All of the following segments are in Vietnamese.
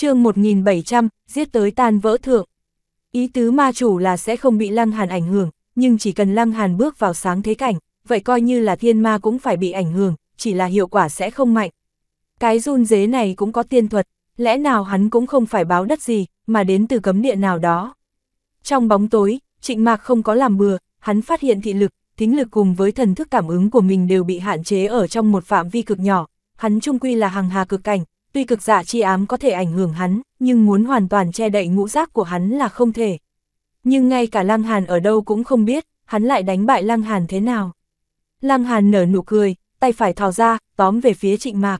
chương 1700, giết tới tan vỡ thượng. Ý tứ ma chủ là sẽ không bị Lăng Hàn ảnh hưởng, nhưng chỉ cần Lăng Hàn bước vào sáng thế cảnh, vậy coi như là thiên ma cũng phải bị ảnh hưởng, chỉ là hiệu quả sẽ không mạnh. Cái run dế này cũng có tiên thuật, lẽ nào hắn cũng không phải báo đất gì, mà đến từ cấm địa nào đó. Trong bóng tối, trịnh mạc không có làm bừa, hắn phát hiện thị lực, thính lực cùng với thần thức cảm ứng của mình đều bị hạn chế ở trong một phạm vi cực nhỏ, hắn trung quy là hàng hà cực cảnh, tuy cực giả dạ chi ám có thể ảnh hưởng hắn, nhưng muốn hoàn toàn che đậy ngũ giác của hắn là không thể. Nhưng ngay cả Lăng Hàn ở đâu cũng không biết, hắn lại đánh bại Lăng Hàn thế nào. Lăng Hàn nở nụ cười, tay phải thò ra, tóm về phía trịnh mạc.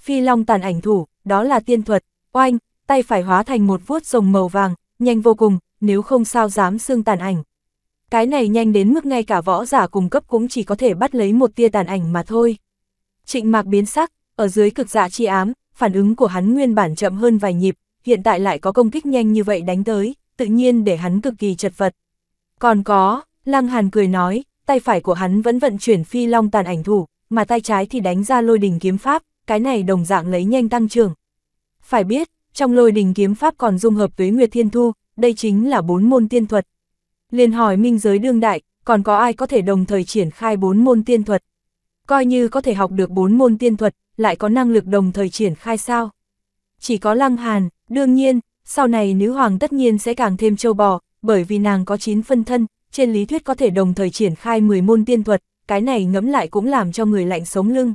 Phi long tàn ảnh thủ, đó là tiên thuật, oanh, tay phải hóa thành một vuốt rồng màu vàng, nhanh vô cùng, nếu không sao dám xương tàn ảnh. Cái này nhanh đến mức ngay cả võ giả cùng cấp cũng chỉ có thể bắt lấy một tia tàn ảnh mà thôi. Trịnh mạc biến sắc, ở dưới cực dạ chi ám, phản ứng của hắn nguyên bản chậm hơn vài nhịp, hiện tại lại có công kích nhanh như vậy đánh tới, tự nhiên để hắn cực kỳ chật vật. Còn có, Lăng Hàn cười nói, tay phải của hắn vẫn vận chuyển phi long tàn ảnh thủ, mà tay trái thì đánh ra lôi đình kiếm pháp, cái này đồng dạng lấy nhanh tăng trưởng. Phải biết, trong lôi đình kiếm pháp còn dung hợp với nguyệt thiên thu, đây chính là bốn môn tiên thuật. Liên hỏi minh giới đương đại, còn có ai có thể đồng thời triển khai bốn môn tiên thuật? Coi như có thể học được bốn môn tiên thuật, lại có năng lực đồng thời triển khai sao. Chỉ có Lăng Hàn, đương nhiên, sau này nữ hoàng tất nhiên sẽ càng thêm châu bò, bởi vì nàng có 9 phân thân, trên lý thuyết có thể đồng thời triển khai 10 môn tiên thuật, cái này ngẫm lại cũng làm cho người lạnh sống lưng.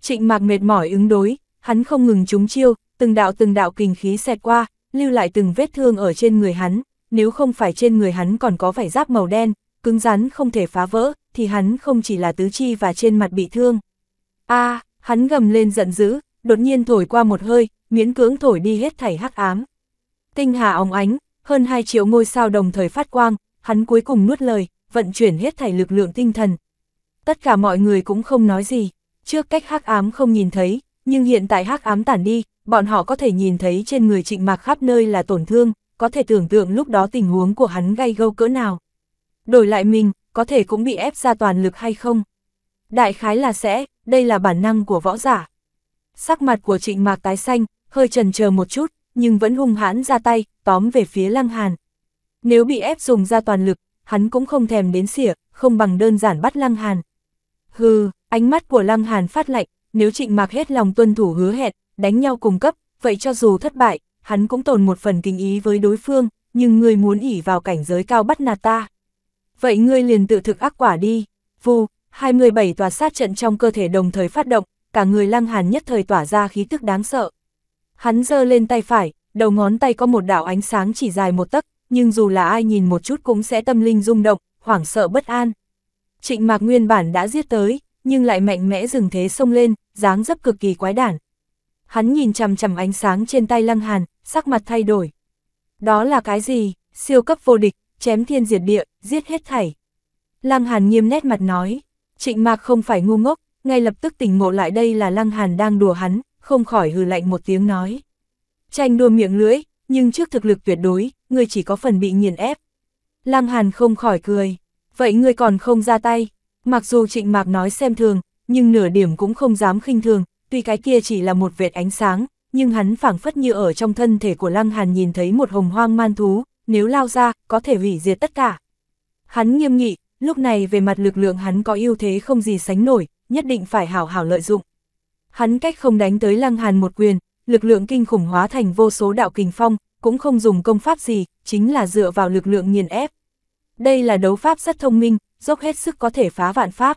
Trịnh Mạc mệt mỏi ứng đối, hắn không ngừng trúng chiêu, từng đạo từng đạo kình khí xẹt qua, lưu lại từng vết thương ở trên người hắn, nếu không phải trên người hắn còn có vải giáp màu đen, cứng rắn không thể phá vỡ, thì hắn không chỉ là tứ chi và trên mặt bị thương. A, à, Hắn gầm lên giận dữ, đột nhiên thổi qua một hơi, miễn cưỡng thổi đi hết thảy hắc ám. Tinh hà óng ánh, hơn 2 triệu ngôi sao đồng thời phát quang, hắn cuối cùng nuốt lời, vận chuyển hết thảy lực lượng tinh thần. Tất cả mọi người cũng không nói gì, trước cách hắc ám không nhìn thấy, nhưng hiện tại hắc ám tản đi, bọn họ có thể nhìn thấy trên người trịnh mạc khắp nơi là tổn thương, có thể tưởng tượng lúc đó tình huống của hắn gây gâu cỡ nào. Đổi lại mình, có thể cũng bị ép ra toàn lực hay không? Đại khái là sẽ, đây là bản năng của võ giả. Sắc mặt của trịnh mạc tái xanh, hơi trần chờ một chút, nhưng vẫn hung hãn ra tay, tóm về phía lăng hàn. Nếu bị ép dùng ra toàn lực, hắn cũng không thèm đến xỉa, không bằng đơn giản bắt lăng hàn. Hừ, ánh mắt của lăng hàn phát lạnh, nếu trịnh mạc hết lòng tuân thủ hứa hẹn, đánh nhau cùng cấp, vậy cho dù thất bại, hắn cũng tồn một phần kinh ý với đối phương, nhưng người muốn ỉ vào cảnh giới cao bắt nạt ta. Vậy ngươi liền tự thực ác quả đi, vù, 27 tòa sát trận trong cơ thể đồng thời phát động, cả người lăng hàn nhất thời tỏa ra khí tức đáng sợ. Hắn giơ lên tay phải, đầu ngón tay có một đạo ánh sáng chỉ dài một tấc, nhưng dù là ai nhìn một chút cũng sẽ tâm linh rung động, hoảng sợ bất an. Trịnh Mạc nguyên bản đã giết tới, nhưng lại mạnh mẽ dừng thế xông lên, dáng dấp cực kỳ quái đản. Hắn nhìn chằm chằm ánh sáng trên tay Lăng Hàn, sắc mặt thay đổi. Đó là cái gì? Siêu cấp vô địch, chém thiên diệt địa, giết hết thảy. Lăng Hàn nghiêm nét mặt nói. Trịnh Mạc không phải ngu ngốc, ngay lập tức tỉnh ngộ lại đây là Lăng Hàn đang đùa hắn, không khỏi hừ lạnh một tiếng nói. Tranh đùa miệng lưỡi, nhưng trước thực lực tuyệt đối, ngươi chỉ có phần bị nghiền ép. Lăng Hàn không khỏi cười, vậy ngươi còn không ra tay. Mặc dù Trịnh Mạc nói xem thường, nhưng nửa điểm cũng không dám khinh thường, tuy cái kia chỉ là một vệt ánh sáng, nhưng hắn phảng phất như ở trong thân thể của Lăng Hàn nhìn thấy một hồng hoang man thú, nếu lao ra, có thể hủy diệt tất cả. Hắn nghiêm nghị, lúc này về mặt lực lượng hắn có ưu thế không gì sánh nổi, nhất định phải hảo hảo lợi dụng. Hắn cách không đánh tới Lăng Hàn một quyền, lực lượng kinh khủng hóa thành vô số đạo kình phong, cũng không dùng công pháp gì, chính là dựa vào lực lượng nghiền ép. Đây là đấu pháp rất thông minh, dốc hết sức có thể phá vạn pháp.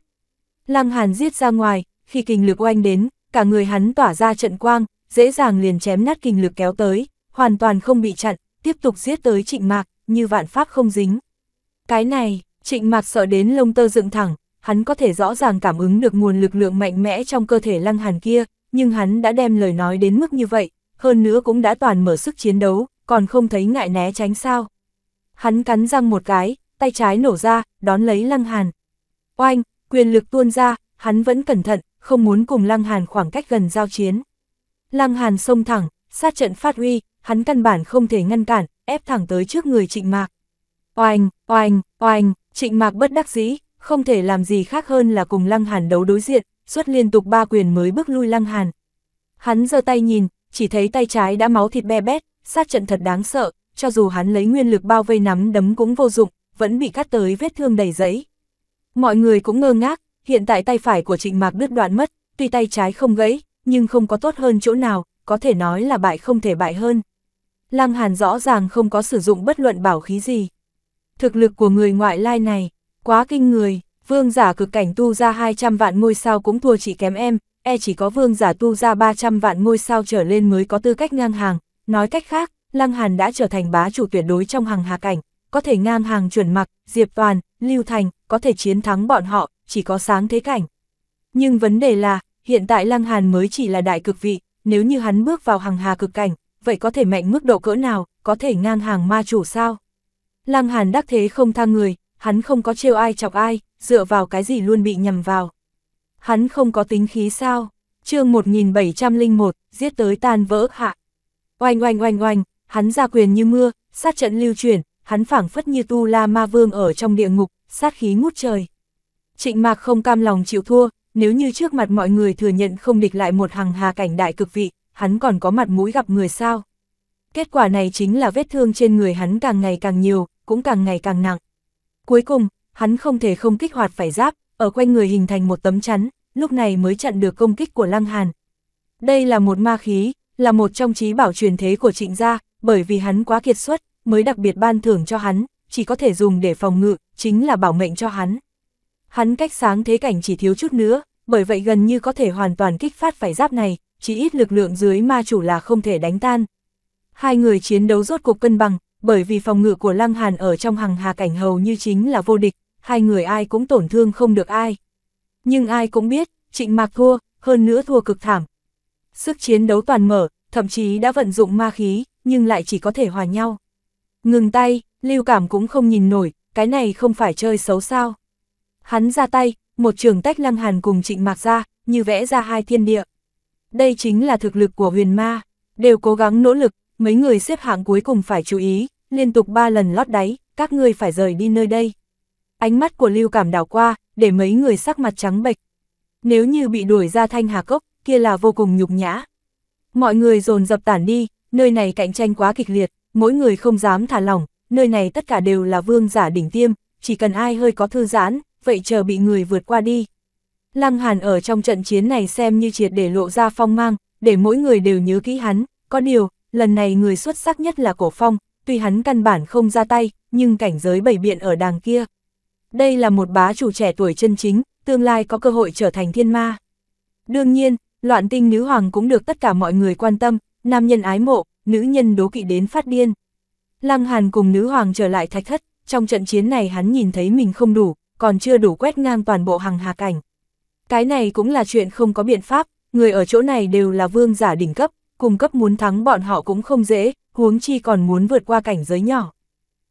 Lăng Hàn giết ra ngoài, khi kình lực oanh đến, cả người hắn tỏa ra trận quang, dễ dàng liền chém nát kình lực kéo tới, hoàn toàn không bị chặn, tiếp tục giết tới trịnh mạc, như vạn pháp không dính. Cái này, Trịnh Mạc sợ đến lông tơ dựng thẳng, hắn có thể rõ ràng cảm ứng được nguồn lực lượng mạnh mẽ trong cơ thể lăng hàn kia, nhưng hắn đã đem lời nói đến mức như vậy, hơn nữa cũng đã toàn mở sức chiến đấu, còn không thấy ngại né tránh sao. Hắn cắn răng một cái, tay trái nổ ra, đón lấy lăng hàn. Oanh, quyền lực tuôn ra, hắn vẫn cẩn thận, không muốn cùng lăng hàn khoảng cách gần giao chiến. Lăng hàn xông thẳng, sát trận phát huy, hắn căn bản không thể ngăn cản, ép thẳng tới trước người trịnh mạc. Oanh, oanh, oanh, Trịnh Mạc bất đắc dĩ, không thể làm gì khác hơn là cùng Lăng Hàn đấu đối diện, xuất liên tục ba quyền mới bước lui Lăng Hàn. Hắn giơ tay nhìn, chỉ thấy tay trái đã máu thịt be bét, sát trận thật đáng sợ, cho dù hắn lấy nguyên lực bao vây nắm đấm cũng vô dụng, vẫn bị cắt tới vết thương đầy giấy. Mọi người cũng ngơ ngác, hiện tại tay phải của Trịnh Mạc đứt đoạn mất, tuy tay trái không gãy, nhưng không có tốt hơn chỗ nào, có thể nói là bại không thể bại hơn. Lăng Hàn rõ ràng không có sử dụng bất luận bảo khí gì thực lực của người ngoại lai này, quá kinh người, vương giả cực cảnh tu ra 200 vạn ngôi sao cũng thua chỉ kém em, e chỉ có vương giả tu ra 300 vạn ngôi sao trở lên mới có tư cách ngang hàng, nói cách khác, Lăng Hàn đã trở thành bá chủ tuyệt đối trong hàng hà cảnh, có thể ngang hàng chuẩn mặc, Diệp Toàn, Lưu Thành, có thể chiến thắng bọn họ, chỉ có sáng thế cảnh. Nhưng vấn đề là, hiện tại Lăng Hàn mới chỉ là đại cực vị, nếu như hắn bước vào hàng hà cực cảnh, vậy có thể mạnh mức độ cỡ nào, có thể ngang hàng ma chủ sao? Lăng Hàn đắc thế không tha người, hắn không có trêu ai chọc ai, dựa vào cái gì luôn bị nhầm vào. Hắn không có tính khí sao? chương 1701, giết tới tan vỡ hạ. Oanh oanh oanh oanh, hắn ra quyền như mưa, sát trận lưu chuyển, hắn phảng phất như tu la ma vương ở trong địa ngục, sát khí ngút trời. Trịnh Mạc không cam lòng chịu thua, nếu như trước mặt mọi người thừa nhận không địch lại một hàng hà cảnh đại cực vị, hắn còn có mặt mũi gặp người sao. Kết quả này chính là vết thương trên người hắn càng ngày càng nhiều, cũng càng ngày càng nặng. Cuối cùng, hắn không thể không kích hoạt phải giáp, ở quanh người hình thành một tấm chắn, lúc này mới chặn được công kích của Lăng Hàn. Đây là một ma khí, là một trong trí bảo truyền thế của trịnh gia, bởi vì hắn quá kiệt xuất, mới đặc biệt ban thưởng cho hắn, chỉ có thể dùng để phòng ngự, chính là bảo mệnh cho hắn. Hắn cách sáng thế cảnh chỉ thiếu chút nữa, bởi vậy gần như có thể hoàn toàn kích phát phải giáp này, chỉ ít lực lượng dưới ma chủ là không thể đánh tan, Hai người chiến đấu rốt cuộc cân bằng, bởi vì phòng ngự của Lăng Hàn ở trong hằng hà cảnh hầu như chính là vô địch, hai người ai cũng tổn thương không được ai. Nhưng ai cũng biết, trịnh mạc thua, hơn nữa thua cực thảm. Sức chiến đấu toàn mở, thậm chí đã vận dụng ma khí, nhưng lại chỉ có thể hòa nhau. Ngừng tay, lưu cảm cũng không nhìn nổi, cái này không phải chơi xấu sao. Hắn ra tay, một trường tách lăng hàn cùng trịnh mạc ra, như vẽ ra hai thiên địa. Đây chính là thực lực của huyền ma, đều cố gắng nỗ lực, mấy người xếp hạng cuối cùng phải chú ý, liên tục ba lần lót đáy, các ngươi phải rời đi nơi đây. Ánh mắt của Lưu Cảm đảo qua, để mấy người sắc mặt trắng bệch. Nếu như bị đuổi ra thanh hà cốc, kia là vô cùng nhục nhã. Mọi người dồn dập tản đi, nơi này cạnh tranh quá kịch liệt, mỗi người không dám thả lỏng, nơi này tất cả đều là vương giả đỉnh tiêm, chỉ cần ai hơi có thư giãn, vậy chờ bị người vượt qua đi. Lăng Hàn ở trong trận chiến này xem như triệt để lộ ra phong mang, để mỗi người đều nhớ kỹ hắn, có điều, lần này người xuất sắc nhất là Cổ Phong, tuy hắn căn bản không ra tay, nhưng cảnh giới bảy biện ở đàng kia. Đây là một bá chủ trẻ tuổi chân chính, tương lai có cơ hội trở thành thiên ma. Đương nhiên, loạn tinh nữ hoàng cũng được tất cả mọi người quan tâm, nam nhân ái mộ, nữ nhân đố kỵ đến phát điên. Lăng Hàn cùng nữ hoàng trở lại thạch thất, trong trận chiến này hắn nhìn thấy mình không đủ, còn chưa đủ quét ngang toàn bộ hàng hà cảnh. Cái này cũng là chuyện không có biện pháp, người ở chỗ này đều là vương giả đỉnh cấp, cung cấp muốn thắng bọn họ cũng không dễ, huống chi còn muốn vượt qua cảnh giới nhỏ.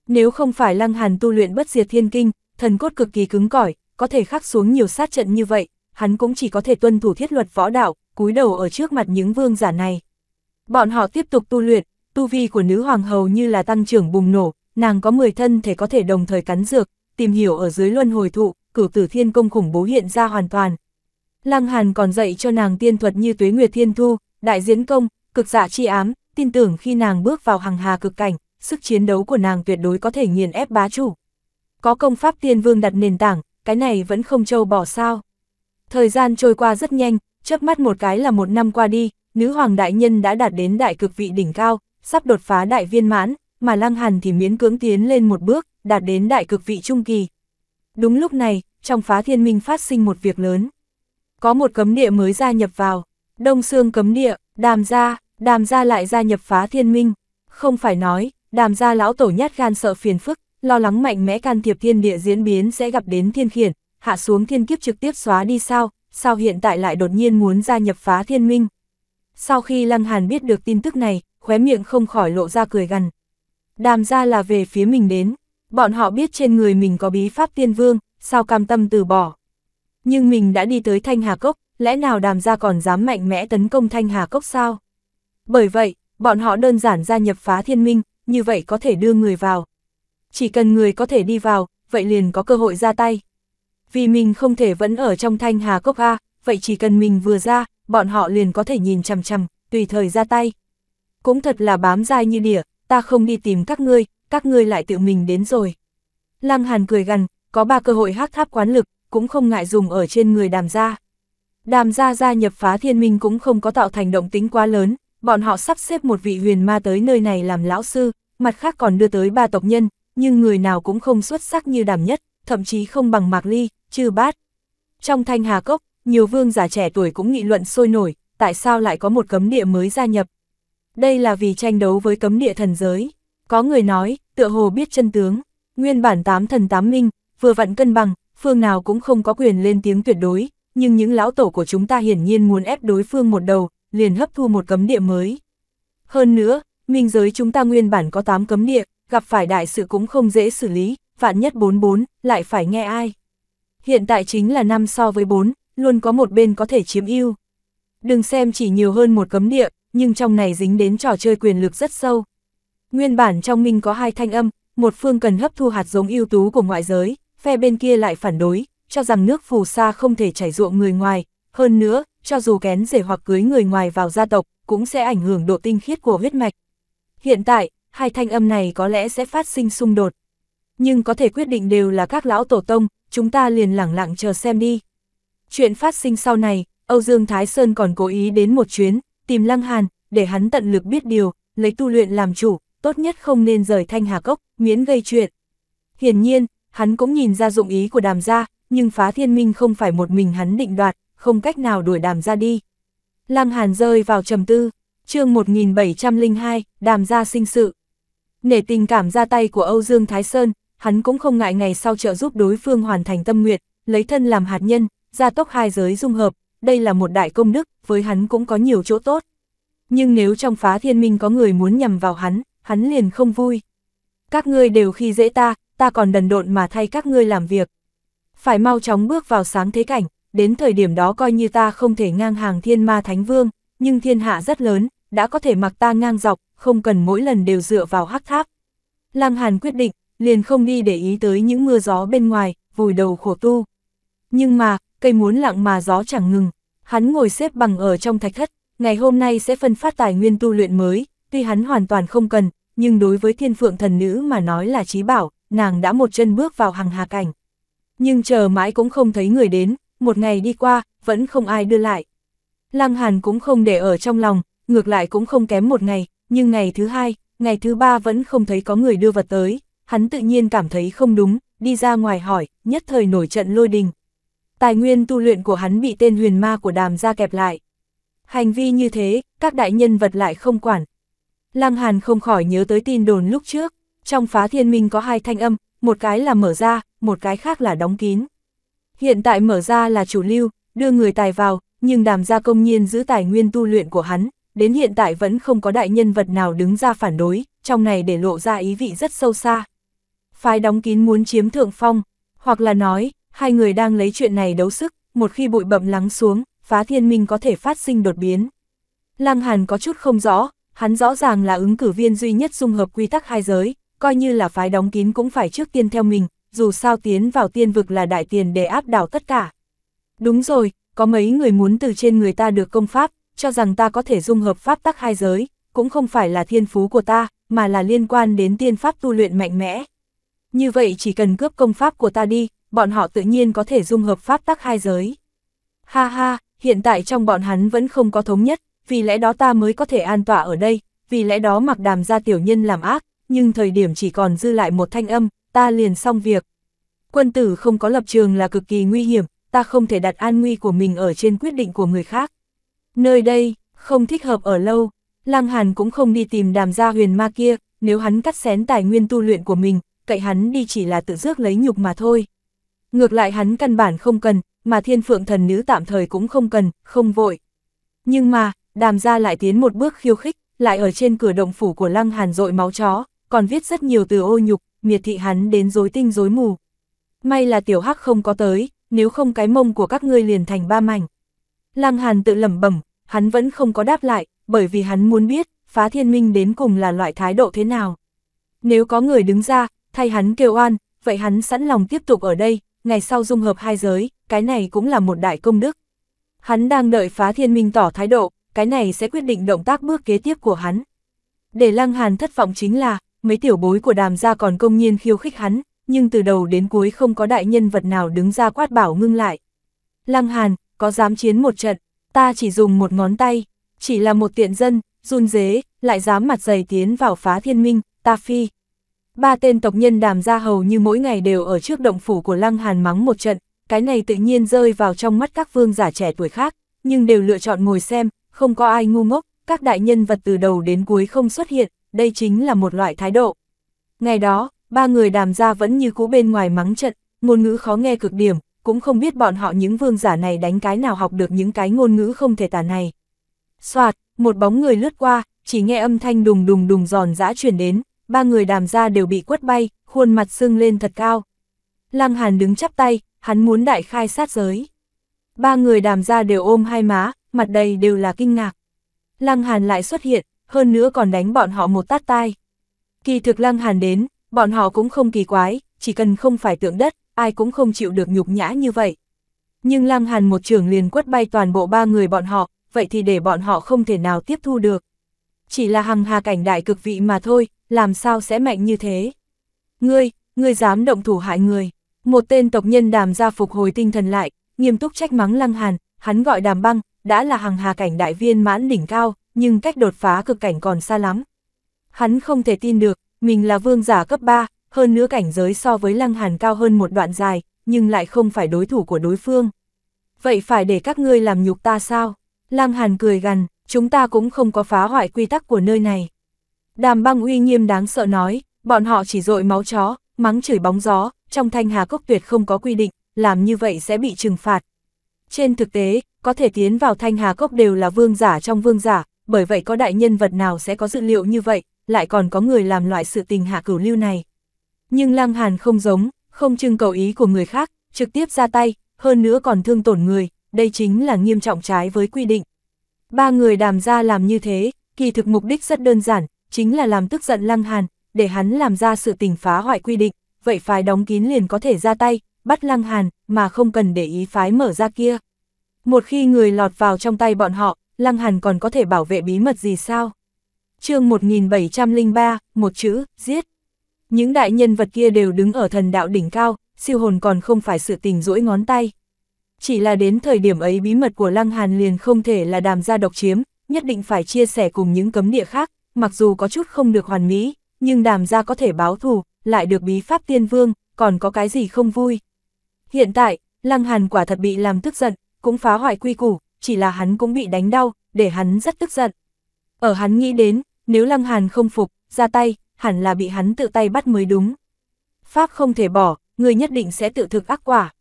Nếu không phải Lăng Hàn tu luyện bất diệt thiên kinh, thần cốt cực kỳ cứng cỏi, có thể khắc xuống nhiều sát trận như vậy, hắn cũng chỉ có thể tuân thủ thiết luật võ đạo, cúi đầu ở trước mặt những vương giả này. Bọn họ tiếp tục tu luyện, tu vi của nữ hoàng hầu như là tăng trưởng bùng nổ, nàng có 10 thân thể có thể đồng thời cắn dược, tìm hiểu ở dưới luân hồi thụ, cửu tử thiên công khủng bố hiện ra hoàn toàn. Lăng Hàn còn dạy cho nàng tiên thuật như tuế nguyệt thiên thu, đại diễn công, cực giả chi ám, tin tưởng khi nàng bước vào hằng hà cực cảnh, sức chiến đấu của nàng tuyệt đối có thể nghiền ép bá chủ. Có công pháp tiên vương đặt nền tảng, cái này vẫn không trâu bỏ sao. Thời gian trôi qua rất nhanh, chớp mắt một cái là một năm qua đi, nữ hoàng đại nhân đã đạt đến đại cực vị đỉnh cao, sắp đột phá đại viên mãn, mà lăng hàn thì miễn cưỡng tiến lên một bước, đạt đến đại cực vị trung kỳ. Đúng lúc này, trong phá thiên minh phát sinh một việc lớn. Có một cấm địa mới gia nhập vào. Đông Sương cấm địa, đàm gia, đàm gia lại gia nhập phá thiên minh. Không phải nói, đàm gia lão tổ nhát gan sợ phiền phức, lo lắng mạnh mẽ can thiệp thiên địa diễn biến sẽ gặp đến thiên khiển, hạ xuống thiên kiếp trực tiếp xóa đi sao, sao hiện tại lại đột nhiên muốn gia nhập phá thiên minh. Sau khi Lăng Hàn biết được tin tức này, khóe miệng không khỏi lộ ra cười gằn. Đàm gia là về phía mình đến, bọn họ biết trên người mình có bí pháp tiên vương, sao cam tâm từ bỏ. Nhưng mình đã đi tới Thanh Hà Cốc, lẽ nào đàm gia còn dám mạnh mẽ tấn công thanh hà cốc sao? Bởi vậy, bọn họ đơn giản gia nhập phá thiên minh, như vậy có thể đưa người vào. Chỉ cần người có thể đi vào, vậy liền có cơ hội ra tay. Vì mình không thể vẫn ở trong thanh hà cốc A, vậy chỉ cần mình vừa ra, bọn họ liền có thể nhìn chằm chằm, tùy thời ra tay. Cũng thật là bám dai như đỉa, ta không đi tìm các ngươi, các ngươi lại tự mình đến rồi. Lăng Hàn cười gần, có ba cơ hội hắc tháp quán lực, cũng không ngại dùng ở trên người đàm gia. Đàm gia gia nhập phá thiên minh cũng không có tạo thành động tính quá lớn, bọn họ sắp xếp một vị huyền ma tới nơi này làm lão sư, mặt khác còn đưa tới ba tộc nhân, nhưng người nào cũng không xuất sắc như đàm nhất, thậm chí không bằng mạc ly, chư bát. Trong thanh hà cốc, nhiều vương giả trẻ tuổi cũng nghị luận sôi nổi, tại sao lại có một cấm địa mới gia nhập. Đây là vì tranh đấu với cấm địa thần giới. Có người nói, tựa hồ biết chân tướng, nguyên bản tám thần tám minh, vừa vặn cân bằng, phương nào cũng không có quyền lên tiếng tuyệt đối, nhưng những lão tổ của chúng ta hiển nhiên muốn ép đối phương một đầu, liền hấp thu một cấm địa mới. Hơn nữa, minh giới chúng ta nguyên bản có 8 cấm địa, gặp phải đại sự cũng không dễ xử lý, vạn nhất 44, lại phải nghe ai. Hiện tại chính là năm so với 4, luôn có một bên có thể chiếm ưu. Đừng xem chỉ nhiều hơn một cấm địa, nhưng trong này dính đến trò chơi quyền lực rất sâu. Nguyên bản trong minh có hai thanh âm, một phương cần hấp thu hạt giống ưu tú của ngoại giới, phe bên kia lại phản đối, cho rằng nước phù sa không thể chảy ruộng người ngoài, hơn nữa, cho dù kén rể hoặc cưới người ngoài vào gia tộc, cũng sẽ ảnh hưởng độ tinh khiết của huyết mạch. Hiện tại, hai thanh âm này có lẽ sẽ phát sinh xung đột. Nhưng có thể quyết định đều là các lão tổ tông, chúng ta liền lẳng lặng chờ xem đi. Chuyện phát sinh sau này, Âu Dương Thái Sơn còn cố ý đến một chuyến, tìm Lăng Hàn, để hắn tận lực biết điều, lấy tu luyện làm chủ, tốt nhất không nên rời thanh hà cốc, miễn gây chuyện. Hiển nhiên, hắn cũng nhìn ra dụng ý của đàm gia, nhưng phá thiên minh không phải một mình hắn định đoạt, không cách nào đuổi đàm ra đi. Lăng Hàn rơi vào trầm tư, chương 1702, đàm ra sinh sự. Nể tình cảm ra tay của Âu Dương Thái Sơn, hắn cũng không ngại ngày sau trợ giúp đối phương hoàn thành tâm nguyện, lấy thân làm hạt nhân, gia tốc hai giới dung hợp, đây là một đại công đức, với hắn cũng có nhiều chỗ tốt. Nhưng nếu trong phá thiên minh có người muốn nhầm vào hắn, hắn liền không vui. Các ngươi đều khi dễ ta, ta còn đần độn mà thay các ngươi làm việc phải mau chóng bước vào sáng thế cảnh, đến thời điểm đó coi như ta không thể ngang hàng thiên ma thánh vương, nhưng thiên hạ rất lớn, đã có thể mặc ta ngang dọc, không cần mỗi lần đều dựa vào hắc tháp. Lăng Hàn quyết định, liền không đi để ý tới những mưa gió bên ngoài, vùi đầu khổ tu. Nhưng mà, cây muốn lặng mà gió chẳng ngừng, hắn ngồi xếp bằng ở trong thạch thất, ngày hôm nay sẽ phân phát tài nguyên tu luyện mới, tuy hắn hoàn toàn không cần, nhưng đối với thiên phượng thần nữ mà nói là trí bảo, nàng đã một chân bước vào hàng hà cảnh. Nhưng chờ mãi cũng không thấy người đến, một ngày đi qua, vẫn không ai đưa lại. Lăng Hàn cũng không để ở trong lòng, ngược lại cũng không kém một ngày, nhưng ngày thứ hai, ngày thứ ba vẫn không thấy có người đưa vật tới, hắn tự nhiên cảm thấy không đúng, đi ra ngoài hỏi, nhất thời nổi trận lôi đình. Tài nguyên tu luyện của hắn bị tên huyền ma của đàm ra kẹp lại. Hành vi như thế, các đại nhân vật lại không quản. Lăng Hàn không khỏi nhớ tới tin đồn lúc trước, trong phá thiên minh có hai thanh âm, một cái là mở ra, một cái khác là đóng kín. Hiện tại mở ra là chủ lưu, đưa người tài vào, nhưng đàm gia công nhiên giữ tài nguyên tu luyện của hắn, đến hiện tại vẫn không có đại nhân vật nào đứng ra phản đối, trong này để lộ ra ý vị rất sâu xa. Phái đóng kín muốn chiếm thượng phong, hoặc là nói, hai người đang lấy chuyện này đấu sức, một khi bụi bậm lắng xuống, phá thiên minh có thể phát sinh đột biến. Lăng Hàn có chút không rõ, hắn rõ ràng là ứng cử viên duy nhất dung hợp quy tắc hai giới, coi như là phái đóng kín cũng phải trước tiên theo mình, dù sao tiến vào tiên vực là đại tiền để áp đảo tất cả. Đúng rồi, có mấy người muốn từ trên người ta được công pháp, cho rằng ta có thể dung hợp pháp tắc hai giới, cũng không phải là thiên phú của ta, mà là liên quan đến tiên pháp tu luyện mạnh mẽ. Như vậy chỉ cần cướp công pháp của ta đi, bọn họ tự nhiên có thể dung hợp pháp tắc hai giới. Ha ha, hiện tại trong bọn hắn vẫn không có thống nhất, vì lẽ đó ta mới có thể an tỏa ở đây, vì lẽ đó mặc đàm ra tiểu nhân làm ác, nhưng thời điểm chỉ còn dư lại một thanh âm, ta liền xong việc. Quân tử không có lập trường là cực kỳ nguy hiểm, ta không thể đặt an nguy của mình ở trên quyết định của người khác. Nơi đây, không thích hợp ở lâu, Lăng Hàn cũng không đi tìm đàm gia huyền ma kia, nếu hắn cắt xén tài nguyên tu luyện của mình, cậy hắn đi chỉ là tự dước lấy nhục mà thôi. Ngược lại hắn căn bản không cần, mà thiên phượng thần nữ tạm thời cũng không cần, không vội. Nhưng mà, đàm gia lại tiến một bước khiêu khích, lại ở trên cửa động phủ của Lăng Hàn dội máu chó, còn viết rất nhiều từ ô nhục, miệt thị hắn đến rối tinh rối mù. May là tiểu hắc không có tới, nếu không cái mông của các ngươi liền thành ba mảnh. Lăng Hàn tự lẩm bẩm, hắn vẫn không có đáp lại, bởi vì hắn muốn biết, phá thiên minh đến cùng là loại thái độ thế nào. Nếu có người đứng ra, thay hắn kêu oan, vậy hắn sẵn lòng tiếp tục ở đây, ngày sau dung hợp hai giới, cái này cũng là một đại công đức. Hắn đang đợi phá thiên minh tỏ thái độ, cái này sẽ quyết định động tác bước kế tiếp của hắn. Để Lăng Hàn thất vọng chính là, mấy tiểu bối của đàm gia còn công nhiên khiêu khích hắn, nhưng từ đầu đến cuối không có đại nhân vật nào đứng ra quát bảo ngưng lại. Lăng Hàn, có dám chiến một trận, ta chỉ dùng một ngón tay, chỉ là một tiện dân, run dế, lại dám mặt dày tiến vào phá thiên minh, ta phi. Ba tên tộc nhân đàm gia hầu như mỗi ngày đều ở trước động phủ của Lăng Hàn mắng một trận, cái này tự nhiên rơi vào trong mắt các vương giả trẻ tuổi khác, nhưng đều lựa chọn ngồi xem, không có ai ngu ngốc, các đại nhân vật từ đầu đến cuối không xuất hiện, đây chính là một loại thái độ. Ngày đó, ba người đàm gia vẫn như cũ bên ngoài mắng trận, ngôn ngữ khó nghe cực điểm, cũng không biết bọn họ những vương giả này đánh cái nào học được những cái ngôn ngữ không thể tả này. Soạt, một bóng người lướt qua, chỉ nghe âm thanh đùng đùng đùng giòn giã chuyển đến, ba người đàm gia đều bị quất bay, khuôn mặt sưng lên thật cao. Lăng Hàn đứng chắp tay, hắn muốn đại khai sát giới. Ba người đàm gia đều ôm hai má, mặt đầy đều là kinh ngạc. Lăng Hàn lại xuất hiện, hơn nữa còn đánh bọn họ một tát tai. Kỳ thực lăng hàn đến, bọn họ cũng không kỳ quái, chỉ cần không phải tượng đất, ai cũng không chịu được nhục nhã như vậy. Nhưng lăng hàn một trường liền quất bay toàn bộ ba người bọn họ, vậy thì để bọn họ không thể nào tiếp thu được. Chỉ là hằng hà cảnh đại cực vị mà thôi, làm sao sẽ mạnh như thế. Ngươi, ngươi dám động thủ hại người. Một tên tộc nhân đàm gia phục hồi tinh thần lại, nghiêm túc trách mắng lăng hàn, hắn gọi đàm băng, đã là hằng hà cảnh đại viên mãn đỉnh cao, nhưng cách đột phá cực cảnh còn xa lắm. Hắn không thể tin được, mình là vương giả cấp 3, hơn nữa cảnh giới so với lăng hàn cao hơn một đoạn dài, nhưng lại không phải đối thủ của đối phương. Vậy phải để các ngươi làm nhục ta sao? Lăng hàn cười gằn, chúng ta cũng không có phá hoại quy tắc của nơi này. Đàm băng uy nghiêm đáng sợ nói, bọn họ chỉ dội máu chó, mắng chửi bóng gió, trong thanh hà cốc tuyệt không có quy định, làm như vậy sẽ bị trừng phạt. Trên thực tế, có thể tiến vào thanh hà cốc đều là vương giả trong vương giả, bởi vậy có đại nhân vật nào sẽ có dự liệu như vậy, lại còn có người làm loại sự tình hạ cửu lưu này. Nhưng Lăng Hàn không giống, không trưng cầu ý của người khác, trực tiếp ra tay, hơn nữa còn thương tổn người, đây chính là nghiêm trọng trái với quy định. Ba người đàm ra làm như thế, kỳ thực mục đích rất đơn giản, chính là làm tức giận Lăng Hàn, để hắn làm ra sự tình phá hoại quy định, vậy phái đóng kín liền có thể ra tay, bắt Lăng Hàn, mà không cần để ý phái mở ra kia. Một khi người lọt vào trong tay bọn họ, Lăng Hàn còn có thể bảo vệ bí mật gì sao? chương 1703, một chữ, giết. Những đại nhân vật kia đều đứng ở thần đạo đỉnh cao, siêu hồn còn không phải sự tình rỗi ngón tay. Chỉ là đến thời điểm ấy bí mật của Lăng Hàn liền không thể là đàm Gia độc chiếm, nhất định phải chia sẻ cùng những cấm địa khác, mặc dù có chút không được hoàn mỹ, nhưng đàm Gia có thể báo thù, lại được bí pháp tiên vương, còn có cái gì không vui. Hiện tại, Lăng Hàn quả thật bị làm tức giận, cũng phá hoại quy củ, chỉ là hắn cũng bị đánh đau, để hắn rất tức giận. Ở hắn nghĩ đến, nếu Lăng Hàn không phục, ra tay, hẳn là bị hắn tự tay bắt mới đúng. Pháp không thể bỏ, người nhất định sẽ tự thực ác quả.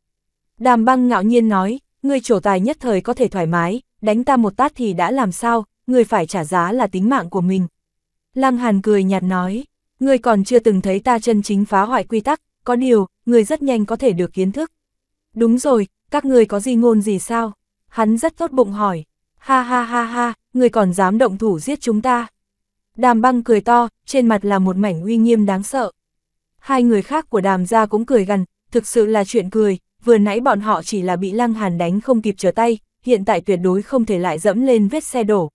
Đàm băng ngạo nhiên nói, người trổ tài nhất thời có thể thoải mái, đánh ta một tát thì đã làm sao, người phải trả giá là tính mạng của mình. Lăng Hàn cười nhạt nói, người còn chưa từng thấy ta chân chính phá hoại quy tắc, có điều, người rất nhanh có thể được kiến thức. Đúng rồi, các người có gì ngôn gì sao? hắn rất tốt bụng hỏi, ha ha ha ha, người còn dám động thủ giết chúng ta. Đàm băng cười to, trên mặt là một mảnh uy nghiêm đáng sợ. Hai người khác của đàm gia cũng cười gần, thực sự là chuyện cười, vừa nãy bọn họ chỉ là bị lăng hàn đánh không kịp trở tay, hiện tại tuyệt đối không thể lại dẫm lên vết xe đổ.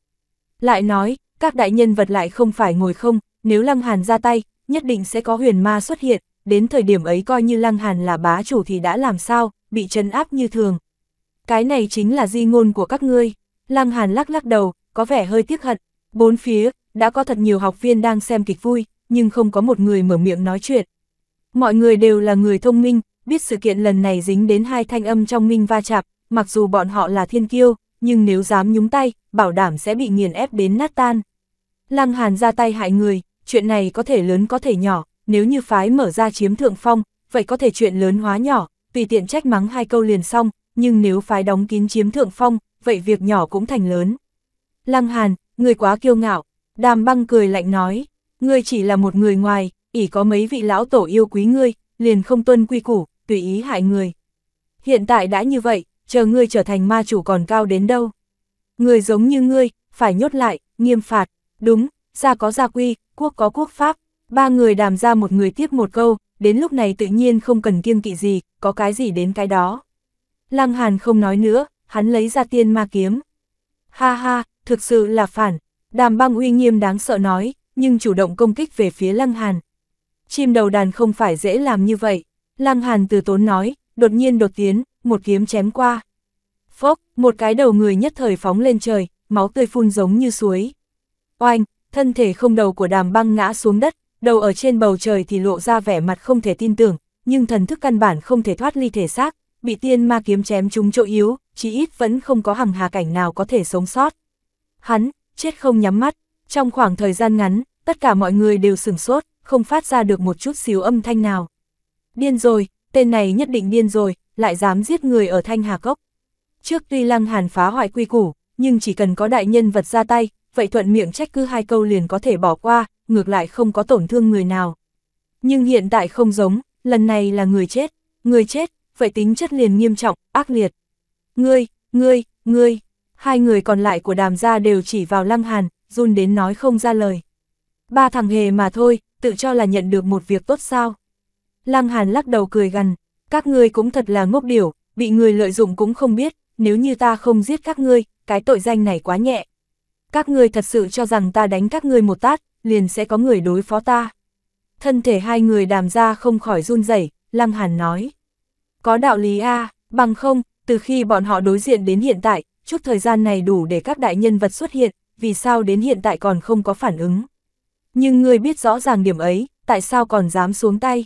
Lại nói, các đại nhân vật lại không phải ngồi không, nếu lăng hàn ra tay, nhất định sẽ có huyền ma xuất hiện, đến thời điểm ấy coi như lăng hàn là bá chủ thì đã làm sao, bị chân áp như thường cái này chính là di ngôn của các ngươi. Lăng Hàn lắc lắc đầu, có vẻ hơi tiếc hận. Bốn phía, đã có thật nhiều học viên đang xem kịch vui, nhưng không có một người mở miệng nói chuyện. Mọi người đều là người thông minh, biết sự kiện lần này dính đến hai thanh âm trong minh va chạm, mặc dù bọn họ là thiên kiêu, nhưng nếu dám nhúng tay, bảo đảm sẽ bị nghiền ép đến nát tan. Lăng Hàn ra tay hại người, chuyện này có thể lớn có thể nhỏ, nếu như phái mở ra chiếm thượng phong, vậy có thể chuyện lớn hóa nhỏ, tùy tiện trách mắng hai câu liền xong, nhưng nếu phái đóng kín chiếm thượng phong, vậy việc nhỏ cũng thành lớn. Lăng Hàn, người quá kiêu ngạo, đàm băng cười lạnh nói, ngươi chỉ là một người ngoài, ỉ có mấy vị lão tổ yêu quý ngươi, liền không tuân quy củ, tùy ý hại người. Hiện tại đã như vậy, chờ ngươi trở thành ma chủ còn cao đến đâu. Người giống như ngươi, phải nhốt lại, nghiêm phạt, đúng, gia có gia quy, quốc có quốc pháp, ba người đàm ra một người tiếp một câu, đến lúc này tự nhiên không cần kiêng kỵ gì, có cái gì đến cái đó. Lăng Hàn không nói nữa, hắn lấy ra tiên ma kiếm. Ha ha, thực sự là phản. Đàm băng uy nghiêm đáng sợ nói, nhưng chủ động công kích về phía Lăng Hàn. Chim đầu đàn không phải dễ làm như vậy. Lăng Hàn từ tốn nói, đột nhiên đột tiến, một kiếm chém qua. Phốc, một cái đầu người nhất thời phóng lên trời, máu tươi phun giống như suối. Oanh, thân thể không đầu của đàm băng ngã xuống đất, đầu ở trên bầu trời thì lộ ra vẻ mặt không thể tin tưởng, nhưng thần thức căn bản không thể thoát ly thể xác, bị tiên ma kiếm chém trúng chỗ yếu, chí ít vẫn không có hằng hà cảnh nào có thể sống sót. Hắn, chết không nhắm mắt, trong khoảng thời gian ngắn, tất cả mọi người đều sửng sốt, không phát ra được một chút xíu âm thanh nào. Điên rồi, tên này nhất định điên rồi, lại dám giết người ở thanh hà cốc. Trước tuy lăng hàn phá hoại quy củ, nhưng chỉ cần có đại nhân vật ra tay, vậy thuận miệng trách cứ hai câu liền có thể bỏ qua, ngược lại không có tổn thương người nào. Nhưng hiện tại không giống, lần này là người chết, người chết, vậy tính chất liền nghiêm trọng, ác liệt. Ngươi, ngươi, ngươi, hai người còn lại của đàm gia đều chỉ vào lăng hàn, run đến nói không ra lời. Ba thằng hề mà thôi, tự cho là nhận được một việc tốt sao. Lăng hàn lắc đầu cười gằn, các ngươi cũng thật là ngốc điểu, bị người lợi dụng cũng không biết, nếu như ta không giết các ngươi, cái tội danh này quá nhẹ. Các ngươi thật sự cho rằng ta đánh các ngươi một tát, liền sẽ có người đối phó ta. Thân thể hai người đàm ra không khỏi run rẩy, Lăng Hàn nói. Có đạo lý A, bằng không, từ khi bọn họ đối diện đến hiện tại, chút thời gian này đủ để các đại nhân vật xuất hiện, vì sao đến hiện tại còn không có phản ứng. Nhưng ngươi biết rõ ràng điểm ấy, tại sao còn dám xuống tay?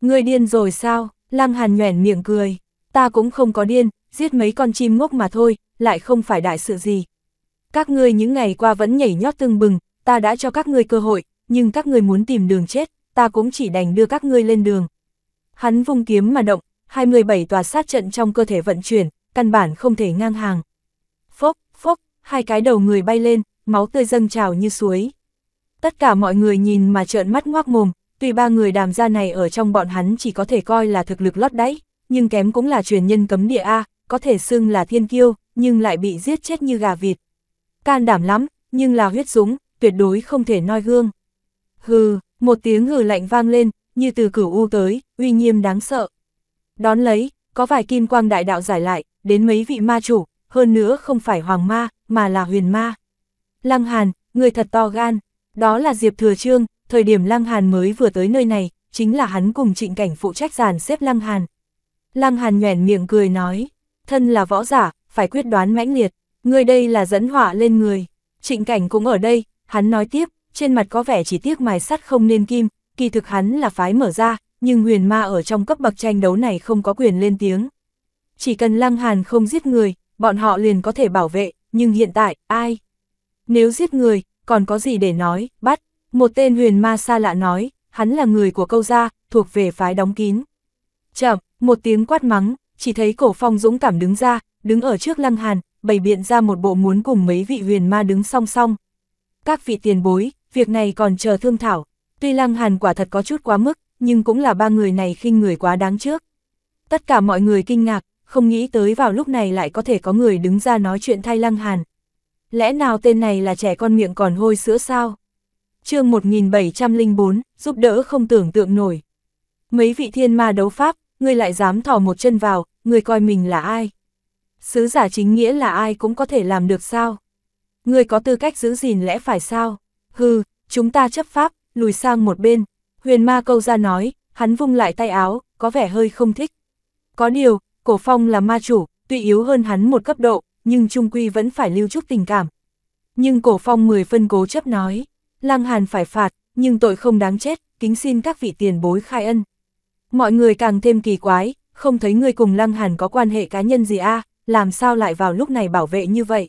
Ngươi điên rồi sao? Lăng Hàn nhoẻn miệng cười. Ta cũng không có điên, giết mấy con chim ngốc mà thôi, lại không phải đại sự gì. Các ngươi những ngày qua vẫn nhảy nhót tưng bừng, ta đã cho các ngươi cơ hội, nhưng các ngươi muốn tìm đường chết, ta cũng chỉ đành đưa các ngươi lên đường. Hắn vung kiếm mà động, 27 tòa sát trận trong cơ thể vận chuyển, căn bản không thể ngang hàng. Phốc, phốc, hai cái đầu người bay lên, máu tươi dâng trào như suối. Tất cả mọi người nhìn mà trợn mắt ngoác mồm, tuy ba người đàm gia này ở trong bọn hắn chỉ có thể coi là thực lực lót đáy, nhưng kém cũng là truyền nhân cấm địa A, có thể xưng là thiên kiêu, nhưng lại bị giết chết như gà vịt. Can đảm lắm, nhưng là huyết dũng, tuyệt đối không thể noi gương. Hừ, một tiếng hừ lạnh vang lên, như từ cửu u tới, uy nghiêm đáng sợ. Đón lấy, có vài kim quang đại đạo giải lại, đến mấy vị ma chủ, hơn nữa không phải hoàng ma, mà là huyền ma. Lăng Hàn, người thật to gan, đó là Diệp Thừa Trương, thời điểm Lăng Hàn mới vừa tới nơi này, chính là hắn cùng trịnh cảnh phụ trách giàn xếp Lăng Hàn. Lăng Hàn nhoẻn miệng cười nói, thân là võ giả, phải quyết đoán mãnh liệt, người đây là dẫn họa lên người. Trịnh cảnh cũng ở đây, hắn nói tiếp, trên mặt có vẻ chỉ tiếc mài sắt không nên kim, kỳ thực hắn là phái mở ra, nhưng huyền ma ở trong cấp bậc tranh đấu này không có quyền lên tiếng. Chỉ cần Lăng Hàn không giết người, bọn họ liền có thể bảo vệ, nhưng hiện tại, ai? Nếu giết người, còn có gì để nói, bắt? Một tên huyền ma xa lạ nói, hắn là người của câu gia, thuộc về phái đóng kín. Chậm, một tiếng quát mắng, chỉ thấy cổ phong dũng cảm đứng ra, đứng ở trước Lăng Hàn, bày biện ra một bộ muốn cùng mấy vị huyền ma đứng song song. Các vị tiền bối, việc này còn chờ thương thảo, tuy Lăng Hàn quả thật có chút quá mức, nhưng cũng là ba người này khinh người quá đáng trước. Tất cả mọi người kinh ngạc, không nghĩ tới vào lúc này lại có thể có người đứng ra nói chuyện thay Lăng Hàn. Lẽ nào tên này là trẻ con miệng còn hôi sữa sao? chương 1704, giúp đỡ không tưởng tượng nổi. Mấy vị thiên ma đấu pháp, ngươi lại dám thò một chân vào, ngươi coi mình là ai? Sứ giả chính nghĩa là ai cũng có thể làm được sao? Ngươi có tư cách giữ gìn lẽ phải sao? Hừ, chúng ta chấp pháp, lùi sang một bên, Huyền ma câu ra nói, hắn vung lại tay áo, có vẻ hơi không thích. Có điều, cổ phong là ma chủ, tuy yếu hơn hắn một cấp độ, nhưng trung quy vẫn phải lưu chút tình cảm. Nhưng cổ phong mười phân cố chấp nói, lang hàn phải phạt, nhưng tội không đáng chết, kính xin các vị tiền bối khai ân. Mọi người càng thêm kỳ quái, không thấy người cùng Lăng Hàn có quan hệ cá nhân gì a làm sao lại vào lúc này bảo vệ như vậy?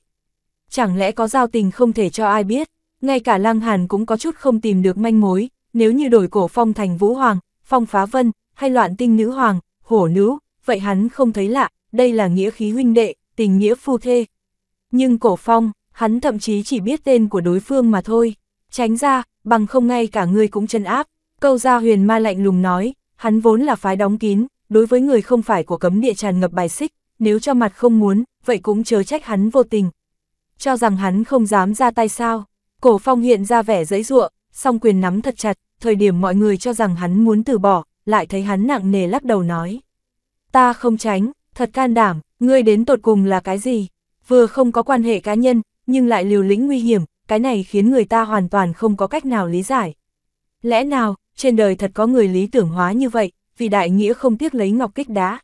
Chẳng lẽ có giao tình không thể cho ai biết, ngay cả Lăng Hàn cũng có chút không tìm được manh mối, nếu như đổi cổ phong thành Vũ Hoàng, Phong Phá Vân, hay loạn tinh nữ hoàng, hổ nữ, vậy hắn không thấy lạ, đây là nghĩa khí huynh đệ, tình nghĩa phu thê. Nhưng cổ phong, hắn thậm chí chỉ biết tên của đối phương mà thôi, tránh ra, bằng không ngay cả người cũng chân áp. Câu ra huyền ma lạnh lùng nói, hắn vốn là phái đóng kín, đối với người không phải của cấm địa tràn ngập bài xích, nếu cho mặt không muốn, vậy cũng chớ trách hắn vô tình. Cho rằng hắn không dám ra tay sao, cổ phong hiện ra vẻ giấy ruộng, song quyền nắm thật chặt, thời điểm mọi người cho rằng hắn muốn từ bỏ, lại thấy hắn nặng nề lắc đầu nói. Ta không tránh, thật can đảm, ngươi đến tột cùng là cái gì? Vừa không có quan hệ cá nhân, nhưng lại liều lĩnh nguy hiểm, cái này khiến người ta hoàn toàn không có cách nào lý giải. Lẽ nào, trên đời thật có người lý tưởng hóa như vậy, vì đại nghĩa không tiếc lấy ngọc kích đá.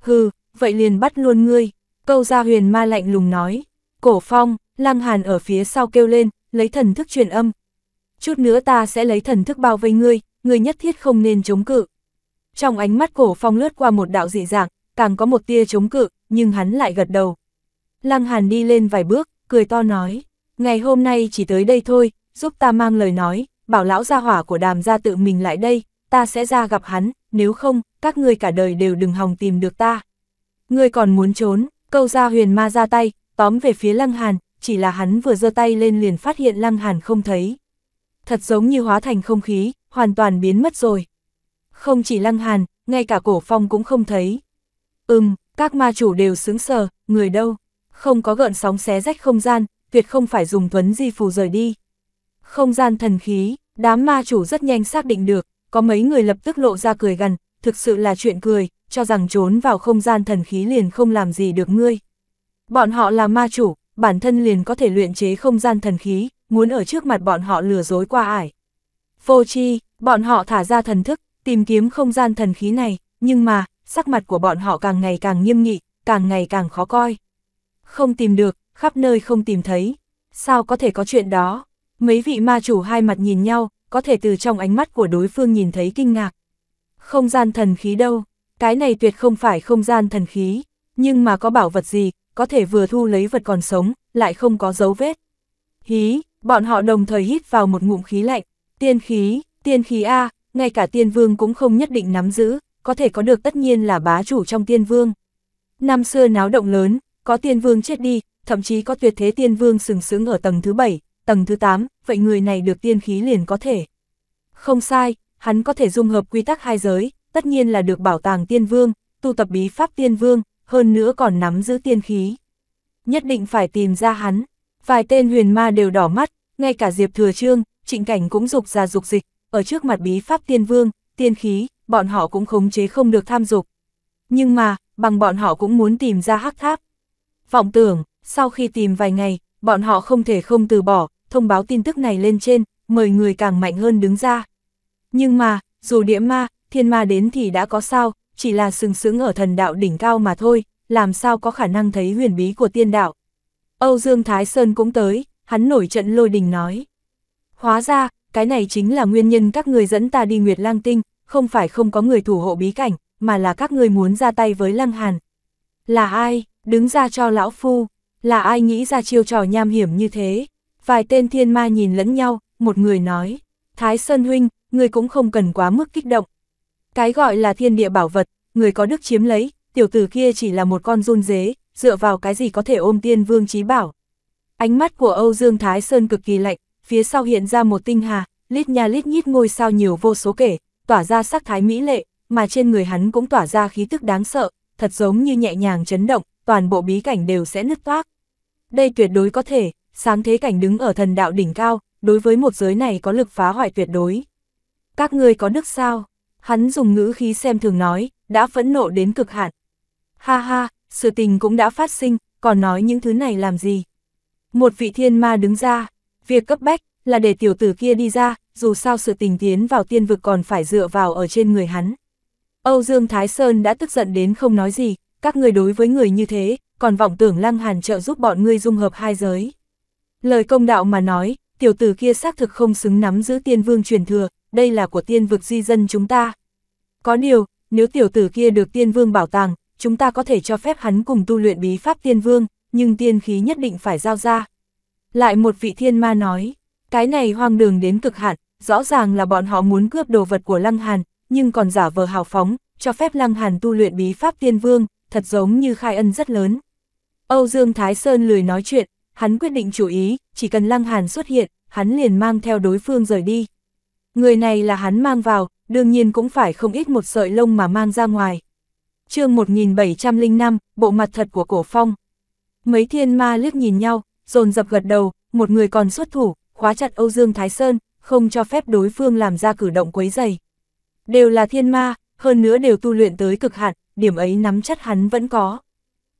Hừ, vậy liền bắt luôn ngươi, câu ra huyền ma lạnh lùng nói. Cổ phong, lăng hàn ở phía sau kêu lên, lấy thần thức truyền âm, chút nữa ta sẽ lấy thần thức bao vây ngươi, ngươi nhất thiết không nên chống cự. Trong ánh mắt cổ phong lướt qua một đạo dị dạng, càng có một tia chống cự, nhưng hắn lại gật đầu. Lăng Hàn đi lên vài bước, cười to nói, ngày hôm nay chỉ tới đây thôi, giúp ta mang lời nói, bảo lão gia hỏa của đàm gia tự mình lại đây, ta sẽ ra gặp hắn, nếu không, các ngươi cả đời đều đừng hòng tìm được ta. Ngươi còn muốn trốn, câu ra huyền ma ra tay, tóm về phía Lăng Hàn, chỉ là hắn vừa giơ tay lên liền phát hiện Lăng Hàn không thấy thật giống như hóa thành không khí, hoàn toàn biến mất rồi. Không chỉ lăng hàn, ngay cả cổ phong cũng không thấy. Ừm, các ma chủ đều sướng sờ, người đâu, không có gợn sóng xé rách không gian, tuyệt không phải dùng tuấn di phù rời đi. Không gian thần khí, đám ma chủ rất nhanh xác định được, có mấy người lập tức lộ ra cười gần, thực sự là chuyện cười, cho rằng trốn vào không gian thần khí liền không làm gì được ngươi. Bọn họ là ma chủ, bản thân liền có thể luyện chế không gian thần khí, muốn ở trước mặt bọn họ lừa dối qua ải. Vô chi, bọn họ thả ra thần thức, tìm kiếm không gian thần khí này, nhưng mà, sắc mặt của bọn họ càng ngày càng nghiêm nghị, càng ngày càng khó coi. Không tìm được, khắp nơi không tìm thấy. Sao có thể có chuyện đó? Mấy vị ma chủ hai mặt nhìn nhau, có thể từ trong ánh mắt của đối phương nhìn thấy kinh ngạc. Không gian thần khí đâu, cái này tuyệt không phải không gian thần khí, nhưng mà có bảo vật gì, có thể vừa thu lấy vật còn sống, lại không có dấu vết. Hí, Bọn họ đồng thời hít vào một ngụm khí lạnh, tiên khí, tiên khí A, ngay cả tiên vương cũng không nhất định nắm giữ, có thể có được tất nhiên là bá chủ trong tiên vương. Năm xưa náo động lớn, có tiên vương chết đi, thậm chí có tuyệt thế tiên vương sừng sững ở tầng thứ 7, tầng thứ 8, vậy người này được tiên khí liền có thể. Không sai, hắn có thể dung hợp quy tắc hai giới, tất nhiên là được bảo tàng tiên vương, tu tập bí pháp tiên vương, hơn nữa còn nắm giữ tiên khí. Nhất định phải tìm ra hắn. Vài tên huyền ma đều đỏ mắt, ngay cả Diệp Thừa Trương, trịnh cảnh cũng dục ra dục dịch, ở trước mặt bí pháp tiên vương, tiên khí, bọn họ cũng khống chế không được tham dục. Nhưng mà, bằng bọn họ cũng muốn tìm ra hắc tháp. Vọng tưởng, sau khi tìm vài ngày, bọn họ không thể không từ bỏ, thông báo tin tức này lên trên, mời người càng mạnh hơn đứng ra. Nhưng mà, dù địa ma, thiên ma đến thì đã có sao, chỉ là sừng sững ở thần đạo đỉnh cao mà thôi, làm sao có khả năng thấy huyền bí của tiên đạo. Âu Dương Thái Sơn cũng tới, hắn nổi trận lôi đình nói. Hóa ra, cái này chính là nguyên nhân các người dẫn ta đi Nguyệt Lang Tinh, không phải không có người thủ hộ bí cảnh, mà là các người muốn ra tay với Lăng Hàn. Là ai, đứng ra cho lão phu, là ai nghĩ ra chiêu trò nham hiểm như thế? Vài tên thiên ma nhìn lẫn nhau, một người nói, Thái Sơn Huynh, người cũng không cần quá mức kích động. Cái gọi là thiên địa bảo vật, người có đức chiếm lấy, tiểu tử kia chỉ là một con run dế, dựa vào cái gì có thể ôm tiên vương trí bảo. Ánh mắt của Âu Dương Thái Sơn cực kỳ lạnh, phía sau hiện ra một tinh hà, lít nha lít nhít ngôi sao nhiều vô số kể, tỏa ra sắc thái mỹ lệ, mà trên người hắn cũng tỏa ra khí tức đáng sợ, thật giống như nhẹ nhàng chấn động, toàn bộ bí cảnh đều sẽ nứt toác. Đây tuyệt đối có thể, sáng thế cảnh đứng ở thần đạo đỉnh cao, đối với một giới này có lực phá hoại tuyệt đối. Các ngươi có đức sao? Hắn dùng ngữ khí xem thường nói, đã phẫn nộ đến cực hạn. Ha ha, sự tình cũng đã phát sinh, còn nói những thứ này làm gì. Một vị thiên ma đứng ra, việc cấp bách là để tiểu tử kia đi ra, dù sao sự tình tiến vào tiên vực còn phải dựa vào ở trên người hắn. Âu Dương Thái Sơn đã tức giận đến không nói gì, các người đối với người như thế, còn vọng tưởng Lăng Hàn trợ giúp bọn ngươi dung hợp hai giới. Lời công đạo mà nói, tiểu tử kia xác thực không xứng nắm giữ tiên vương truyền thừa, đây là của tiên vực di dân chúng ta. Có điều, nếu tiểu tử kia được tiên vương bảo tàng, chúng ta có thể cho phép hắn cùng tu luyện bí pháp tiên vương, nhưng tiên khí nhất định phải giao ra. Lại một vị thiên ma nói, cái này hoang đường đến cực hạn, rõ ràng là bọn họ muốn cướp đồ vật của Lăng Hàn, nhưng còn giả vờ hào phóng, cho phép Lăng Hàn tu luyện bí pháp tiên vương, thật giống như khai ân rất lớn. Âu Dương Thái Sơn lười nói chuyện, hắn quyết định chủ ý, chỉ cần Lăng Hàn xuất hiện, hắn liền mang theo đối phương rời đi. Người này là hắn mang vào, đương nhiên cũng phải không ít một sợi lông mà mang ra ngoài chương 1705, bộ mặt thật của cổ phong. Mấy thiên ma liếc nhìn nhau, dồn dập gật đầu, một người còn xuất thủ, khóa chặt Âu Dương Thái Sơn, không cho phép đối phương làm ra cử động quấy dày. Đều là thiên ma, hơn nữa đều tu luyện tới cực hạn, điểm ấy nắm chắc hắn vẫn có.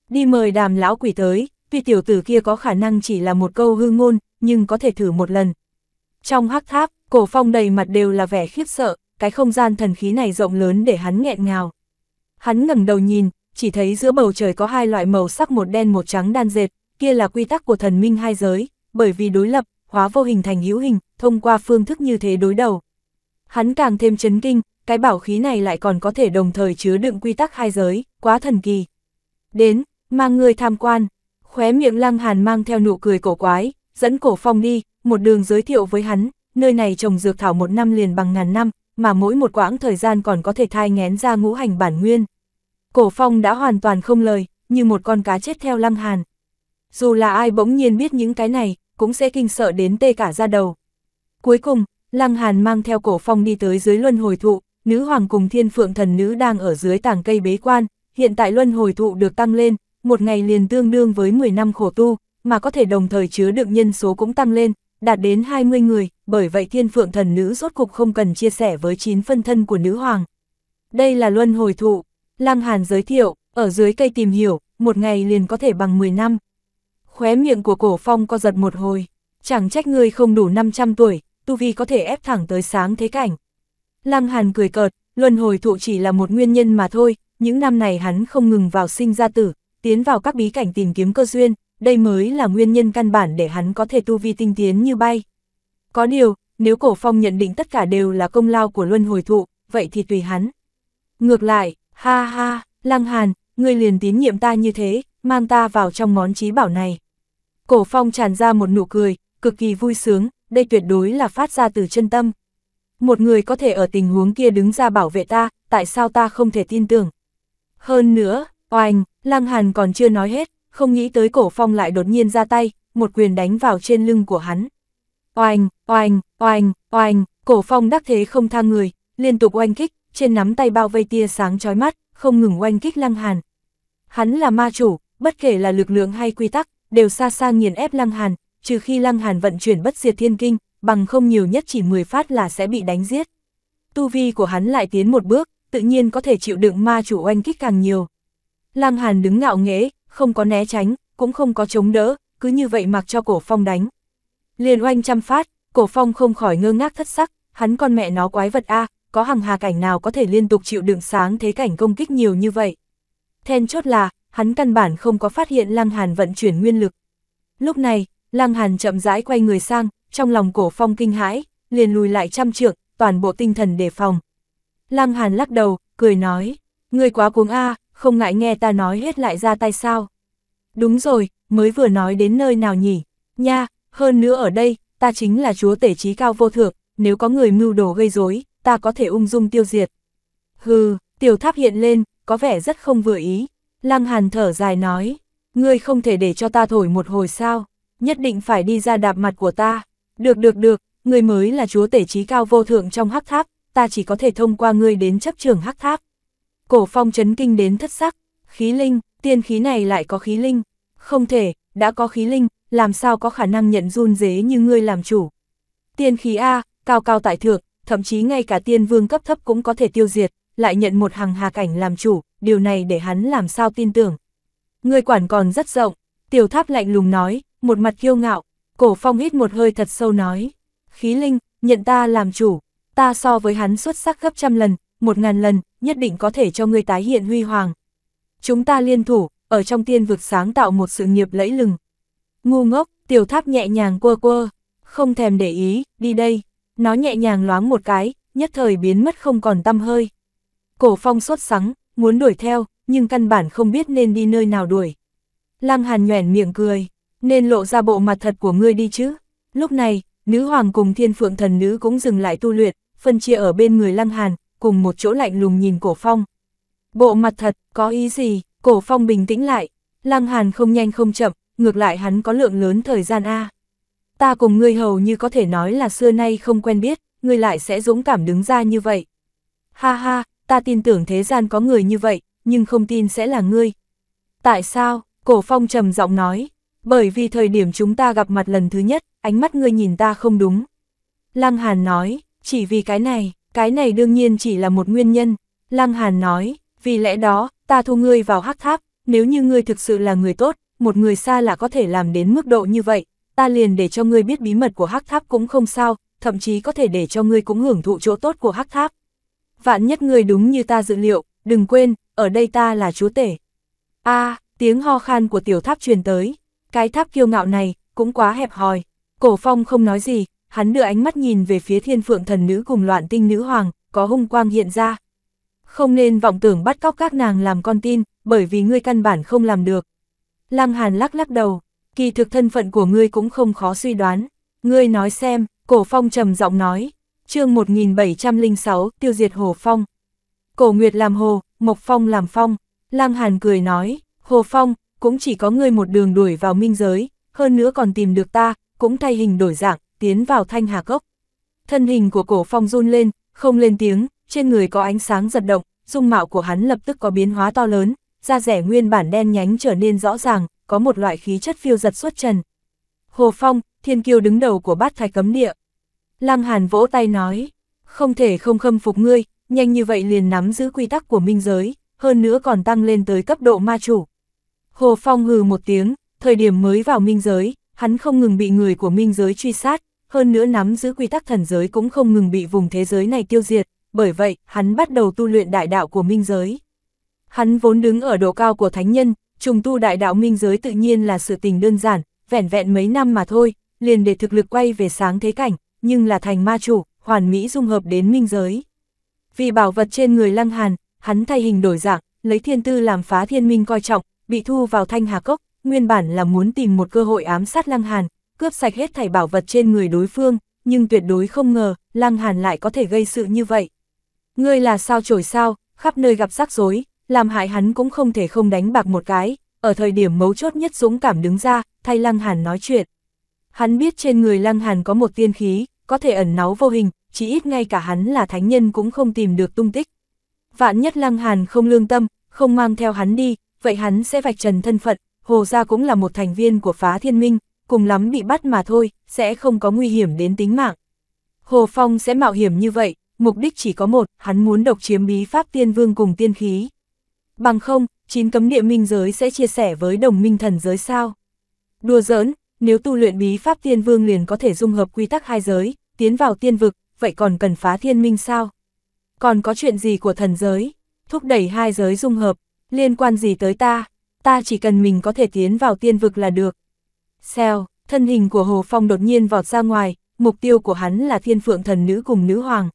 Đi mời đàm lão quỷ tới, tuy tiểu tử kia có khả năng chỉ là một câu hư ngôn, nhưng có thể thử một lần. Trong hắc tháp, cổ phong đầy mặt đều là vẻ khiếp sợ, cái không gian thần khí này rộng lớn để hắn nghẹn ngào. Hắn ngẩng đầu nhìn, chỉ thấy giữa bầu trời có hai loại màu sắc một đen một trắng đan dệt, kia là quy tắc của thần minh hai giới, bởi vì đối lập, hóa vô hình thành hữu hình, thông qua phương thức như thế đối đầu. Hắn càng thêm chấn kinh, cái bảo khí này lại còn có thể đồng thời chứa đựng quy tắc hai giới, quá thần kỳ. Đến, mang người tham quan, khóe miệng lăng hàn mang theo nụ cười cổ quái, dẫn cổ phong đi, một đường giới thiệu với hắn, nơi này trồng dược thảo một năm liền bằng ngàn năm, mà mỗi một quãng thời gian còn có thể thai ngén ra ngũ hành bản nguyên. Cổ phong đã hoàn toàn không lời, như một con cá chết theo lăng hàn. Dù là ai bỗng nhiên biết những cái này, cũng sẽ kinh sợ đến tê cả ra đầu. Cuối cùng, lăng hàn mang theo cổ phong đi tới dưới luân hồi thụ, nữ hoàng cùng thiên phượng thần nữ đang ở dưới tảng cây bế quan, hiện tại luân hồi thụ được tăng lên, một ngày liền tương đương với 10 năm khổ tu, mà có thể đồng thời chứa đựng nhân số cũng tăng lên, đạt đến 20 người, bởi vậy thiên phượng thần nữ rốt cục không cần chia sẻ với 9 phân thân của nữ hoàng. Đây là luân hồi thụ, Lăng Hàn giới thiệu, ở dưới cây tìm hiểu, một ngày liền có thể bằng 10 năm. Khóe miệng của cổ phong co giật một hồi, chẳng trách người không đủ 500 tuổi, tu vi có thể ép thẳng tới sáng thế cảnh. Lăng Hàn cười cợt, luân hồi thụ chỉ là một nguyên nhân mà thôi, những năm này hắn không ngừng vào sinh ra tử, tiến vào các bí cảnh tìm kiếm cơ duyên, đây mới là nguyên nhân căn bản để hắn có thể tu vi tinh tiến như bay. Có điều, nếu cổ phong nhận định tất cả đều là công lao của luân hồi thụ, vậy thì tùy hắn. Ngược lại, Ha ha, Lăng Hàn, ngươi liền tín nhiệm ta như thế, mang ta vào trong món trí bảo này. Cổ phong tràn ra một nụ cười, cực kỳ vui sướng, đây tuyệt đối là phát ra từ chân tâm. Một người có thể ở tình huống kia đứng ra bảo vệ ta, tại sao ta không thể tin tưởng. Hơn nữa, oanh, Lăng Hàn còn chưa nói hết, không nghĩ tới cổ phong lại đột nhiên ra tay, một quyền đánh vào trên lưng của hắn. Oanh, oanh, oanh, oanh, cổ phong đắc thế không tha người, liên tục oanh kích, trên nắm tay bao vây tia sáng chói mắt, không ngừng oanh kích Lăng Hàn. Hắn là ma chủ, bất kể là lực lượng hay quy tắc, đều xa xa nghiền ép Lăng Hàn, trừ khi Lăng Hàn vận chuyển bất diệt thiên kinh, bằng không nhiều nhất chỉ 10 phát là sẽ bị đánh giết. Tu vi của hắn lại tiến một bước, tự nhiên có thể chịu đựng ma chủ oanh kích càng nhiều. Lăng Hàn đứng ngạo nghễ, không có né tránh, cũng không có chống đỡ, cứ như vậy mặc cho cổ phong đánh. Liền oanh trăm phát, cổ phong không khỏi ngơ ngác thất sắc, hắn con mẹ nó quái vật a, có hàng hà cảnh nào có thể liên tục chịu đựng sáng thế cảnh công kích nhiều như vậy. Then chốt là, hắn căn bản không có phát hiện Lăng Hàn vận chuyển nguyên lực. Lúc này, Lăng Hàn chậm rãi quay người sang, trong lòng cổ phong kinh hãi, liền lùi lại trăm trượng, toàn bộ tinh thần đề phòng. Lăng Hàn lắc đầu, cười nói, người quá cuồng a, không ngại nghe ta nói hết lại ra tay sao. Đúng rồi, mới vừa nói đến nơi nào nhỉ, nha, hơn nữa ở đây, ta chính là chúa tể trí cao vô thượng, nếu có người mưu đồ gây rối ta có thể ung dung tiêu diệt. Hừ, tiểu tháp hiện lên, có vẻ rất không vừa ý. Lăng Hàn thở dài nói, ngươi không thể để cho ta thổi một hồi sao, nhất định phải đi ra đạp mặt của ta. Được được được, ngươi mới là chúa tể trí cao vô thượng trong hắc tháp, ta chỉ có thể thông qua ngươi đến chấp trường hắc tháp. Cổ phong chấn kinh đến thất sắc, khí linh, tiên khí này lại có khí linh. Không thể, đã có khí linh, làm sao có khả năng nhận run dế như ngươi làm chủ. Tiên khí A, cao cao tại thượng, thậm chí ngay cả tiên vương cấp thấp cũng có thể tiêu diệt, lại nhận một hàng hà cảnh làm chủ, điều này để hắn làm sao tin tưởng. Người quản còn rất rộng, tiểu tháp lạnh lùng nói, một mặt kiêu ngạo, cổ phong hít một hơi thật sâu nói, khí linh, nhận ta làm chủ, ta so với hắn xuất sắc gấp trăm lần, một ngàn lần, nhất định có thể cho ngươi tái hiện huy hoàng. Chúng ta liên thủ, ở trong tiên vực sáng tạo một sự nghiệp lẫy lừng. Ngu ngốc, tiểu tháp nhẹ nhàng quơ quơ, không thèm để ý, đi đây. Nó nhẹ nhàng loáng một cái, nhất thời biến mất không còn tăm hơi. Cổ phong sốt sắng, muốn đuổi theo, nhưng căn bản không biết nên đi nơi nào đuổi. Lăng Hàn nhoẻn miệng cười, nên lộ ra bộ mặt thật của ngươi đi chứ. Lúc này, nữ hoàng cùng thiên phượng thần nữ cũng dừng lại tu luyện, phân chia ở bên người Lăng Hàn, cùng một chỗ lạnh lùng nhìn cổ phong. Bộ mặt thật, có ý gì, cổ phong bình tĩnh lại, Lăng Hàn không nhanh không chậm, ngược lại hắn có lượng lớn thời gian A ta cùng ngươi hầu như có thể nói là xưa nay không quen biết, ngươi lại sẽ dũng cảm đứng ra như vậy. Ha ha, ta tin tưởng thế gian có người như vậy, nhưng không tin sẽ là ngươi. Tại sao? Cổ phong trầm giọng nói, bởi vì thời điểm chúng ta gặp mặt lần thứ nhất, ánh mắt ngươi nhìn ta không đúng. Lăng Hàn nói, chỉ vì cái này, cái này đương nhiên chỉ là một nguyên nhân. Lăng Hàn nói, vì lẽ đó, ta thu ngươi vào hắc tháp, nếu như ngươi thực sự là người tốt, một người xa là có thể làm đến mức độ như vậy, ta liền để cho ngươi biết bí mật của hắc tháp cũng không sao, thậm chí có thể để cho ngươi cũng hưởng thụ chỗ tốt của hắc tháp. Vạn nhất ngươi đúng như ta dự liệu, đừng quên, ở đây ta là chúa tể. a tiếng ho khan của tiểu tháp truyền tới, cái tháp kiêu ngạo này, cũng quá hẹp hòi. Cổ phong không nói gì, hắn đưa ánh mắt nhìn về phía thiên phượng thần nữ cùng loạn tinh nữ hoàng, có hung quang hiện ra. Không nên vọng tưởng bắt cóc các nàng làm con tin, bởi vì ngươi căn bản không làm được. Lăng Hàn lắc lắc đầu, kỳ thực thân phận của ngươi cũng không khó suy đoán. Ngươi nói xem, cổ phong trầm giọng nói, chương 1706, tiêu diệt hồ phong. Cổ Nguyệt làm hồ, Mộc Phong làm phong. Lăng Hàn cười nói, hồ phong, cũng chỉ có ngươi một đường đuổi vào minh giới, hơn nữa còn tìm được ta, cũng thay hình đổi dạng, tiến vào thanh hà gốc. Thân hình của cổ phong run lên, không lên tiếng, trên người có ánh sáng giật động, dung mạo của hắn lập tức có biến hóa to lớn, da rẻ nguyên bản đen nhánh trở nên rõ ràng, có một loại khí chất phiêu giật xuất trần. Hồ Phong, thiên kiêu đứng đầu của bát thạch cấm địa. Lăng Hàn vỗ tay nói, không thể không khâm phục ngươi, nhanh như vậy liền nắm giữ quy tắc của minh giới, hơn nữa còn tăng lên tới cấp độ ma chủ. Hồ Phong hừ một tiếng, thời điểm mới vào minh giới, hắn không ngừng bị người của minh giới truy sát, hơn nữa nắm giữ quy tắc thần giới cũng không ngừng bị vùng thế giới này tiêu diệt, bởi vậy, hắn bắt đầu tu luyện đại đạo của minh giới. Hắn vốn đứng ở độ cao của thánh nhân, trùng tu đại đạo minh giới tự nhiên là sự tình đơn giản, vẻn vẹn mấy năm mà thôi, liền để thực lực quay về sáng thế cảnh, nhưng là thành ma chủ, hoàn mỹ dung hợp đến minh giới. Vì bảo vật trên người Lăng Hàn, hắn thay hình đổi dạng, lấy thiên tư làm phá thiên minh coi trọng, bị thu vào thanh hà cốc, nguyên bản là muốn tìm một cơ hội ám sát Lăng Hàn, cướp sạch hết thảy bảo vật trên người đối phương, nhưng tuyệt đối không ngờ, Lăng Hàn lại có thể gây sự như vậy. Ngươi là sao chổi sao, khắp nơi gặp rắc rối, làm hại hắn cũng không thể không đánh bạc một cái, ở thời điểm mấu chốt nhất dũng cảm đứng ra, thay Lăng Hàn nói chuyện. Hắn biết trên người Lăng Hàn có một tiên khí, có thể ẩn náu vô hình, chỉ ít ngay cả hắn là thánh nhân cũng không tìm được tung tích. Vạn nhất Lăng Hàn không lương tâm, không mang theo hắn đi, vậy hắn sẽ vạch trần thân phận, hồ gia cũng là một thành viên của phá thiên minh, cùng lắm bị bắt mà thôi, sẽ không có nguy hiểm đến tính mạng. Hồ Phong sẽ mạo hiểm như vậy, mục đích chỉ có một, hắn muốn độc chiếm bí pháp tiên vương cùng tiên khí. Bằng không, chín cấm địa minh giới sẽ chia sẻ với đồng minh thần giới sao? Đùa giỡn, nếu tu luyện bí pháp tiên vương liền có thể dung hợp quy tắc hai giới, tiến vào tiên vực, vậy còn cần phá thiên minh sao? Còn có chuyện gì của thần giới? Thúc đẩy hai giới dung hợp, liên quan gì tới ta? Ta chỉ cần mình có thể tiến vào tiên vực là được. xeo thân hình của Hồ Phong đột nhiên vọt ra ngoài, mục tiêu của hắn là thiên phượng thần nữ cùng nữ hoàng.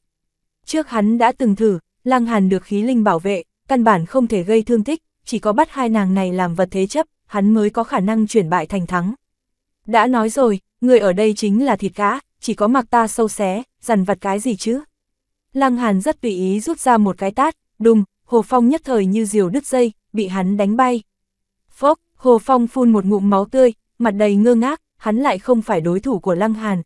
Trước hắn đã từng thử, lăng hàn được khí linh bảo vệ, căn bản không thể gây thương tích, chỉ có bắt hai nàng này làm vật thế chấp, hắn mới có khả năng chuyển bại thành thắng. Đã nói rồi, người ở đây chính là thịt cá, chỉ có mặc ta sâu xé, dằn vật cái gì chứ. Lăng Hàn rất tùy ý rút ra một cái tát, đùng, Hồ Phong nhất thời như diều đứt dây, bị hắn đánh bay. Phốc, Hồ Phong phun một ngụm máu tươi, mặt đầy ngơ ngác, hắn lại không phải đối thủ của Lăng Hàn.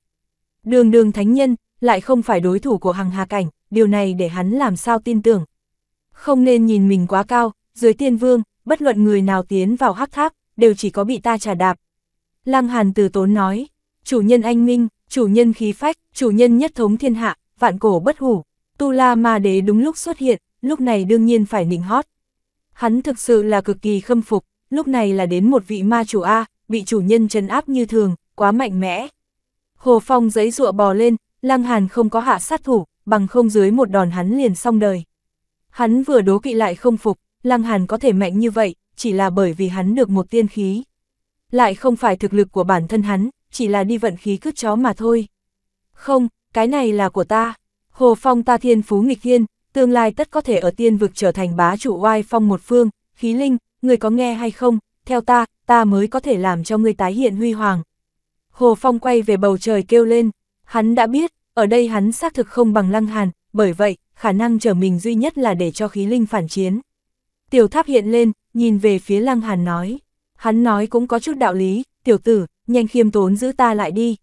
Đường đường thánh nhân, lại không phải đối thủ của Hằng Hà Cảnh, điều này để hắn làm sao tin tưởng. Không nên nhìn mình quá cao, dưới tiên vương, bất luận người nào tiến vào hắc tháp, đều chỉ có bị ta trả đạp. Lăng Hàn từ tốn nói, chủ nhân anh minh, chủ nhân khí phách, chủ nhân nhất thống thiên hạ, vạn cổ bất hủ. Tu La Ma Đế đúng lúc xuất hiện, lúc này đương nhiên phải nịnh hót. Hắn thực sự là cực kỳ khâm phục, lúc này là đến một vị ma chủ A, bị chủ nhân trấn áp như thường, quá mạnh mẽ. Hồ Phong giấy rụa bò lên, Lăng Hàn không có hạ sát thủ, bằng không dưới một đòn hắn liền xong đời. Hắn vừa đố kỵ lại không phục, Lăng Hàn có thể mạnh như vậy, chỉ là bởi vì hắn được một tiên khí. Lại không phải thực lực của bản thân hắn, chỉ là đi vận khí cướp chó mà thôi. Không, cái này là của ta. Hồ Phong ta thiên phú nghịch thiên, tương lai tất có thể ở tiên vực trở thành bá chủ oai phong một phương, khí linh, người có nghe hay không, theo ta, ta mới có thể làm cho người tái hiện huy hoàng. Hồ Phong quay về bầu trời kêu lên, hắn đã biết, ở đây hắn xác thực không bằng Lăng Hàn, bởi vậy, khả năng trở mình duy nhất là để cho khí linh phản chiến. Tiểu tháp hiện lên, nhìn về phía Lăng Hàn nói. Hắn nói cũng có chút đạo lý, tiểu tử, nhanh khiêm tốn giữ ta lại đi.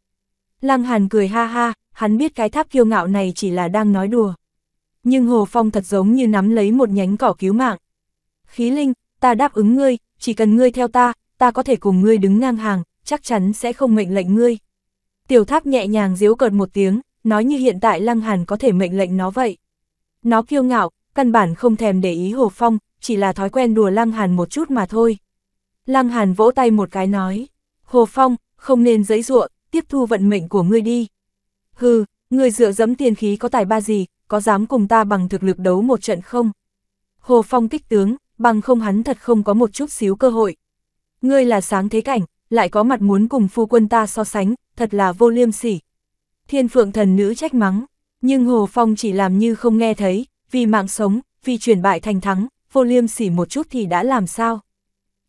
Lăng Hàn cười ha ha, hắn biết cái tháp kiêu ngạo này chỉ là đang nói đùa. Nhưng Hồ Phong thật giống như nắm lấy một nhánh cỏ cứu mạng. Khí linh, ta đáp ứng ngươi, chỉ cần ngươi theo ta, ta có thể cùng ngươi đứng ngang hàng, chắc chắn sẽ không mệnh lệnh ngươi. Tiểu tháp nhẹ nhàng diếu cợt một tiếng, nói như hiện tại Lăng Hàn có thể mệnh lệnh nó vậy. Nó kiêu ngạo, căn bản không thèm để ý Hồ Phong, chỉ là thói quen đùa Lăng Hàn một chút mà thôi. Lăng Hàn vỗ tay một cái nói, Hồ Phong, không nên giấy ruộng, tiếp thu vận mệnh của ngươi đi. Hừ, ngươi dựa dẫm tiền khí có tài ba gì, có dám cùng ta bằng thực lực đấu một trận không? Hồ Phong kích tướng, bằng không hắn thật không có một chút xíu cơ hội. Ngươi là sáng thế cảnh, lại có mặt muốn cùng phu quân ta so sánh, thật là vô liêm sỉ. Thiên phượng thần nữ trách mắng, nhưng Hồ Phong chỉ làm như không nghe thấy, vì mạng sống, vì chuyển bại thành thắng, vô liêm sỉ một chút thì đã làm sao?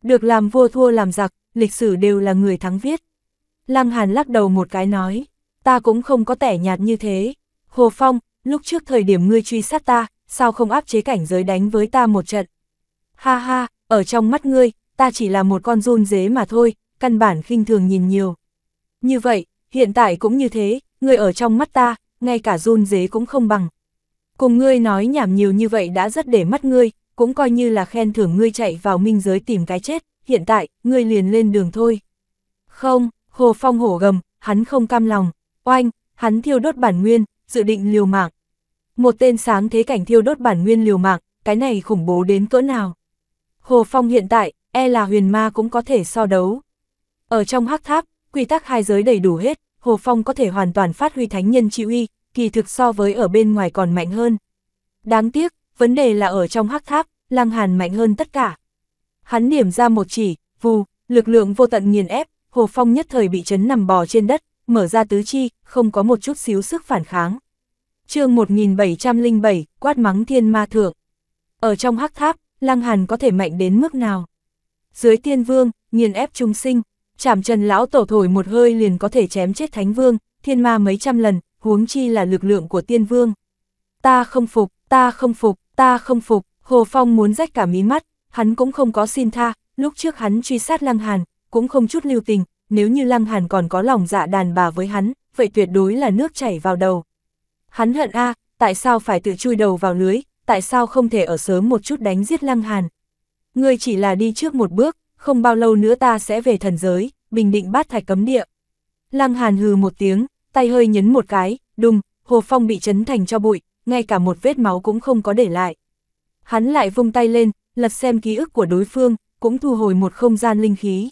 Được làm vua thua làm giặc, lịch sử đều là người thắng viết. Lăng Hàn lắc đầu một cái nói, ta cũng không có tẻ nhạt như thế. Hồ Phong, lúc trước thời điểm ngươi truy sát ta, sao không áp chế cảnh giới đánh với ta một trận? Ha ha, ở trong mắt ngươi, ta chỉ là một con run dế mà thôi, căn bản khinh thường nhìn nhiều. Như vậy, hiện tại cũng như thế, ngươi ở trong mắt ta, ngay cả run dế cũng không bằng. Cùng ngươi nói nhảm nhiều như vậy đã rất để mắt ngươi, cũng coi như là khen thưởng ngươi chạy vào minh giới tìm cái chết, hiện tại, ngươi liền lên đường thôi. Không, Hồ Phong hổ gầm, hắn không cam lòng, oanh, hắn thiêu đốt bản nguyên, dự định liều mạng. Một tên sáng thế cảnh thiêu đốt bản nguyên liều mạng, cái này khủng bố đến cỡ nào. Hồ Phong hiện tại, e là huyền ma cũng có thể so đấu. Ở trong hắc tháp, quy tắc hai giới đầy đủ hết, Hồ Phong có thể hoàn toàn phát huy thánh nhân chi uy, kỳ thực so với ở bên ngoài còn mạnh hơn. Đáng tiếc, vấn đề là ở trong hắc tháp, Lăng Hàn mạnh hơn tất cả. Hắn điểm ra một chỉ, vù, lực lượng vô tận nghiền ép, Hồ Phong nhất thời bị chấn nằm bò trên đất, mở ra tứ chi, không có một chút xíu sức phản kháng. chương 1707, quát mắng thiên ma thượng. Ở trong hắc tháp, Lăng Hàn có thể mạnh đến mức nào? Dưới tiên vương, nghiền ép chúng sinh, chạm trần lão tổ thổi một hơi liền có thể chém chết thánh vương, thiên ma mấy trăm lần, huống chi là lực lượng của tiên vương. Ta không phục, ta không phục, ta không phục, Hồ Phong muốn rách cả mí mắt, hắn cũng không có xin tha, lúc trước hắn truy sát Lăng Hàn, cũng không chút lưu tình, nếu như Lăng Hàn còn có lòng dạ đàn bà với hắn, vậy tuyệt đối là nước chảy vào đầu. Hắn hận a, tại sao phải tự chui đầu vào lưới, tại sao không thể ở sớm một chút đánh giết Lăng Hàn. người chỉ là đi trước một bước, không bao lâu nữa ta sẽ về thần giới, bình định bát thạch cấm địa. Lăng Hàn hừ một tiếng, tay hơi nhấn một cái, đùng, Hồ Phong bị chấn thành cho bụi, ngay cả một vết máu cũng không có để lại. Hắn lại vung tay lên, lật xem ký ức của đối phương, cũng thu hồi một không gian linh khí.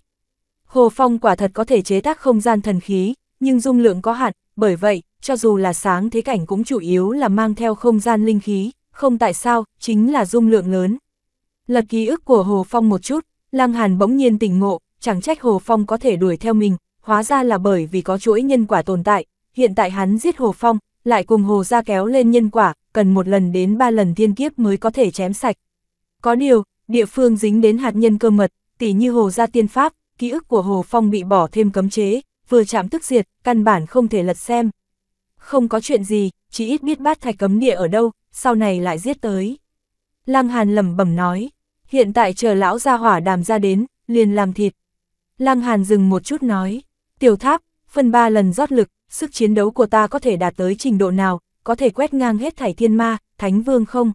Hồ Phong quả thật có thể chế tác không gian thần khí, nhưng dung lượng có hạn, bởi vậy, cho dù là sáng thế cảnh cũng chủ yếu là mang theo không gian linh khí, không tại sao, chính là dung lượng lớn. Lật ký ức của Hồ Phong một chút, Lăng Hàn bỗng nhiên tỉnh ngộ, chẳng trách Hồ Phong có thể đuổi theo mình, hóa ra là bởi vì có chuỗi nhân quả tồn tại, hiện tại hắn giết Hồ Phong, lại cùng Hồ ra kéo lên nhân quả, cần một lần đến ba lần thiên kiếp mới có thể chém sạch. Có điều, địa phương dính đến hạt nhân cơ mật, tỉ như Hồ ra tiên pháp, ký ức của Hồ Phong bị bỏ thêm cấm chế, vừa chạm tức diệt, căn bản không thể lật xem. Không có chuyện gì, chỉ ít biết bát thạch cấm địa ở đâu, sau này lại giết tới. Lăng Hàn lẩm bẩm nói hiện tại chờ lão ra hỏa đàm ra đến, liền làm thịt. Lăng Hàn dừng một chút nói, tiểu tháp, phần ba lần rót lực, sức chiến đấu của ta có thể đạt tới trình độ nào, có thể quét ngang hết thảy thiên ma, thánh vương không?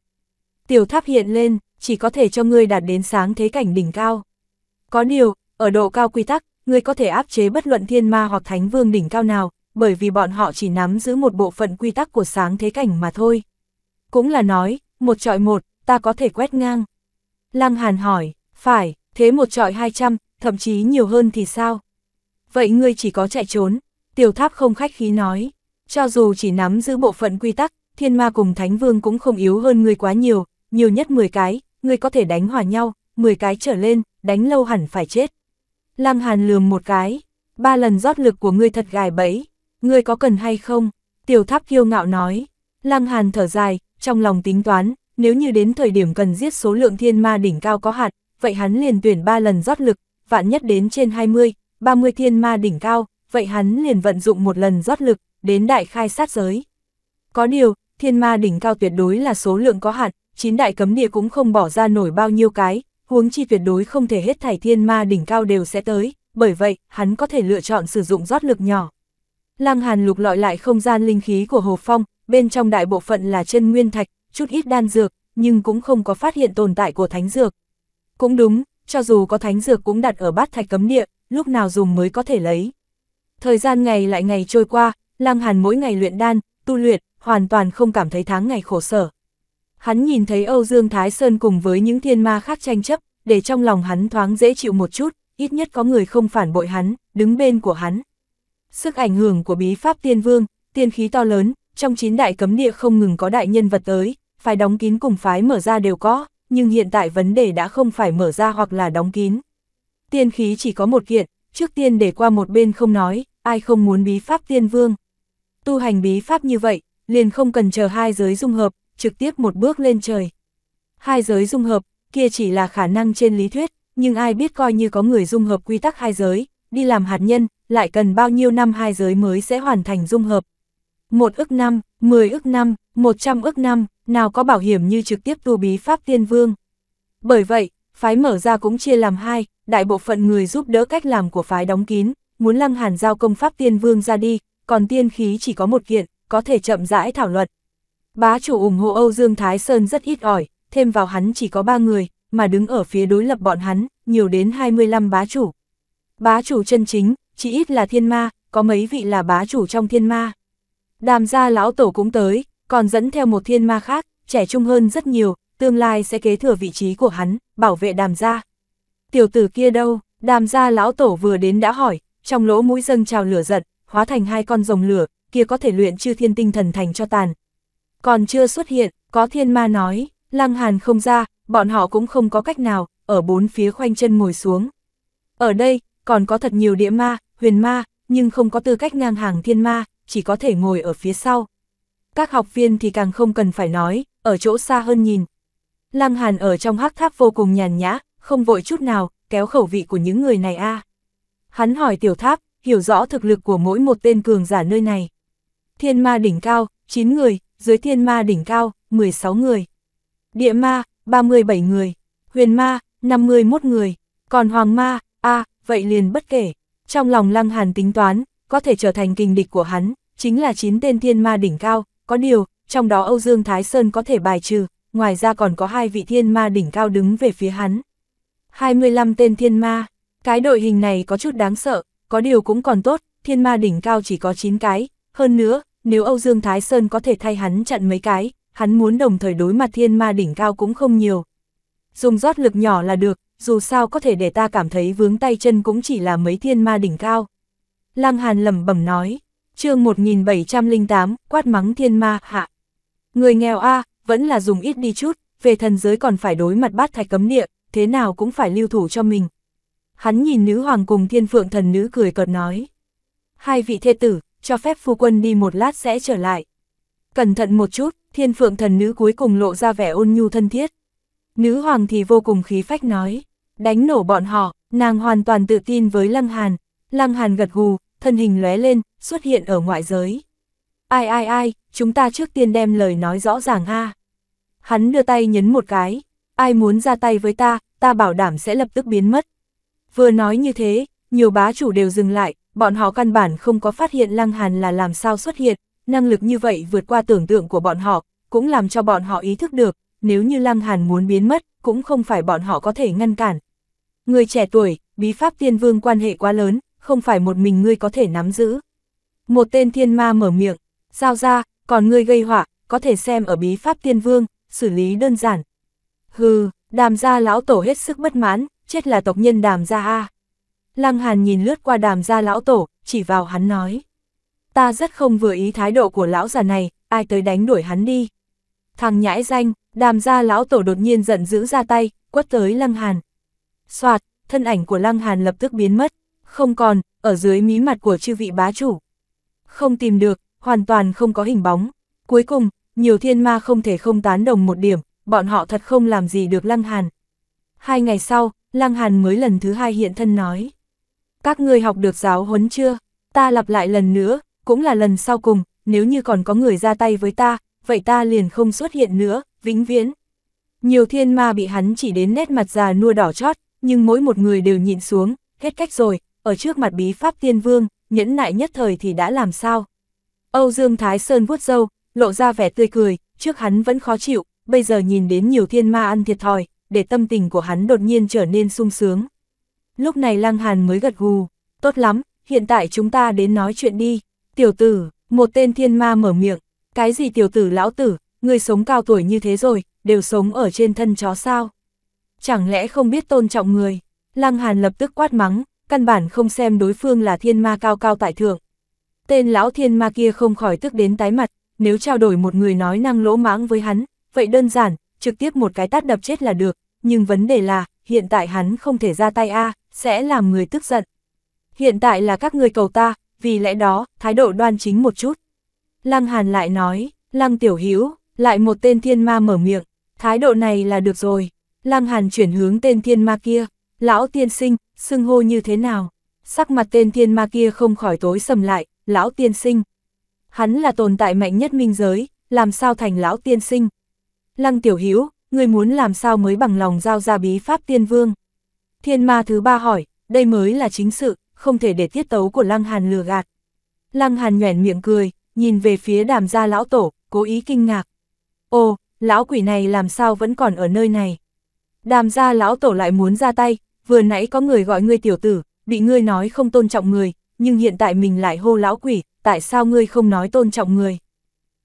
Tiểu tháp hiện lên, chỉ có thể cho ngươi đạt đến sáng thế cảnh đỉnh cao. Có điều, ở độ cao quy tắc, ngươi có thể áp chế bất luận thiên ma hoặc thánh vương đỉnh cao nào, bởi vì bọn họ chỉ nắm giữ một bộ phận quy tắc của sáng thế cảnh mà thôi. Cũng là nói, một trọi một, ta có thể quét ngang. Lăng Hàn hỏi, phải, thế một trọi 200, thậm chí nhiều hơn thì sao? Vậy ngươi chỉ có chạy trốn, tiểu tháp không khách khí nói. Cho dù chỉ nắm giữ bộ phận quy tắc, thiên ma cùng thánh vương cũng không yếu hơn ngươi quá nhiều, nhiều nhất 10 cái, ngươi có thể đánh hòa nhau, 10 cái trở lên, đánh lâu hẳn phải chết. Lăng Hàn lườm một cái, ba lần rót lực của ngươi thật gài bẫy, ngươi có cần hay không? Tiểu tháp kiêu ngạo nói, Lăng Hàn thở dài, trong lòng tính toán, nếu như đến thời điểm cần giết số lượng thiên ma đỉnh cao có hạt, vậy hắn liền tuyển 3 lần rót lực, vạn nhất đến trên 20, 30 thiên ma đỉnh cao, vậy hắn liền vận dụng một lần rót lực, đến đại khai sát giới. Có điều, thiên ma đỉnh cao tuyệt đối là số lượng có hạn, chín đại cấm địa cũng không bỏ ra nổi bao nhiêu cái, huống chi tuyệt đối không thể hết thảy thiên ma đỉnh cao đều sẽ tới, bởi vậy, hắn có thể lựa chọn sử dụng rót lực nhỏ. Lăng Hàn lục lọi lại không gian linh khí của Hồ Phong, bên trong đại bộ phận là chân nguyên thạch, chút ít đan dược, nhưng cũng không có phát hiện tồn tại của thánh dược. Cũng đúng, cho dù có thánh dược cũng đặt ở bát thạch cấm địa, lúc nào dùng mới có thể lấy. Thời gian ngày lại ngày trôi qua, Lăng Hàn mỗi ngày luyện đan, tu luyện, hoàn toàn không cảm thấy tháng ngày khổ sở. Hắn nhìn thấy Âu Dương Thái Sơn cùng với những thiên ma khác tranh chấp, để trong lòng hắn thoáng dễ chịu một chút, ít nhất có người không phản bội hắn, đứng bên của hắn. Sức ảnh hưởng của bí pháp tiên vương, tiên khí to lớn, trong chín đại cấm địa không ngừng có đại nhân vật tới, phải đóng kín cùng phái mở ra đều có, nhưng hiện tại vấn đề đã không phải mở ra hoặc là đóng kín. Tiên khí chỉ có một kiện, trước tiên để qua một bên không nói, ai không muốn bí pháp tiên vương. Tu hành bí pháp như vậy, liền không cần chờ hai giới dung hợp, trực tiếp một bước lên trời. Hai giới dung hợp, kia chỉ là khả năng trên lý thuyết, nhưng ai biết coi như có người dung hợp quy tắc hai giới, đi làm hạt nhân, lại cần bao nhiêu năm hai giới mới sẽ hoàn thành dung hợp. Một ức năm, mười ức năm, một trăm ức năm, nào có bảo hiểm như trực tiếp tu bí Pháp Tiên Vương. Bởi vậy, phái mở ra cũng chia làm hai, đại bộ phận người giúp đỡ cách làm của phái đóng kín, muốn Lăng Hàn giao công Pháp Tiên Vương ra đi, còn tiên khí chỉ có một kiện, có thể chậm rãi thảo luận. Bá chủ ủng hộ Âu Dương Thái Sơn rất ít ỏi, thêm vào hắn chỉ có ba người, mà đứng ở phía đối lập bọn hắn, nhiều đến 25 bá chủ. Bá chủ chân chính, chỉ ít là thiên ma, có mấy vị là bá chủ trong thiên ma. Đàm gia lão tổ cũng tới, còn dẫn theo một thiên ma khác, trẻ trung hơn rất nhiều, tương lai sẽ kế thừa vị trí của hắn, bảo vệ đàm gia. Tiểu tử kia đâu, đàm gia lão tổ vừa đến đã hỏi, trong lỗ mũi dâng trào lửa giật, hóa thành hai con rồng lửa, kia có thể luyện chư thiên tinh thần thành cho tàn. Còn chưa xuất hiện, có thiên ma nói, lăng hàn không ra, bọn họ cũng không có cách nào, ở bốn phía khoanh chân ngồi xuống. Ở đây, còn có thật nhiều địa ma, huyền ma, nhưng không có tư cách ngang hàng thiên ma, chỉ có thể ngồi ở phía sau các học viên thì càng không cần phải nói, ở chỗ xa hơn nhìn. Lăng Hàn ở trong hắc tháp vô cùng nhàn nhã, không vội chút nào, kéo khẩu vị của những người này a. Hắn hỏi tiểu tháp, hiểu rõ thực lực của mỗi một tên cường giả nơi này. Thiên ma đỉnh cao, 9 người, dưới thiên ma đỉnh cao, 16 người. Địa ma, 37 người. Huyền ma, 51 người. Còn hoàng ma, a vậy liền bất kể. Trong lòng lăng hàn tính toán, có thể trở thành kinh địch của hắn, chính là 9 tên thiên ma đỉnh cao, có điều, trong đó Âu Dương Thái Sơn có thể bài trừ, ngoài ra còn có hai vị thiên ma đỉnh cao đứng về phía hắn. 25 tên thiên ma, cái đội hình này có chút đáng sợ, có điều cũng còn tốt, thiên ma đỉnh cao chỉ có 9 cái, hơn nữa, nếu Âu Dương Thái Sơn có thể thay hắn chặn mấy cái, hắn muốn đồng thời đối mặt thiên ma đỉnh cao cũng không nhiều. Dùng rót lực nhỏ là được, dù sao có thể để ta cảm thấy vướng tay chân cũng chỉ là mấy thiên ma đỉnh cao. Lăng Hàn lẩm bẩm nói, chương 1708, quát mắng thiên ma, hạ. Người nghèo a vẫn là dùng ít đi chút, về thần giới còn phải đối mặt bát thạch cấm địa, thế nào cũng phải lưu thủ cho mình. Hắn nhìn nữ hoàng cùng thiên phượng thần nữ cười cợt nói. Hai vị thê tử, cho phép phu quân đi một lát sẽ trở lại. Cẩn thận một chút, thiên phượng thần nữ cuối cùng lộ ra vẻ ôn nhu thân thiết. Nữ hoàng thì vô cùng khí phách nói, đánh nổ bọn họ, nàng hoàn toàn tự tin với Lăng Hàn. Lăng Hàn gật gù, thân hình lóe lên, xuất hiện ở ngoại giới. Ai ai ai, chúng ta trước tiên đem lời nói rõ ràng ha. Hắn đưa tay nhấn một cái, ai muốn ra tay với ta, ta bảo đảm sẽ lập tức biến mất. Vừa nói như thế, nhiều bá chủ đều dừng lại, bọn họ căn bản không có phát hiện Lăng Hàn là làm sao xuất hiện, năng lực như vậy vượt qua tưởng tượng của bọn họ, cũng làm cho bọn họ ý thức được, nếu như Lăng Hàn muốn biến mất, cũng không phải bọn họ có thể ngăn cản. Người trẻ tuổi, bí pháp tiên vương quan hệ quá lớn, không phải một mình ngươi có thể nắm giữ. Một tên thiên ma mở miệng, giao ra, còn ngươi gây họa, có thể xem ở bí pháp tiên vương, xử lý đơn giản. Hừ, đàm gia lão tổ hết sức bất mãn, chết là tộc nhân đàm gia A. Lăng Hàn nhìn lướt qua đàm gia lão tổ, chỉ vào hắn nói. Ta rất không vừa ý thái độ của lão già này, ai tới đánh đuổi hắn đi. Thằng nhãi danh, đàm gia lão tổ đột nhiên giận dữ ra tay, quất tới Lăng Hàn. Soạt, thân ảnh của Lăng Hàn lập tức biến mất không còn, ở dưới mí mặt của chư vị bá chủ. Không tìm được, hoàn toàn không có hình bóng. Cuối cùng, nhiều thiên ma không thể không tán đồng một điểm, bọn họ thật không làm gì được Lăng Hàn. Hai ngày sau, Lăng Hàn mới lần thứ hai hiện thân nói. Các ngươi học được giáo huấn chưa? Ta lặp lại lần nữa, cũng là lần sau cùng, nếu như còn có người ra tay với ta, vậy ta liền không xuất hiện nữa, vĩnh viễn. Nhiều thiên ma bị hắn chỉ đến nét mặt già nua đỏ chót, nhưng mỗi một người đều nhịn xuống, hết cách rồi, ở trước mặt bí pháp tiên vương, nhẫn nại nhất thời thì đã làm sao. Âu Dương Thái Sơn vuốt râu lộ ra vẻ tươi cười, trước hắn vẫn khó chịu, bây giờ nhìn đến nhiều thiên ma ăn thiệt thòi, để tâm tình của hắn đột nhiên trở nên sung sướng. Lúc này Lăng Hàn mới gật gù, tốt lắm, hiện tại chúng ta đến nói chuyện đi. Tiểu tử, một tên thiên ma mở miệng, cái gì tiểu tử lão tử, người sống cao tuổi như thế rồi, đều sống ở trên thân chó sao. Chẳng lẽ không biết tôn trọng người, Lăng Hàn lập tức quát mắng, căn bản không xem đối phương là thiên ma cao cao tại thượng. Tên lão thiên ma kia không khỏi tức đến tái mặt, nếu trao đổi một người nói năng lỗ mãng với hắn, vậy đơn giản, trực tiếp một cái tát đập chết là được, nhưng vấn đề là, hiện tại hắn không thể ra tay A, sẽ làm người tức giận. Hiện tại là các người cầu ta, vì lẽ đó, thái độ đoan chính một chút. Lăng Hàn lại nói, Lăng Tiểu Hữu lại một tên thiên ma mở miệng, thái độ này là được rồi. Lăng Hàn chuyển hướng tên thiên ma kia, Lão tiên sinh, xưng hô như thế nào? Sắc mặt tên thiên ma kia không khỏi tối sầm lại, lão tiên sinh. Hắn là tồn tại mạnh nhất minh giới, làm sao thành lão tiên sinh? Lăng tiểu Hiếu, người muốn làm sao mới bằng lòng giao ra bí pháp tiên vương? Thiên ma thứ ba hỏi, đây mới là chính sự, không thể để tiết tấu của Lăng Hàn lừa gạt. Lăng Hàn nhoẻn miệng cười, nhìn về phía đàm gia lão tổ, cố ý kinh ngạc. Ô, lão quỷ này làm sao vẫn còn ở nơi này? Đàm gia lão tổ lại muốn ra tay, vừa nãy có người gọi ngươi tiểu tử, bị ngươi nói không tôn trọng người, nhưng hiện tại mình lại hô lão quỷ, tại sao ngươi không nói tôn trọng người.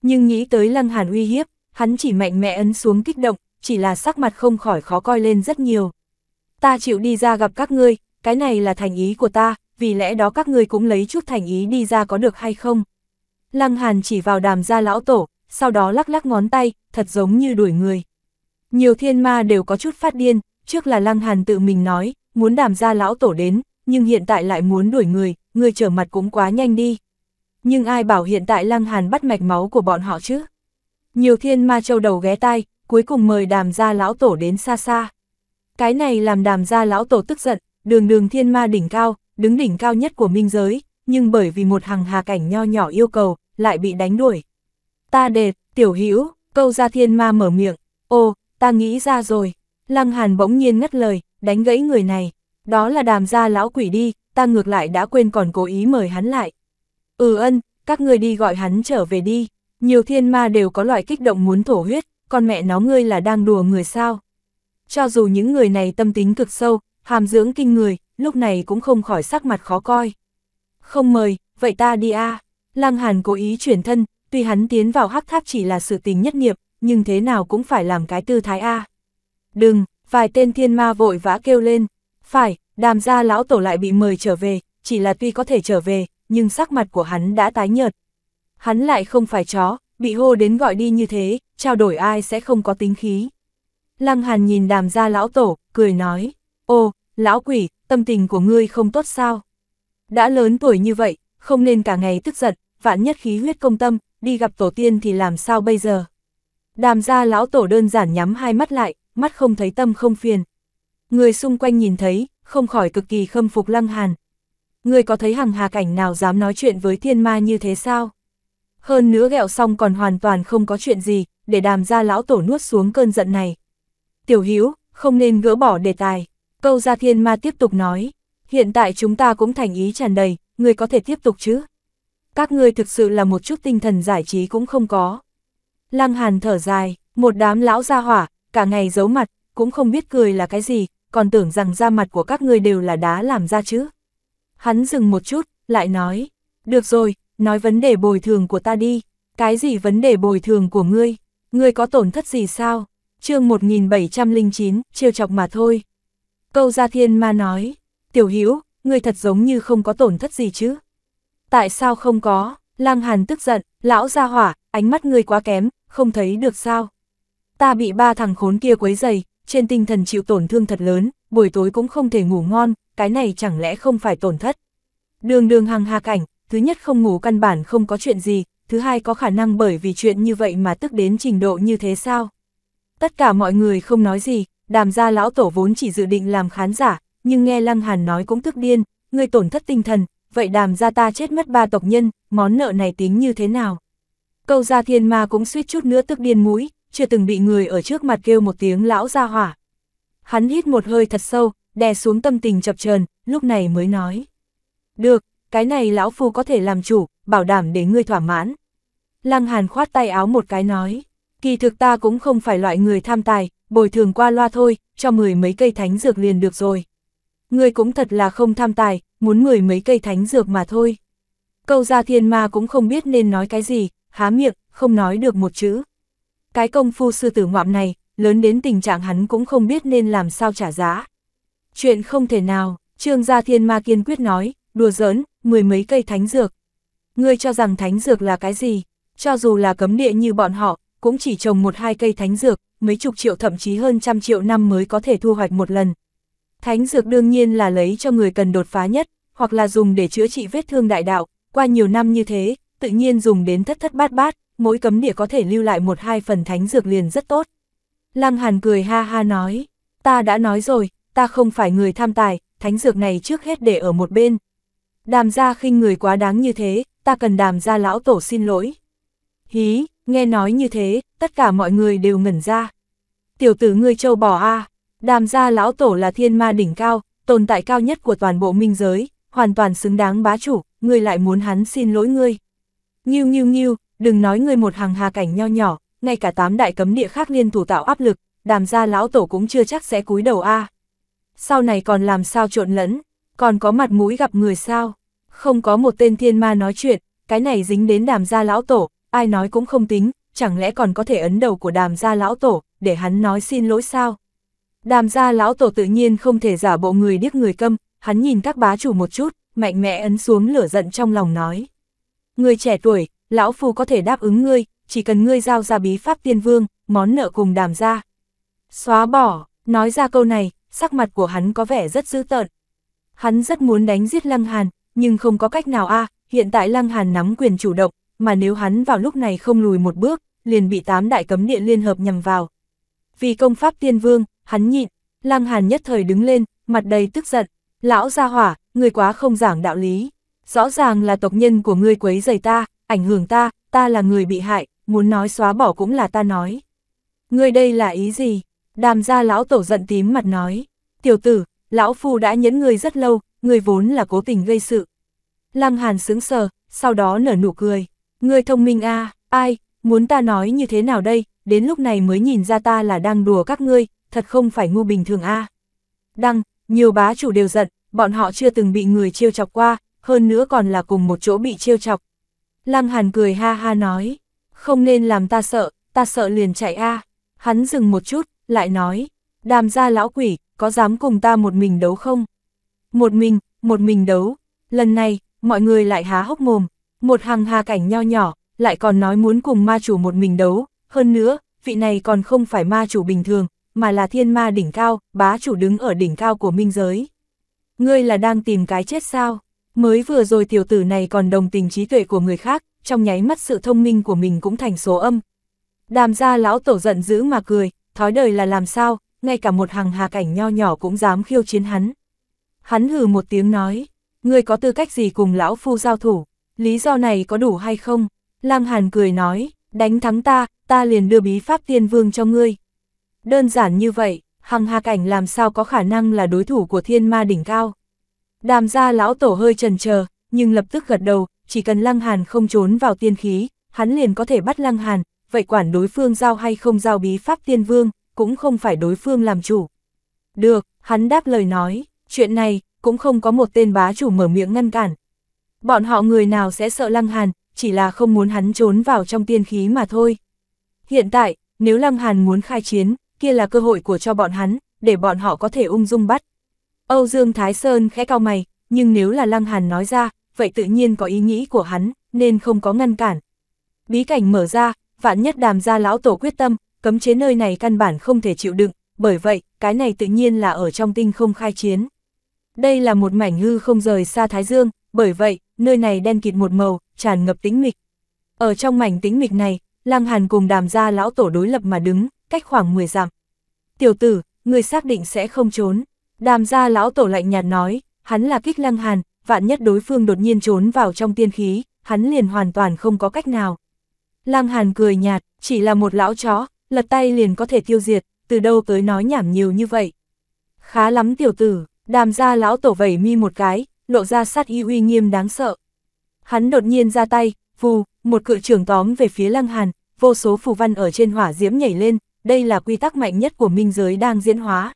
Nhưng nghĩ tới Lăng Hàn uy hiếp, hắn chỉ mạnh mẽ ấn xuống kích động, chỉ là sắc mặt không khỏi khó coi lên rất nhiều. Ta chịu đi ra gặp các ngươi, cái này là thành ý của ta, vì lẽ đó các ngươi cũng lấy chút thành ý đi ra có được hay không. Lăng Hàn chỉ vào đàm gia lão tổ, sau đó lắc lắc ngón tay, thật giống như đuổi người. Nhiều thiên ma đều có chút phát điên, trước là Lăng Hàn tự mình nói, muốn đàm ra lão tổ đến, nhưng hiện tại lại muốn đuổi người, người trở mặt cũng quá nhanh đi. Nhưng ai bảo hiện tại Lăng Hàn bắt mạch máu của bọn họ chứ? Nhiều thiên ma châu đầu ghé tai, cuối cùng mời đàm gia lão tổ đến xa xa. Cái này làm đàm gia lão tổ tức giận, đường đường thiên ma đỉnh cao, đứng đỉnh cao nhất của minh giới, nhưng bởi vì một hàng hà cảnh nho nhỏ yêu cầu, lại bị đánh đuổi. Ta đệt, tiểu hữu câu ra thiên ma mở miệng, ô, ta nghĩ ra rồi. Lăng Hàn bỗng nhiên ngắt lời, đánh gãy người này. Đó là đàm gia lão quỷ đi, ta ngược lại đã quên còn cố ý mời hắn lại. Ừ ân, các ngươi đi gọi hắn trở về đi. Nhiều thiên ma đều có loại kích động muốn thổ huyết, con mẹ nó ngươi là đang đùa người sao. Cho dù những người này tâm tính cực sâu, hàm dưỡng kinh người, lúc này cũng không khỏi sắc mặt khó coi. Không mời, vậy ta đi a à. Lăng Hàn cố ý chuyển thân, tuy hắn tiến vào hắc tháp chỉ là sự tình nhất nghiệp, nhưng thế nào cũng phải làm cái tư thái a đừng, vài tên thiên ma vội vã kêu lên, phải, đàm gia lão tổ lại bị mời trở về, chỉ là tuy có thể trở về, nhưng sắc mặt của hắn đã tái nhợt. Hắn lại không phải chó, bị hô đến gọi đi như thế, trao đổi ai sẽ không có tính khí. Lăng Hàn nhìn đàm gia lão tổ, cười nói, ô, lão quỷ, tâm tình của ngươi không tốt sao? Đã lớn tuổi như vậy, không nên cả ngày tức giận, vạn nhất khí huyết công tâm, đi gặp tổ tiên thì làm sao bây giờ? Đàm gia lão tổ đơn giản nhắm hai mắt lại, mắt không thấy tâm không phiền. Người xung quanh nhìn thấy, không khỏi cực kỳ khâm phục Lăng Hàn. Người có thấy hằng hà cảnh nào dám nói chuyện với thiên ma như thế sao? Hơn nữa gẹo xong còn hoàn toàn không có chuyện gì, để đàm ra lão tổ nuốt xuống cơn giận này. Tiểu Hữu không nên gỡ bỏ đề tài. Câu gia thiên ma tiếp tục nói, hiện tại chúng ta cũng thành ý tràn đầy, người có thể tiếp tục chứ? Các ngươi thực sự là một chút tinh thần giải trí cũng không có. Lăng Hàn thở dài, một đám lão gia hỏa, cả ngày giấu mặt, cũng không biết cười là cái gì, còn tưởng rằng da mặt của các ngươi đều là đá làm ra chứ. Hắn dừng một chút, lại nói, được rồi, nói vấn đề bồi thường của ta đi, cái gì vấn đề bồi thường của ngươi, ngươi có tổn thất gì sao? chương 1709, trêu chọc mà thôi. Câu gia thiên ma nói, tiểu hữu ngươi thật giống như không có tổn thất gì chứ. Tại sao không có, lang hàn tức giận, lão ra hỏa, ánh mắt ngươi quá kém, không thấy được sao ta bị ba thằng khốn kia quấy dày, trên tinh thần chịu tổn thương thật lớn, buổi tối cũng không thể ngủ ngon, cái này chẳng lẽ không phải tổn thất. Đường đường hằng hà cảnh, thứ nhất không ngủ căn bản không có chuyện gì, thứ hai có khả năng bởi vì chuyện như vậy mà tức đến trình độ như thế sao. Tất cả mọi người không nói gì, đàm gia lão tổ vốn chỉ dự định làm khán giả, nhưng nghe Lăng Hàn nói cũng tức điên, ngươi tổn thất tinh thần, vậy đàm gia ta chết mất ba tộc nhân, món nợ này tính như thế nào? Câu gia thiên ma cũng suýt chút nữa tức điên mũi, chưa từng bị người ở trước mặt kêu một tiếng lão ra hỏa. Hắn hít một hơi thật sâu, đè xuống tâm tình chập chờn lúc này mới nói. Được, cái này lão phu có thể làm chủ, bảo đảm để ngươi thỏa mãn. Lăng Hàn khoát tay áo một cái nói, kỳ thực ta cũng không phải loại người tham tài, bồi thường qua loa thôi, cho mười mấy cây thánh dược liền được rồi. Ngươi cũng thật là không tham tài, muốn mười mấy cây thánh dược mà thôi. Câu ra thiên ma cũng không biết nên nói cái gì, há miệng, không nói được một chữ cái công phu sư tử ngoạm này, lớn đến tình trạng hắn cũng không biết nên làm sao trả giá. Chuyện không thể nào, Trương Gia Thiên Ma kiên quyết nói, đùa giỡn, mười mấy cây thánh dược. Ngươi cho rằng thánh dược là cái gì? Cho dù là cấm địa như bọn họ, cũng chỉ trồng một hai cây thánh dược, mấy chục triệu thậm chí hơn trăm triệu năm mới có thể thu hoạch một lần. Thánh dược đương nhiên là lấy cho người cần đột phá nhất, hoặc là dùng để chữa trị vết thương đại đạo, qua nhiều năm như thế, tự nhiên dùng đến thất thất bát bát, mỗi cấm địa có thể lưu lại một hai phần thánh dược liền rất tốt. Lăng Hàn cười ha ha nói, ta đã nói rồi, ta không phải người tham tài, thánh dược này trước hết để ở một bên. Đàm gia khinh người quá đáng như thế, ta cần đàm gia lão tổ xin lỗi. Hí, nghe nói như thế, tất cả mọi người đều ngẩn ra. Tiểu tử ngươi châu bỏ a đàm gia lão tổ là thiên ma đỉnh cao, tồn tại cao nhất của toàn bộ minh giới, hoàn toàn xứng đáng bá chủ, ngươi lại muốn hắn xin lỗi ngươi. Nghiêu nghiêu nghiêu, Đừng nói người một hàng hà cảnh nho nhỏ, ngay cả tám đại cấm địa khác liên thủ tạo áp lực, đàm gia lão tổ cũng chưa chắc sẽ cúi đầu a. Sau này còn làm sao trộn lẫn, còn có mặt mũi gặp người sao? Không có một tên thiên ma nói chuyện, cái này dính đến đàm gia lão tổ, ai nói cũng không tính, chẳng lẽ còn có thể ấn đầu của đàm gia lão tổ, để hắn nói xin lỗi sao? Đàm gia lão tổ tự nhiên không thể giả bộ người điếc người câm, hắn nhìn các bá chủ một chút, mạnh mẽ ấn xuống lửa giận trong lòng nói. Người trẻ tuổi, lão phu có thể đáp ứng ngươi, chỉ cần ngươi giao ra bí pháp tiên vương, món nợ cùng đàm ra. Xóa bỏ, nói ra câu này, sắc mặt của hắn có vẻ rất dữ tợn. Hắn rất muốn đánh giết Lăng Hàn, nhưng không có cách nào a. À, hiện tại Lăng Hàn nắm quyền chủ động, mà nếu hắn vào lúc này không lùi một bước, liền bị tám đại cấm địa liên hợp nhằm vào. Vì công pháp tiên vương, hắn nhịn, Lăng Hàn nhất thời đứng lên, mặt đầy tức giận, lão gia hỏa, người quá không giảng đạo lý, rõ ràng là tộc nhân của ngươi quấy rầy ta, ảnh hưởng ta, ta là người bị hại, muốn nói xóa bỏ cũng là ta nói. Ngươi đây là ý gì? Đàm gia lão tổ giận tím mặt nói, tiểu tử, lão phu đã nhẫn ngươi rất lâu, ngươi vốn là cố tình gây sự. Lăng Hàn sướng sờ, sau đó nở nụ cười, ngươi thông minh a, ai, muốn ta nói như thế nào đây, đến lúc này mới nhìn ra ta là đang đùa các ngươi, thật không phải ngu bình thường a. À. Đăng, nhiều bá chủ đều giận, bọn họ chưa từng bị người trêu chọc qua, hơn nữa còn là cùng một chỗ bị trêu chọc, Lăng Hàn cười ha ha nói, không nên làm ta sợ, ta sợ liền chạy a. Hắn dừng một chút, lại nói, đàm gia lão quỷ, có dám cùng ta một mình đấu không? Một mình, một mình đấu. Lần này, mọi người lại há hốc mồm, một hàng hà cảnh nho nhỏ, lại còn nói muốn cùng ma chủ một mình đấu, hơn nữa, vị này còn không phải ma chủ bình thường, mà là thiên ma đỉnh cao, bá chủ đứng ở đỉnh cao của minh giới. Ngươi là đang tìm cái chết sao? Mới vừa rồi tiểu tử này còn đồng tình trí tuệ của người khác, trong nháy mắt sự thông minh của mình cũng thành số âm. Đàm gia lão tổ giận dữ mà cười, thói đời là làm sao, ngay cả một hàng hà cảnh nho nhỏ cũng dám khiêu chiến hắn. Hắn hừ một tiếng nói, người có tư cách gì cùng lão phu giao thủ, lý do này có đủ hay không? Lang Hàn cười nói, đánh thắng ta, ta liền đưa bí pháp tiên vương cho ngươi. Đơn giản như vậy, hằng hà cảnh làm sao có khả năng là đối thủ của thiên ma đỉnh cao. Đàm gia lão tổ hơi trần chờ nhưng lập tức gật đầu, chỉ cần Lăng Hàn không trốn vào tiên khí, hắn liền có thể bắt Lăng Hàn, vậy quản đối phương giao hay không giao bí pháp tiên vương, cũng không phải đối phương làm chủ. Được, hắn đáp lời nói, chuyện này, cũng không có một tên bá chủ mở miệng ngăn cản. Bọn họ người nào sẽ sợ Lăng Hàn, chỉ là không muốn hắn trốn vào trong tiên khí mà thôi. Hiện tại, nếu Lăng Hàn muốn khai chiến, kia là cơ hội của cho bọn hắn, để bọn họ có thể ung dung bắt, Âu Dương Thái Sơn khẽ cao mày, nhưng nếu là Lăng Hàn nói ra, vậy tự nhiên có ý nghĩ của hắn, nên không có ngăn cản. Bí cảnh mở ra, vạn nhất đàm gia lão tổ quyết tâm, cấm chế nơi này căn bản không thể chịu đựng, bởi vậy, cái này tự nhiên là ở trong tinh không khai chiến. Đây là một mảnh hư không rời xa Thái Dương, bởi vậy, nơi này đen kịt một màu, tràn ngập tĩnh mịch. Ở trong mảnh tĩnh mịch này, Lăng Hàn cùng đàm gia lão tổ đối lập mà đứng, cách khoảng 10 dặm. Tiểu tử, người xác định sẽ không trốn. Đàm gia lão tổ lạnh nhạt nói, hắn là kích lăng hàn, vạn nhất đối phương đột nhiên trốn vào trong tiên khí, hắn liền hoàn toàn không có cách nào. Lăng hàn cười nhạt, chỉ là một lão chó, lật tay liền có thể tiêu diệt, từ đâu tới nói nhảm nhiều như vậy. Khá lắm tiểu tử, đàm gia lão tổ vẩy mi một cái, lộ ra sát y uy nghiêm đáng sợ. Hắn đột nhiên ra tay, vù, một cự trưởng tóm về phía lăng hàn, vô số phù văn ở trên hỏa diễm nhảy lên, đây là quy tắc mạnh nhất của minh giới đang diễn hóa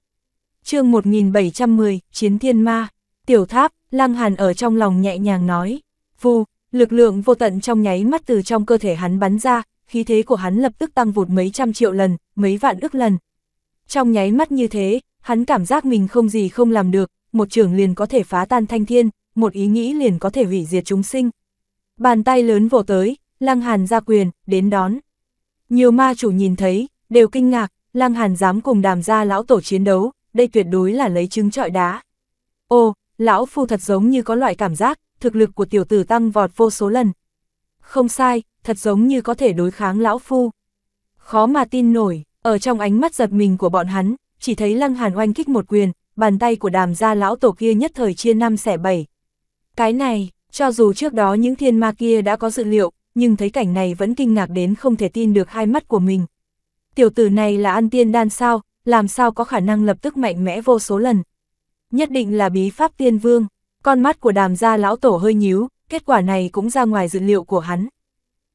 chương 1710, Chiến Thiên Ma, Tiểu Tháp, Lăng Hàn ở trong lòng nhẹ nhàng nói, vù, lực lượng vô tận trong nháy mắt từ trong cơ thể hắn bắn ra, khí thế của hắn lập tức tăng vụt mấy trăm triệu lần, mấy vạn ức lần. Trong nháy mắt như thế, hắn cảm giác mình không gì không làm được, một trưởng liền có thể phá tan thanh thiên, một ý nghĩ liền có thể hủy diệt chúng sinh. Bàn tay lớn vồ tới, Lăng Hàn ra quyền, đến đón. Nhiều ma chủ nhìn thấy, đều kinh ngạc, Lăng Hàn dám cùng đàm gia lão tổ chiến đấu, đây tuyệt đối là lấy trứng trọi đá. Ô, lão phu thật giống như có loại cảm giác, thực lực của tiểu tử tăng vọt vô số lần. Không sai, thật giống như có thể đối kháng lão phu. Khó mà tin nổi, ở trong ánh mắt giật mình của bọn hắn, chỉ thấy Lăng Hàn oanh kích một quyền, bàn tay của đàm gia lão tổ kia nhất thời chia năm xẻ bảy. Cái này, cho dù trước đó những thiên ma kia đã có dự liệu, nhưng thấy cảnh này vẫn kinh ngạc đến không thể tin được hai mắt của mình. Tiểu tử này là ăn tiên đan sao, làm sao có khả năng lập tức mạnh mẽ vô số lần. Nhất định là bí pháp tiên vương, con mắt của đàm gia lão tổ hơi nhíu, kết quả này cũng ra ngoài dự liệu của hắn.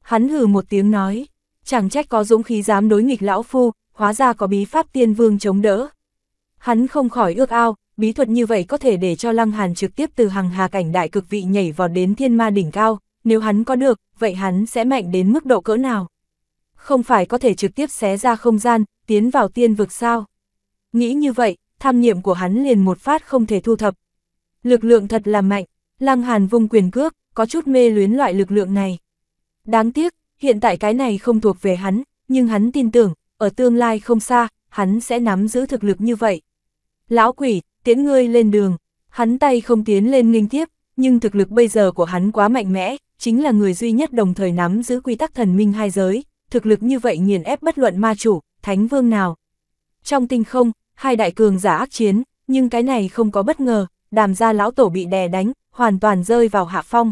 Hắn hừ một tiếng nói, chẳng trách có dũng khí dám đối nghịch lão phu, hóa ra có bí pháp tiên vương chống đỡ. Hắn không khỏi ước ao, bí thuật như vậy có thể để cho Lăng Hàn trực tiếp từ hàng hà cảnh đại cực vị nhảy vào đến thiên ma đỉnh cao, nếu hắn có được, vậy hắn sẽ mạnh đến mức độ cỡ nào? Không phải có thể trực tiếp xé ra không gian, tiến vào tiên vực sao? Nghĩ như vậy, tham niệm của hắn liền một phát không thể thu thập. Lực lượng thật là mạnh, Lăng Hàn vung quyền cước, có chút mê luyến loại lực lượng này. Đáng tiếc, hiện tại cái này không thuộc về hắn, nhưng hắn tin tưởng, ở tương lai không xa, hắn sẽ nắm giữ thực lực như vậy. Lão quỷ, tiễn ngươi lên đường, hắn tay không tiến lên nghênh tiếp, nhưng thực lực bây giờ của hắn quá mạnh mẽ, chính là người duy nhất đồng thời nắm giữ quy tắc thần minh hai giới, thực lực như vậy nghiền ép bất luận ma chủ, thánh vương nào. Trong tinh không, hai đại cường giả ác chiến, nhưng cái này không có bất ngờ, đàm gia lão tổ bị đè đánh, hoàn toàn rơi vào hạ phong.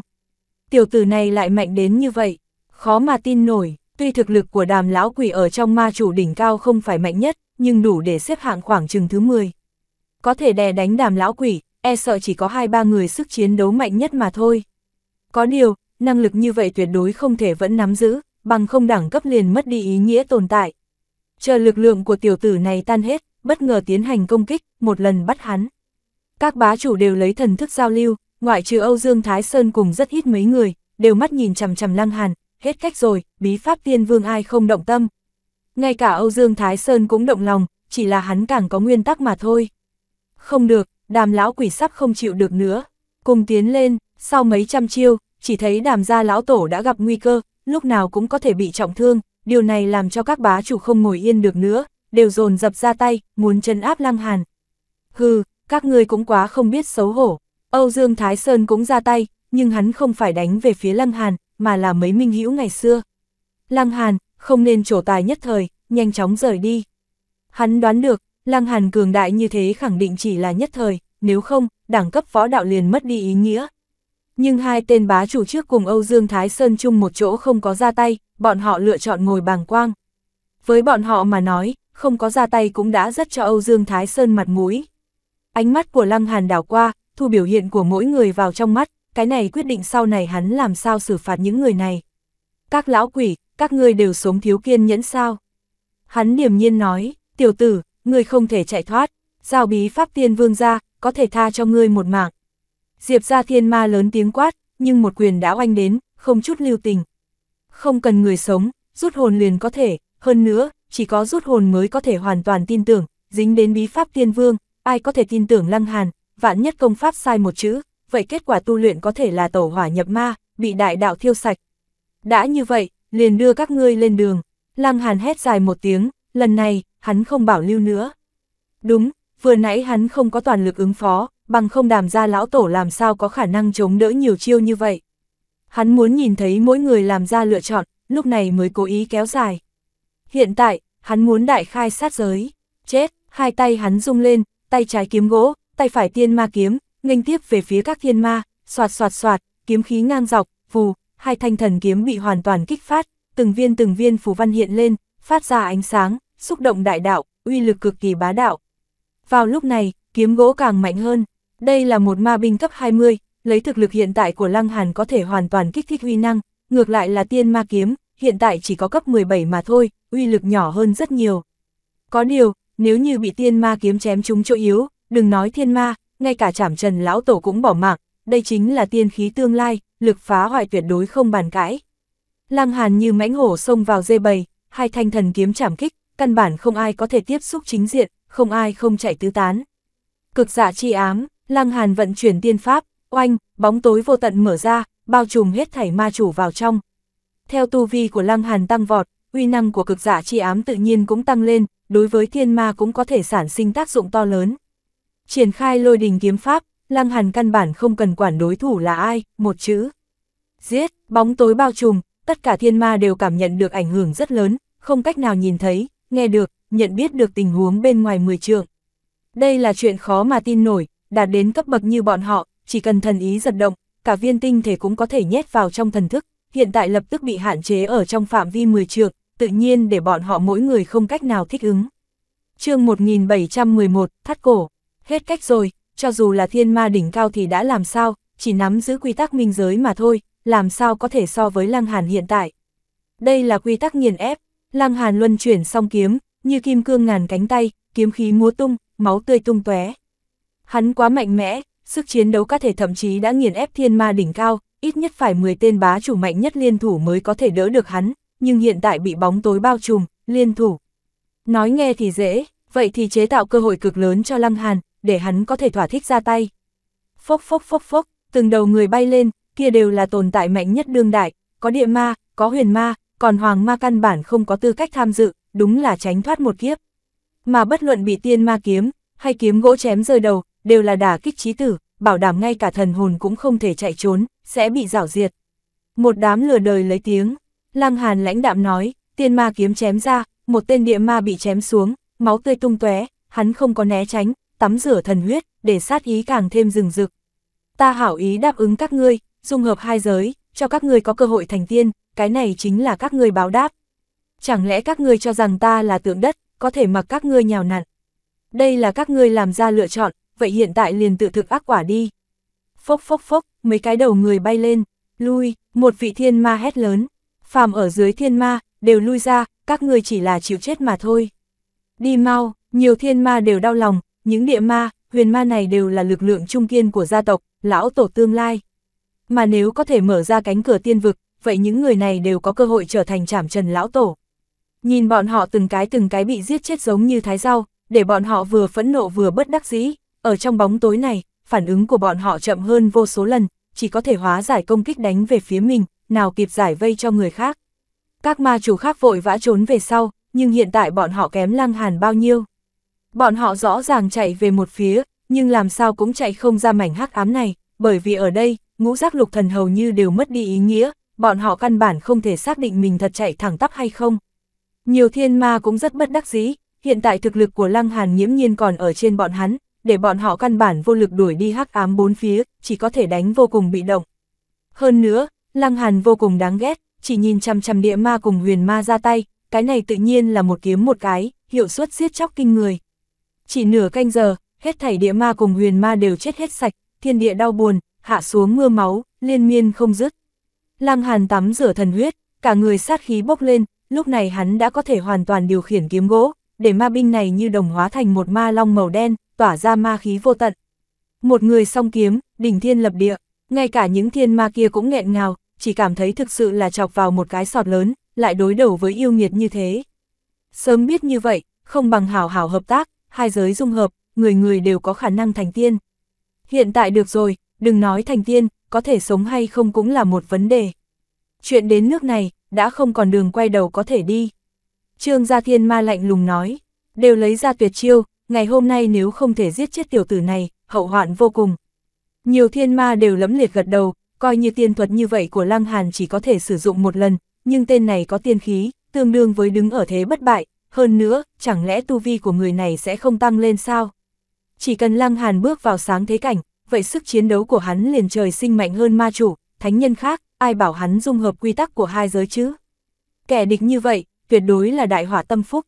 Tiểu tử này lại mạnh đến như vậy, khó mà tin nổi, tuy thực lực của đàm lão quỷ ở trong ma chủ đỉnh cao không phải mạnh nhất, nhưng đủ để xếp hạng khoảng chừng thứ 10. Có thể đè đánh đàm lão quỷ, e sợ chỉ có hai ba người sức chiến đấu mạnh nhất mà thôi. Có điều, năng lực như vậy tuyệt đối không thể vẫn nắm giữ, bằng không đẳng cấp liền mất đi ý nghĩa tồn tại, Chờ lực lượng của tiểu tử này tan hết, bất ngờ tiến hành công kích, một lần bắt hắn. Các bá chủ đều lấy thần thức giao lưu, ngoại trừ Âu Dương Thái Sơn cùng rất ít mấy người, đều mắt nhìn chằm chằm Lăng Hàn, hết cách rồi, bí pháp tiên vương ai không động tâm. Ngay cả Âu Dương Thái Sơn cũng động lòng, chỉ là hắn càng có nguyên tắc mà thôi. Không được, đàm lão quỷ sắp không chịu được nữa. Cùng tiến lên, sau mấy trăm chiêu, chỉ thấy đàm gia lão tổ đã gặp nguy cơ, lúc nào cũng có thể bị trọng thương, điều này làm cho các bá chủ không ngồi yên được nữa, đều dồn dập ra tay, muốn chân áp Lăng Hàn. Hừ, các ngươi cũng quá không biết xấu hổ. Âu Dương Thái Sơn cũng ra tay, nhưng hắn không phải đánh về phía Lăng Hàn, mà là mấy minh hữu ngày xưa. Lăng Hàn, không nên trổ tài nhất thời, nhanh chóng rời đi. Hắn đoán được, Lăng Hàn cường đại như thế khẳng định chỉ là nhất thời, nếu không, đẳng cấp võ đạo liền mất đi ý nghĩa nhưng hai tên bá chủ trước cùng Âu Dương Thái Sơn chung một chỗ không có ra tay, bọn họ lựa chọn ngồi bàng quang. Với bọn họ mà nói, không có ra tay cũng đã rất cho Âu Dương Thái Sơn mặt mũi. Ánh mắt của Lăng Hàn đảo qua, thu biểu hiện của mỗi người vào trong mắt, cái này quyết định sau này hắn làm sao xử phạt những người này. Các lão quỷ, các ngươi đều sống thiếu kiên nhẫn sao. Hắn điềm nhiên nói, tiểu tử, người không thể chạy thoát, giao bí pháp tiên vương ra, có thể tha cho ngươi một mạng, Diệp ra thiên ma lớn tiếng quát, nhưng một quyền đã oanh đến, không chút lưu tình. Không cần người sống, rút hồn liền có thể, hơn nữa, chỉ có rút hồn mới có thể hoàn toàn tin tưởng, dính đến bí pháp tiên vương, ai có thể tin tưởng lăng hàn, vạn nhất công pháp sai một chữ, vậy kết quả tu luyện có thể là tổ hỏa nhập ma, bị đại đạo thiêu sạch. Đã như vậy, liền đưa các ngươi lên đường, lăng hàn hét dài một tiếng, lần này, hắn không bảo lưu nữa. Đúng, vừa nãy hắn không có toàn lực ứng phó, bằng không đàm ra lão tổ làm sao có khả năng chống đỡ nhiều chiêu như vậy. Hắn muốn nhìn thấy mỗi người làm ra lựa chọn, lúc này mới cố ý kéo dài. Hiện tại, hắn muốn đại khai sát giới. Chết, hai tay hắn rung lên, tay trái kiếm gỗ, tay phải tiên ma kiếm, nghênh tiếp về phía các thiên ma, soạt soạt soạt, kiếm khí ngang dọc, phù hai thanh thần kiếm bị hoàn toàn kích phát, từng viên từng viên phù văn hiện lên, phát ra ánh sáng, xúc động đại đạo, uy lực cực kỳ bá đạo. Vào lúc này, kiếm gỗ càng mạnh hơn, đây là một ma binh cấp 20, lấy thực lực hiện tại của Lăng Hàn có thể hoàn toàn kích thích uy năng, ngược lại là tiên ma kiếm, hiện tại chỉ có cấp 17 mà thôi, uy lực nhỏ hơn rất nhiều. Có điều, nếu như bị tiên ma kiếm chém trúng chỗ yếu, đừng nói thiên ma, ngay cả chảm trần lão tổ cũng bỏ mạng, đây chính là tiên khí tương lai, lực phá hoại tuyệt đối không bàn cãi. Lăng Hàn như mãnh hổ xông vào dê bầy, hai thanh thần kiếm chảm kích, căn bản không ai có thể tiếp xúc chính diện, không ai không chạy tứ tán. Cực dạ chi ám, Lăng Hàn vận chuyển tiên pháp, oanh, bóng tối vô tận mở ra, bao trùm hết thảy ma chủ vào trong. Theo tu vi của Lăng Hàn tăng vọt, uy năng của cực giả chi ám tự nhiên cũng tăng lên, đối với thiên ma cũng có thể sản sinh tác dụng to lớn. Triển khai lôi đình kiếm pháp, Lăng Hàn căn bản không cần quản đối thủ là ai, một chữ. Giết, bóng tối bao trùm, tất cả thiên ma đều cảm nhận được ảnh hưởng rất lớn, không cách nào nhìn thấy, nghe được, nhận biết được tình huống bên ngoài mười trường. Đây là chuyện khó mà tin nổi, đạt đến cấp bậc như bọn họ, chỉ cần thần ý giật động, cả viên tinh thể cũng có thể nhét vào trong thần thức, hiện tại lập tức bị hạn chế ở trong phạm vi 10 trượng tự nhiên để bọn họ mỗi người không cách nào thích ứng. chương 1711, thắt cổ, hết cách rồi, cho dù là thiên ma đỉnh cao thì đã làm sao, chỉ nắm giữ quy tắc minh giới mà thôi, làm sao có thể so với Lăng Hàn hiện tại. Đây là quy tắc nghiền ép, Lăng Hàn luân chuyển song kiếm, như kim cương ngàn cánh tay, kiếm khí múa tung, máu tươi tung tóe. Hắn quá mạnh mẽ, sức chiến đấu các thể thậm chí đã nghiền ép thiên ma đỉnh cao, ít nhất phải 10 tên bá chủ mạnh nhất liên thủ mới có thể đỡ được hắn, nhưng hiện tại bị bóng tối bao trùm, liên thủ. Nói nghe thì dễ, vậy thì chế tạo cơ hội cực lớn cho Lăng Hàn, để hắn có thể thỏa thích ra tay. Phốc phốc phốc phốc, từng đầu người bay lên, kia đều là tồn tại mạnh nhất đương đại, có địa ma, có huyền ma, còn hoàng ma căn bản không có tư cách tham dự, đúng là tránh thoát một kiếp. Mà bất luận bị tiên ma kiếm, hay kiếm gỗ chém rơi đầu, đều là đả kích trí tử, bảo đảm ngay cả thần hồn cũng không thể chạy trốn, sẽ bị rảo diệt. Một đám lừa đời lấy tiếng, Lăng Hàn lãnh đạm nói, tiên ma kiếm chém ra, một tên địa ma bị chém xuống, máu tươi tung tóe, hắn không có né tránh, tắm rửa thần huyết, để sát ý càng thêm rừng rực. Ta hảo ý đáp ứng các ngươi, dung hợp hai giới, cho các ngươi có cơ hội thành tiên, cái này chính là các ngươi báo đáp. Chẳng lẽ các ngươi cho rằng ta là tượng đất, có thể mặc các ngươi nhào nặn. Đây là các ngươi làm ra lựa chọn, vậy hiện tại liền tự thực ác quả đi. Phốc phốc phốc, mấy cái đầu người bay lên, lui, một vị thiên ma hét lớn, phàm ở dưới thiên ma, đều lui ra, các người chỉ là chịu chết mà thôi. Đi mau, nhiều thiên ma đều đau lòng, những địa ma, huyền ma này đều là lực lượng trung kiên của gia tộc, lão tổ tương lai. Mà nếu có thể mở ra cánh cửa tiên vực, vậy những người này đều có cơ hội trở thành trảm trần lão tổ. Nhìn bọn họ từng cái từng cái bị giết chết giống như thái rau, để bọn họ vừa phẫn nộ vừa bất đắc dĩ ở trong bóng tối này, phản ứng của bọn họ chậm hơn vô số lần, chỉ có thể hóa giải công kích đánh về phía mình, nào kịp giải vây cho người khác. Các ma chủ khác vội vã trốn về sau, nhưng hiện tại bọn họ kém lăng hàn bao nhiêu. Bọn họ rõ ràng chạy về một phía, nhưng làm sao cũng chạy không ra mảnh hắc ám này, bởi vì ở đây, ngũ giác lục thần hầu như đều mất đi ý nghĩa, bọn họ căn bản không thể xác định mình thật chạy thẳng tắp hay không. Nhiều thiên ma cũng rất bất đắc dĩ, hiện tại thực lực của lăng hàn nhiễm nhiên còn ở trên bọn hắn, để bọn họ căn bản vô lực đuổi đi hắc ám bốn phía, chỉ có thể đánh vô cùng bị động. Hơn nữa, Lăng Hàn vô cùng đáng ghét, chỉ nhìn chằm chằm địa ma cùng huyền ma ra tay, cái này tự nhiên là một kiếm một cái, hiệu suất siết chóc kinh người. Chỉ nửa canh giờ, hết thảy địa ma cùng huyền ma đều chết hết sạch, thiên địa đau buồn, hạ xuống mưa máu, liên miên không dứt. Lăng Hàn tắm rửa thần huyết, cả người sát khí bốc lên, lúc này hắn đã có thể hoàn toàn điều khiển kiếm gỗ, để ma binh này như đồng hóa thành một ma long màu đen, tỏa ra ma khí vô tận. Một người song kiếm, đỉnh thiên lập địa, ngay cả những thiên ma kia cũng nghẹn ngào, chỉ cảm thấy thực sự là chọc vào một cái sọt lớn, lại đối đầu với yêu nghiệt như thế. Sớm biết như vậy, không bằng hảo hảo hợp tác, hai giới dung hợp, người người đều có khả năng thành tiên. Hiện tại được rồi, đừng nói thành tiên, có thể sống hay không cũng là một vấn đề. Chuyện đến nước này, đã không còn đường quay đầu có thể đi. Trương Gia Thiên Ma lạnh lùng nói, đều lấy ra tuyệt chiêu, ngày hôm nay nếu không thể giết chết tiểu tử này, hậu hoạn vô cùng. Nhiều thiên ma đều lấm liệt gật đầu, coi như tiên thuật như vậy của Lăng Hàn chỉ có thể sử dụng một lần, nhưng tên này có tiên khí, tương đương với đứng ở thế bất bại, hơn nữa, chẳng lẽ tu vi của người này sẽ không tăng lên sao? Chỉ cần Lăng Hàn bước vào sáng thế cảnh, vậy sức chiến đấu của hắn liền trời sinh mạnh hơn ma chủ, thánh nhân khác, ai bảo hắn dung hợp quy tắc của hai giới chứ? Kẻ địch như vậy, tuyệt đối là đại hỏa tâm phúc.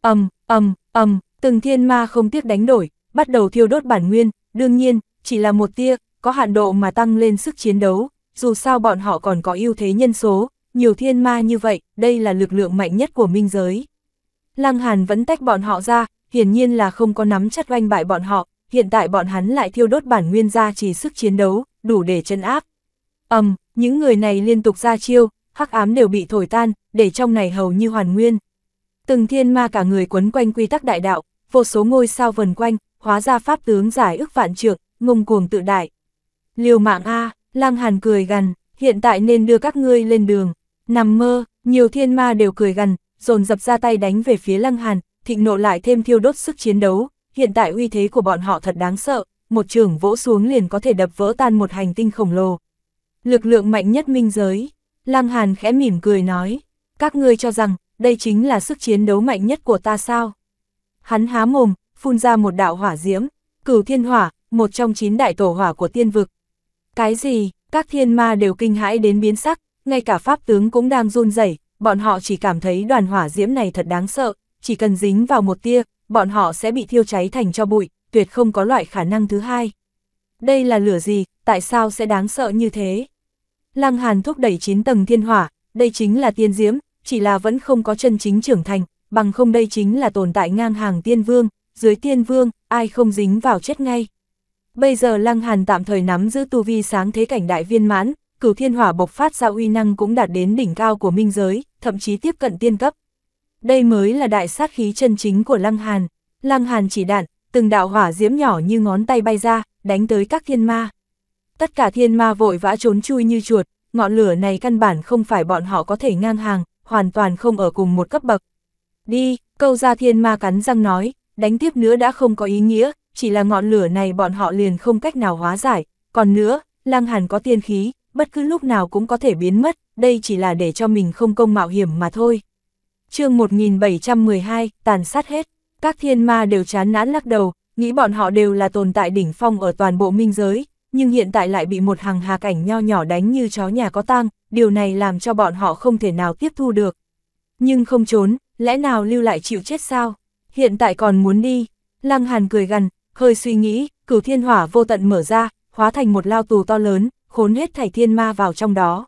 Âm, um, âm, um, âm, um, Từng thiên ma không tiếc đánh đổi, bắt đầu thiêu đốt bản nguyên, đương nhiên, chỉ là một tia, có hạn độ mà tăng lên sức chiến đấu, dù sao bọn họ còn có ưu thế nhân số, nhiều thiên ma như vậy, đây là lực lượng mạnh nhất của minh giới. Lăng Hàn vẫn tách bọn họ ra, hiển nhiên là không có nắm chắc oanh bại bọn họ, hiện tại bọn hắn lại thiêu đốt bản nguyên ra chỉ sức chiến đấu, đủ để chân áp. Ầm, um, những người này liên tục ra chiêu, hắc ám đều bị thổi tan, để trong này hầu như hoàn nguyên. Từng thiên ma cả người quấn quanh quy tắc đại đạo, vô số ngôi sao vần quanh, hóa ra pháp tướng giải ức vạn trượng, ngông cuồng tự đại. Liều mạng A, Lăng Hàn cười gằn, hiện tại nên đưa các ngươi lên đường. Nằm mơ, nhiều thiên ma đều cười gằn, dồn dập ra tay đánh về phía Lăng Hàn, thịnh nộ lại thêm thiêu đốt sức chiến đấu, hiện tại uy thế của bọn họ thật đáng sợ, một trường vỗ xuống liền có thể đập vỡ tan một hành tinh khổng lồ. Lực lượng mạnh nhất minh giới, Lăng Hàn khẽ mỉm cười nói, các ngươi cho rằng đây chính là sức chiến đấu mạnh nhất của ta sao? Hắn há mồm, phun ra một đạo hỏa diễm, cửu thiên hỏa, một trong chín đại tổ hỏa của tiên vực. Cái gì, các thiên ma đều kinh hãi đến biến sắc, ngay cả pháp tướng cũng đang run rẩy bọn họ chỉ cảm thấy đoàn hỏa diễm này thật đáng sợ, chỉ cần dính vào một tia, bọn họ sẽ bị thiêu cháy thành cho bụi, tuyệt không có loại khả năng thứ hai. Đây là lửa gì, tại sao sẽ đáng sợ như thế? Lăng Hàn thúc đẩy chín tầng thiên hỏa, đây chính là tiên diễm, chỉ là vẫn không có chân chính trưởng thành, bằng không đây chính là tồn tại ngang hàng tiên vương, dưới tiên vương, ai không dính vào chết ngay. Bây giờ Lăng Hàn tạm thời nắm giữ tu vi sáng thế cảnh đại viên mãn, cửu thiên hỏa bộc phát ra uy năng cũng đạt đến đỉnh cao của minh giới, thậm chí tiếp cận tiên cấp. Đây mới là đại sát khí chân chính của Lăng Hàn. Lăng Hàn chỉ đạn, từng đạo hỏa diễm nhỏ như ngón tay bay ra, đánh tới các thiên ma. Tất cả thiên ma vội vã trốn chui như chuột, ngọn lửa này căn bản không phải bọn họ có thể ngang hàng, hoàn toàn không ở cùng một cấp bậc, đi, câu ra thiên ma cắn răng nói, đánh tiếp nữa đã không có ý nghĩa, chỉ là ngọn lửa này bọn họ liền không cách nào hóa giải, còn nữa, lăng hàn có tiên khí, bất cứ lúc nào cũng có thể biến mất, đây chỉ là để cho mình không công mạo hiểm mà thôi. chương 1712, tàn sát hết, các thiên ma đều chán nản lắc đầu, nghĩ bọn họ đều là tồn tại đỉnh phong ở toàn bộ minh giới, nhưng hiện tại lại bị một hàng hà cảnh nho nhỏ đánh như chó nhà có tang, điều này làm cho bọn họ không thể nào tiếp thu được. Nhưng không trốn, lẽ nào lưu lại chịu chết sao? Hiện tại còn muốn đi. Lăng Hàn cười gần hơi suy nghĩ, cửu thiên hỏa vô tận mở ra, hóa thành một lao tù to lớn, khốn hết thảy thiên ma vào trong đó.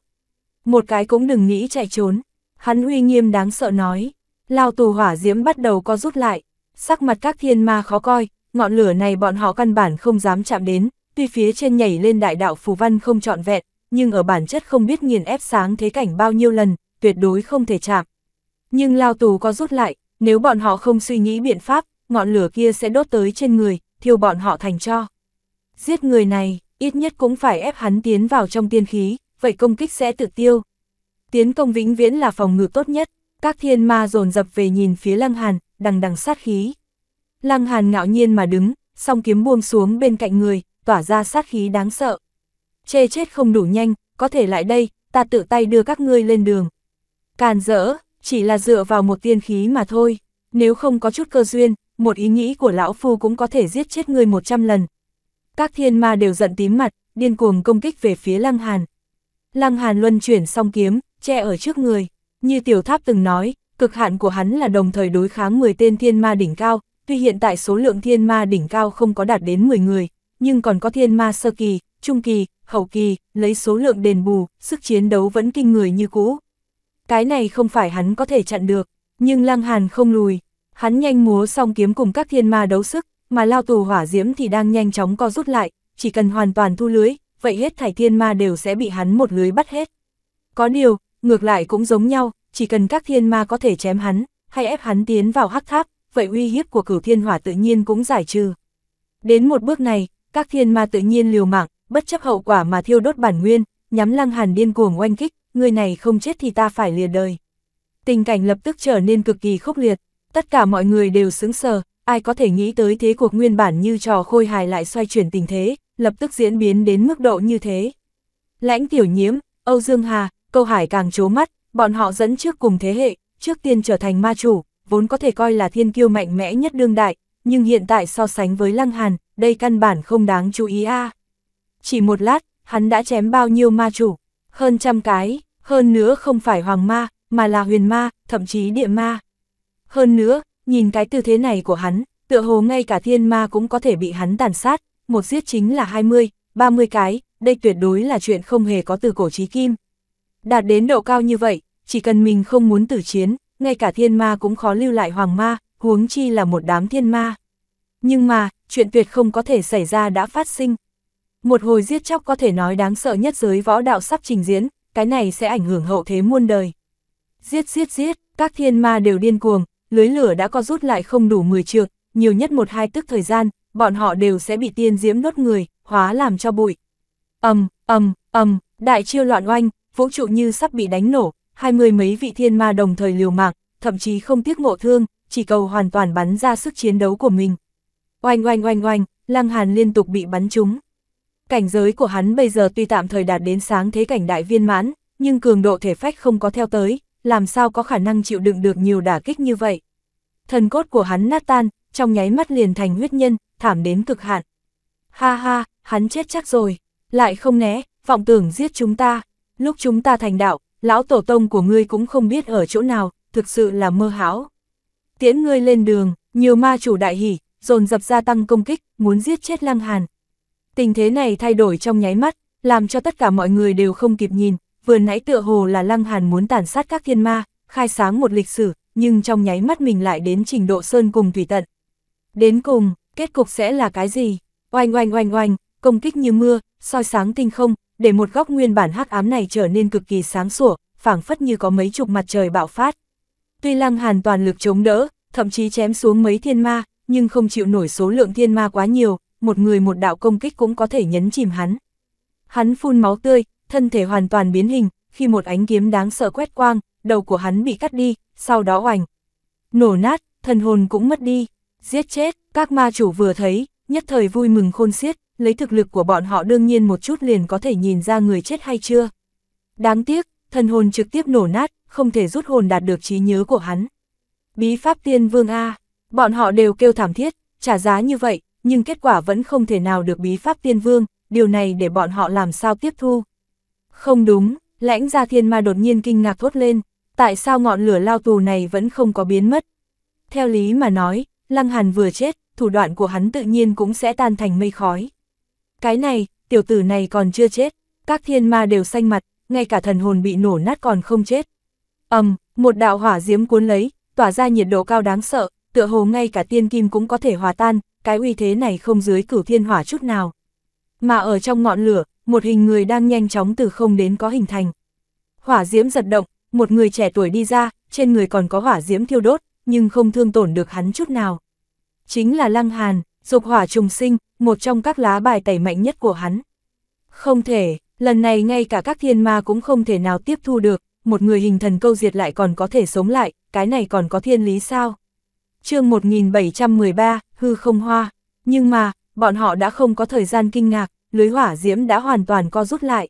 Một cái cũng đừng nghĩ chạy trốn. Hắn uy nghiêm đáng sợ nói. Lao tù hỏa diễm bắt đầu có rút lại, sắc mặt các thiên ma khó coi, ngọn lửa này bọn họ căn bản không dám chạm đến, tuy phía trên nhảy lên đại đạo phù văn không trọn vẹn, nhưng ở bản chất không biết nghiền ép sáng thế cảnh bao nhiêu lần, tuyệt đối không thể chạm, nhưng lao tù có rút lại, nếu bọn họ không suy nghĩ biện pháp, ngọn lửa kia sẽ đốt tới trên người, thiêu bọn họ thành cho. Giết người này, ít nhất cũng phải ép hắn tiến vào trong tiên khí, vậy công kích sẽ tự tiêu. Tiến công vĩnh viễn là phòng ngự tốt nhất, các thiên ma dồn dập về nhìn phía Lăng Hàn, đằng đằng sát khí. Lăng Hàn ngạo nhiên mà đứng, song kiếm buông xuống bên cạnh người, tỏa ra sát khí đáng sợ. Chê chết không đủ nhanh, có thể lại đây, ta tự tay đưa các ngươi lên đường. Càn rỡ, chỉ là dựa vào một tiên khí mà thôi, nếu không có chút cơ duyên, một ý nghĩ của lão phu cũng có thể giết chết người 100 lần. Các thiên ma đều giận tím mặt, điên cuồng công kích về phía Lăng Hàn. Lăng Hàn luân chuyển song kiếm, che ở trước người. Như Tiểu Tháp từng nói, cực hạn của hắn là đồng thời đối kháng 10 tên thiên ma đỉnh cao, tuy hiện tại số lượng thiên ma đỉnh cao không có đạt đến 10 người, nhưng còn có thiên ma sơ kỳ, trung kỳ, hậu kỳ, lấy số lượng đền bù, sức chiến đấu vẫn kinh người như cũ cái này không phải hắn có thể chặn được, nhưng Lăng Hàn không lùi, hắn nhanh múa xong kiếm cùng các thiên ma đấu sức, mà lao tù hỏa diễm thì đang nhanh chóng co rút lại, chỉ cần hoàn toàn thu lưới, vậy hết thải thiên ma đều sẽ bị hắn một lưới bắt hết. Có điều, ngược lại cũng giống nhau, chỉ cần các thiên ma có thể chém hắn, hay ép hắn tiến vào hắc tháp, vậy uy hiếp của cửu thiên hỏa tự nhiên cũng giải trừ. Đến một bước này, các thiên ma tự nhiên liều mạng, bất chấp hậu quả mà thiêu đốt bản nguyên, nhắm lăng hàn điên cuồng oanh kích, người này không chết thì ta phải lìa đời. Tình cảnh lập tức trở nên cực kỳ khốc liệt, tất cả mọi người đều sững sờ, ai có thể nghĩ tới thế cuộc nguyên bản như trò khôi hài lại xoay chuyển tình thế, lập tức diễn biến đến mức độ như thế. Lãnh tiểu nhiễm, Âu Dương Hà, câu hải càng chố mắt, bọn họ dẫn trước cùng thế hệ, trước tiên trở thành ma chủ, vốn có thể coi là thiên kiêu mạnh mẽ nhất đương đại, nhưng hiện tại so sánh với Lăng Hàn, đây căn bản không đáng chú ý a. Chỉ một lát, hắn đã chém bao nhiêu ma chủ, hơn trăm cái, hơn nữa không phải hoàng ma, mà là huyền ma, thậm chí địa ma. Hơn nữa, nhìn cái tư thế này của hắn, tựa hồ ngay cả thiên ma cũng có thể bị hắn tàn sát, một giết chính là 20, 30 cái, đây tuyệt đối là chuyện không hề có từ cổ trí kim. Đạt đến độ cao như vậy, chỉ cần mình không muốn tử chiến, ngay cả thiên ma cũng khó lưu lại hoàng ma, huống chi là một đám thiên ma. Nhưng mà, chuyện tuyệt không có thể xảy ra đã phát sinh, một hồi giết chóc có thể nói đáng sợ nhất giới võ đạo sắp trình diễn, cái này sẽ ảnh hưởng hậu thế muôn đời. Giết giết giết, các thiên ma đều điên cuồng, lưới lửa đã có rút lại không đủ 10 trượng, nhiều nhất một hai tức thời gian, bọn họ đều sẽ bị tiên diễm nốt người, hóa làm cho bụi. Ầm, ầm, ầm, đại chiêu loạn oanh, vũ trụ như sắp bị đánh nổ, hai mươi mấy vị thiên ma đồng thời liều mạng, thậm chí không tiếc ngộ thương, chỉ cầu hoàn toàn bắn ra sức chiến đấu của mình. Oanh oanh oanh oanh, Lăng Hàn liên tục bị bắn trúng. Cảnh giới của hắn bây giờ tuy tạm thời đạt đến sáng thế cảnh đại viên mãn, nhưng cường độ thể phách không có theo tới, làm sao có khả năng chịu đựng được nhiều đả kích như vậy. Thần cốt của hắn nát tan, trong nháy mắt liền thành huyết nhân, thảm đến cực hạn. Ha ha, hắn chết chắc rồi, lại không né, vọng tưởng giết chúng ta. Lúc chúng ta thành đạo, lão tổ tông của ngươi cũng không biết ở chỗ nào, thực sự là mơ hão. Tiễn ngươi lên đường, nhiều ma chủ đại hỉ, dồn dập gia tăng công kích, muốn giết chết Lăng Hàn, Tình thế này thay đổi trong nháy mắt, làm cho tất cả mọi người đều không kịp nhìn, vừa nãy tựa hồ là Lăng Hàn muốn tàn sát các thiên ma, khai sáng một lịch sử, nhưng trong nháy mắt mình lại đến trình độ sơn cùng thủy tận. Đến cùng, kết cục sẽ là cái gì? Oanh oanh oanh oanh, công kích như mưa, soi sáng tinh không, để một góc nguyên bản hắc ám này trở nên cực kỳ sáng sủa, phảng phất như có mấy chục mặt trời bạo phát. Tuy Lăng Hàn toàn lực chống đỡ, thậm chí chém xuống mấy thiên ma, nhưng không chịu nổi số lượng thiên ma quá nhiều, một người một đạo công kích cũng có thể nhấn chìm hắn. Hắn phun máu tươi, thân thể hoàn toàn biến hình, khi một ánh kiếm đáng sợ quét quang, đầu của hắn bị cắt đi, sau đó oành. Nổ nát, thần hồn cũng mất đi, giết chết, các ma chủ vừa thấy, nhất thời vui mừng khôn xiết, lấy thực lực của bọn họ đương nhiên một chút liền có thể nhìn ra người chết hay chưa. Đáng tiếc, thần hồn trực tiếp nổ nát, không thể rút hồn đạt được trí nhớ của hắn. Bí pháp tiên vương A, bọn họ đều kêu thảm thiết, trả giá như vậy, nhưng kết quả vẫn không thể nào được bí pháp tiên vương, điều này để bọn họ làm sao tiếp thu. Không đúng, lãnh gia thiên ma đột nhiên kinh ngạc thốt lên, tại sao ngọn lửa lao tù này vẫn không có biến mất. Theo lý mà nói, Lăng Hàn vừa chết, thủ đoạn của hắn tự nhiên cũng sẽ tan thành mây khói. Cái này, tiểu tử này còn chưa chết, các thiên ma đều xanh mặt, ngay cả thần hồn bị nổ nát còn không chết. ầm, um, một đạo hỏa diễm cuốn lấy, tỏa ra nhiệt độ cao đáng sợ, tựa hồ ngay cả tiên kim cũng có thể hòa tan, cái uy thế này không dưới cửu thiên hỏa chút nào. Mà ở trong ngọn lửa, một hình người đang nhanh chóng từ không đến có hình thành. Hỏa diễm giật động, một người trẻ tuổi đi ra, trên người còn có hỏa diễm thiêu đốt, nhưng không thương tổn được hắn chút nào. Chính là Lăng Hàn, dục hỏa trùng sinh, một trong các lá bài tẩy mạnh nhất của hắn. Không thể, lần này ngay cả các thiên ma cũng không thể nào tiếp thu được, một người hình thần câu diệt lại còn có thể sống lại, cái này còn có thiên lý sao? chương 1713, hư không hoa. Nhưng mà, bọn họ đã không có thời gian kinh ngạc, lưới hỏa diễm đã hoàn toàn co rút lại.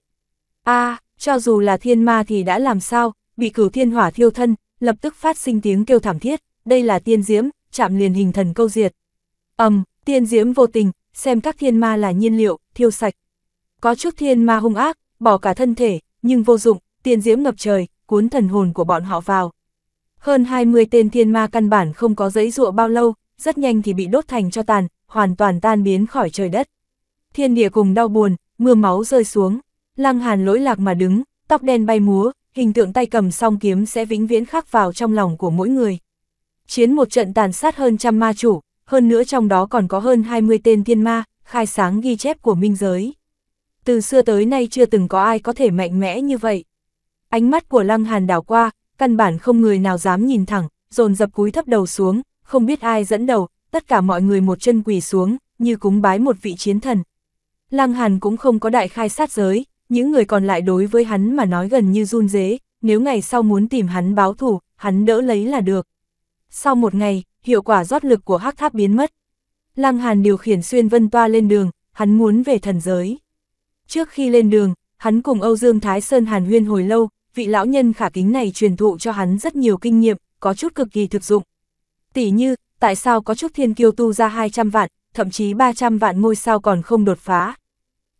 a cho dù là thiên ma thì đã làm sao, bị cửu thiên hỏa thiêu thân, lập tức phát sinh tiếng kêu thảm thiết, đây là tiên diễm, chạm liền hình thần câu diệt. ầm tiên diễm vô tình, xem các thiên ma là nhiên liệu, thiêu sạch. Có chút thiên ma hung ác, bỏ cả thân thể, nhưng vô dụng, tiên diễm ngập trời, cuốn thần hồn của bọn họ vào. Hơn 20 tên thiên ma căn bản không có giấy ruộng bao lâu, rất nhanh thì bị đốt thành cho tàn, hoàn toàn tan biến khỏi trời đất. Thiên địa cùng đau buồn, mưa máu rơi xuống, lăng hàn lỗi lạc mà đứng, tóc đen bay múa, hình tượng tay cầm song kiếm sẽ vĩnh viễn khắc vào trong lòng của mỗi người. Chiến một trận tàn sát hơn trăm ma chủ, hơn nữa trong đó còn có hơn 20 tên thiên ma, khai sáng ghi chép của minh giới. Từ xưa tới nay chưa từng có ai có thể mạnh mẽ như vậy. Ánh mắt của Lăng Hàn đảo qua, căn bản không người nào dám nhìn thẳng, dồn dập cúi thấp đầu xuống, không biết ai dẫn đầu, tất cả mọi người một chân quỳ xuống, như cúng bái một vị chiến thần. Lăng Hàn cũng không có đại khai sát giới, những người còn lại đối với hắn mà nói gần như run rế, nếu ngày sau muốn tìm hắn báo thù, hắn đỡ lấy là được. Sau một ngày, hiệu quả rót lực của hắc tháp biến mất. Lăng Hàn điều khiển xuyên vân toa lên đường, hắn muốn về thần giới. Trước khi lên đường, hắn cùng Âu Dương Thái Sơn Hàn Huyên hồi lâu, vị lão nhân khả kính này truyền thụ cho hắn rất nhiều kinh nghiệm, có chút cực kỳ thực dụng. Tỷ như, tại sao có chút thiên kiêu tu ra 200 vạn, thậm chí 300 vạn ngôi sao còn không đột phá.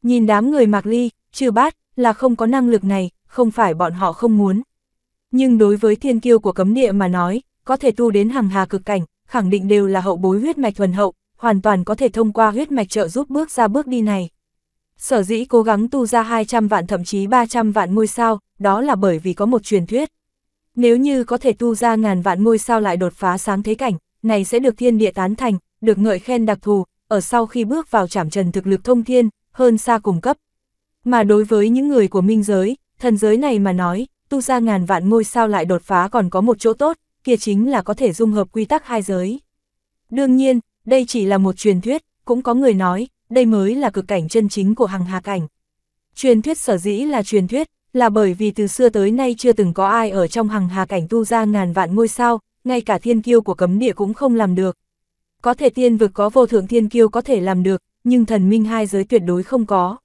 Nhìn đám người Mạc Ly, trừ bát, là không có năng lực này, không phải bọn họ không muốn. Nhưng đối với thiên kiêu của cấm địa mà nói, có thể tu đến hàng hà cực cảnh, khẳng định đều là hậu bối huyết mạch thuần hậu, hoàn toàn có thể thông qua huyết mạch trợ giúp bước ra bước đi này. Sở dĩ cố gắng tu ra 200 vạn thậm chí 300 vạn ngôi sao, đó là bởi vì có một truyền thuyết. Nếu như có thể tu ra ngàn vạn ngôi sao lại đột phá sáng thế cảnh, này sẽ được thiên địa tán thành, được ngợi khen đặc thù, ở sau khi bước vào trảm trần thực lực thông thiên, hơn xa cùng cấp. Mà đối với những người của minh giới, thần giới này mà nói, tu ra ngàn vạn ngôi sao lại đột phá còn có một chỗ tốt, kia chính là có thể dung hợp quy tắc hai giới. Đương nhiên, đây chỉ là một truyền thuyết, cũng có người nói, đây mới là cực cảnh chân chính của hằng hà cảnh. Truyền thuyết sở dĩ là truyền thuyết, là bởi vì từ xưa tới nay chưa từng có ai ở trong hằng hà cảnh tu ra ngàn vạn ngôi sao, ngay cả thiên kiêu của cấm địa cũng không làm được. Có thể tiên vực có vô thượng thiên kiêu có thể làm được, nhưng thần minh hai giới tuyệt đối không có.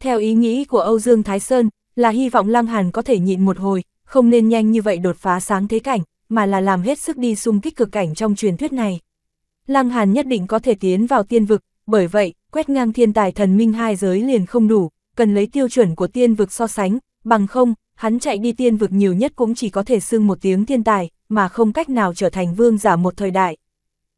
Theo ý nghĩ của Âu Dương Thái Sơn, là hy vọng Lăng Hàn có thể nhịn một hồi, không nên nhanh như vậy đột phá sáng thế cảnh, mà là làm hết sức đi xung kích cực cảnh trong truyền thuyết này. Lăng Hàn nhất định có thể tiến vào tiên vực, bởi vậy, quét ngang thiên tài thần minh hai giới liền không đủ, cần lấy tiêu chuẩn của tiên vực so sánh, bằng không, hắn chạy đi tiên vực nhiều nhất cũng chỉ có thể xưng một tiếng thiên tài, mà không cách nào trở thành vương giả một thời đại.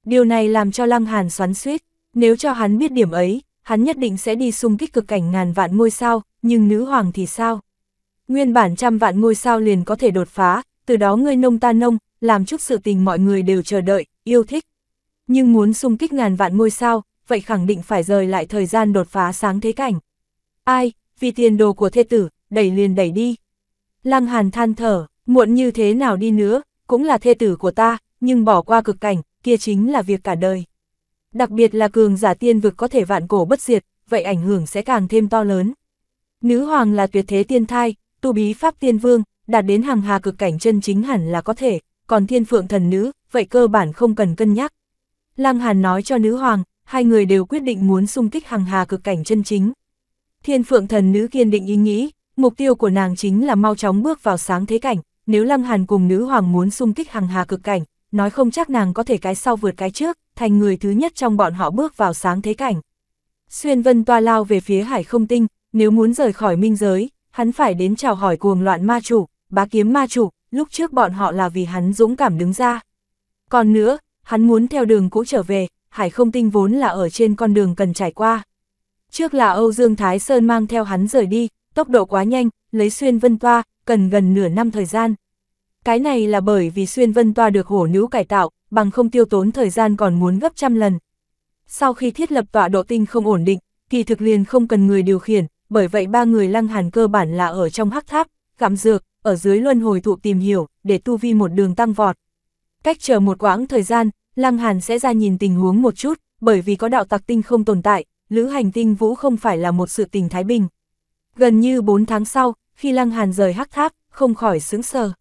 Điều này làm cho Lăng Hàn xoắn suýt, nếu cho hắn biết điểm ấy, hắn nhất định sẽ đi xung kích cực cảnh ngàn vạn ngôi sao, nhưng nữ hoàng thì sao? Nguyên bản trăm vạn ngôi sao liền có thể đột phá, từ đó ngươi nông ta nông, làm chút sự tình mọi người đều chờ đợi, yêu thích. Nhưng muốn xung kích ngàn vạn ngôi sao, vậy khẳng định phải rời lại thời gian đột phá sáng thế cảnh. Ai, vì tiền đồ của thê tử, đẩy liền đẩy đi. Lăng Hàn than thở, muộn như thế nào đi nữa, cũng là thê tử của ta, nhưng bỏ qua cực cảnh, kia chính là việc cả đời. Đặc biệt là cường giả tiên vực có thể vạn cổ bất diệt, vậy ảnh hưởng sẽ càng thêm to lớn. Nữ hoàng là tuyệt thế tiên thai, tu bí pháp tiên vương, đạt đến hàng hà cực cảnh chân chính hẳn là có thể, còn thiên phượng thần nữ, vậy cơ bản không cần cân nhắc. Lăng Hàn nói cho nữ hoàng, hai người đều quyết định muốn xung kích hằng hà cực cảnh chân chính. Thiên phượng thần nữ kiên định ý nghĩ, mục tiêu của nàng chính là mau chóng bước vào sáng thế cảnh, nếu Lăng Hàn cùng nữ hoàng muốn xung kích hằng hà cực cảnh, nói không chắc nàng có thể cái sau vượt cái trước, thành người thứ nhất trong bọn họ bước vào sáng thế cảnh. Xuyên vân toa lao về phía hải không tinh, nếu muốn rời khỏi minh giới, hắn phải đến chào hỏi cuồng loạn ma chủ, bá kiếm ma chủ, lúc trước bọn họ là vì hắn dũng cảm đứng ra. Còn nữa, hắn muốn theo đường cũ trở về, Hải không tinh vốn là ở trên con đường cần trải qua. Trước là Âu Dương Thái Sơn mang theo hắn rời đi, tốc độ quá nhanh, lấy xuyên vân toa, cần gần nửa năm thời gian. Cái này là bởi vì xuyên vân toa được hổ nữ cải tạo, bằng không tiêu tốn thời gian còn muốn gấp trăm lần. Sau khi thiết lập tọa độ tinh không ổn định, kỳ thực liền không cần người điều khiển, bởi vậy ba người lăng hàn cơ bản là ở trong hắc tháp, cảm dược, ở dưới luân hồi thụ tìm hiểu, để tu vi một đường tăng vọt. Cách chờ một quãng thời gian, Lăng Hàn sẽ ra nhìn tình huống một chút, bởi vì có đạo tặc tinh không tồn tại, lữ hành tinh vũ không phải là một sự tình thái bình. Gần như 4 tháng sau, khi Lăng Hàn rời hắc tháp, không khỏi sướng sờ.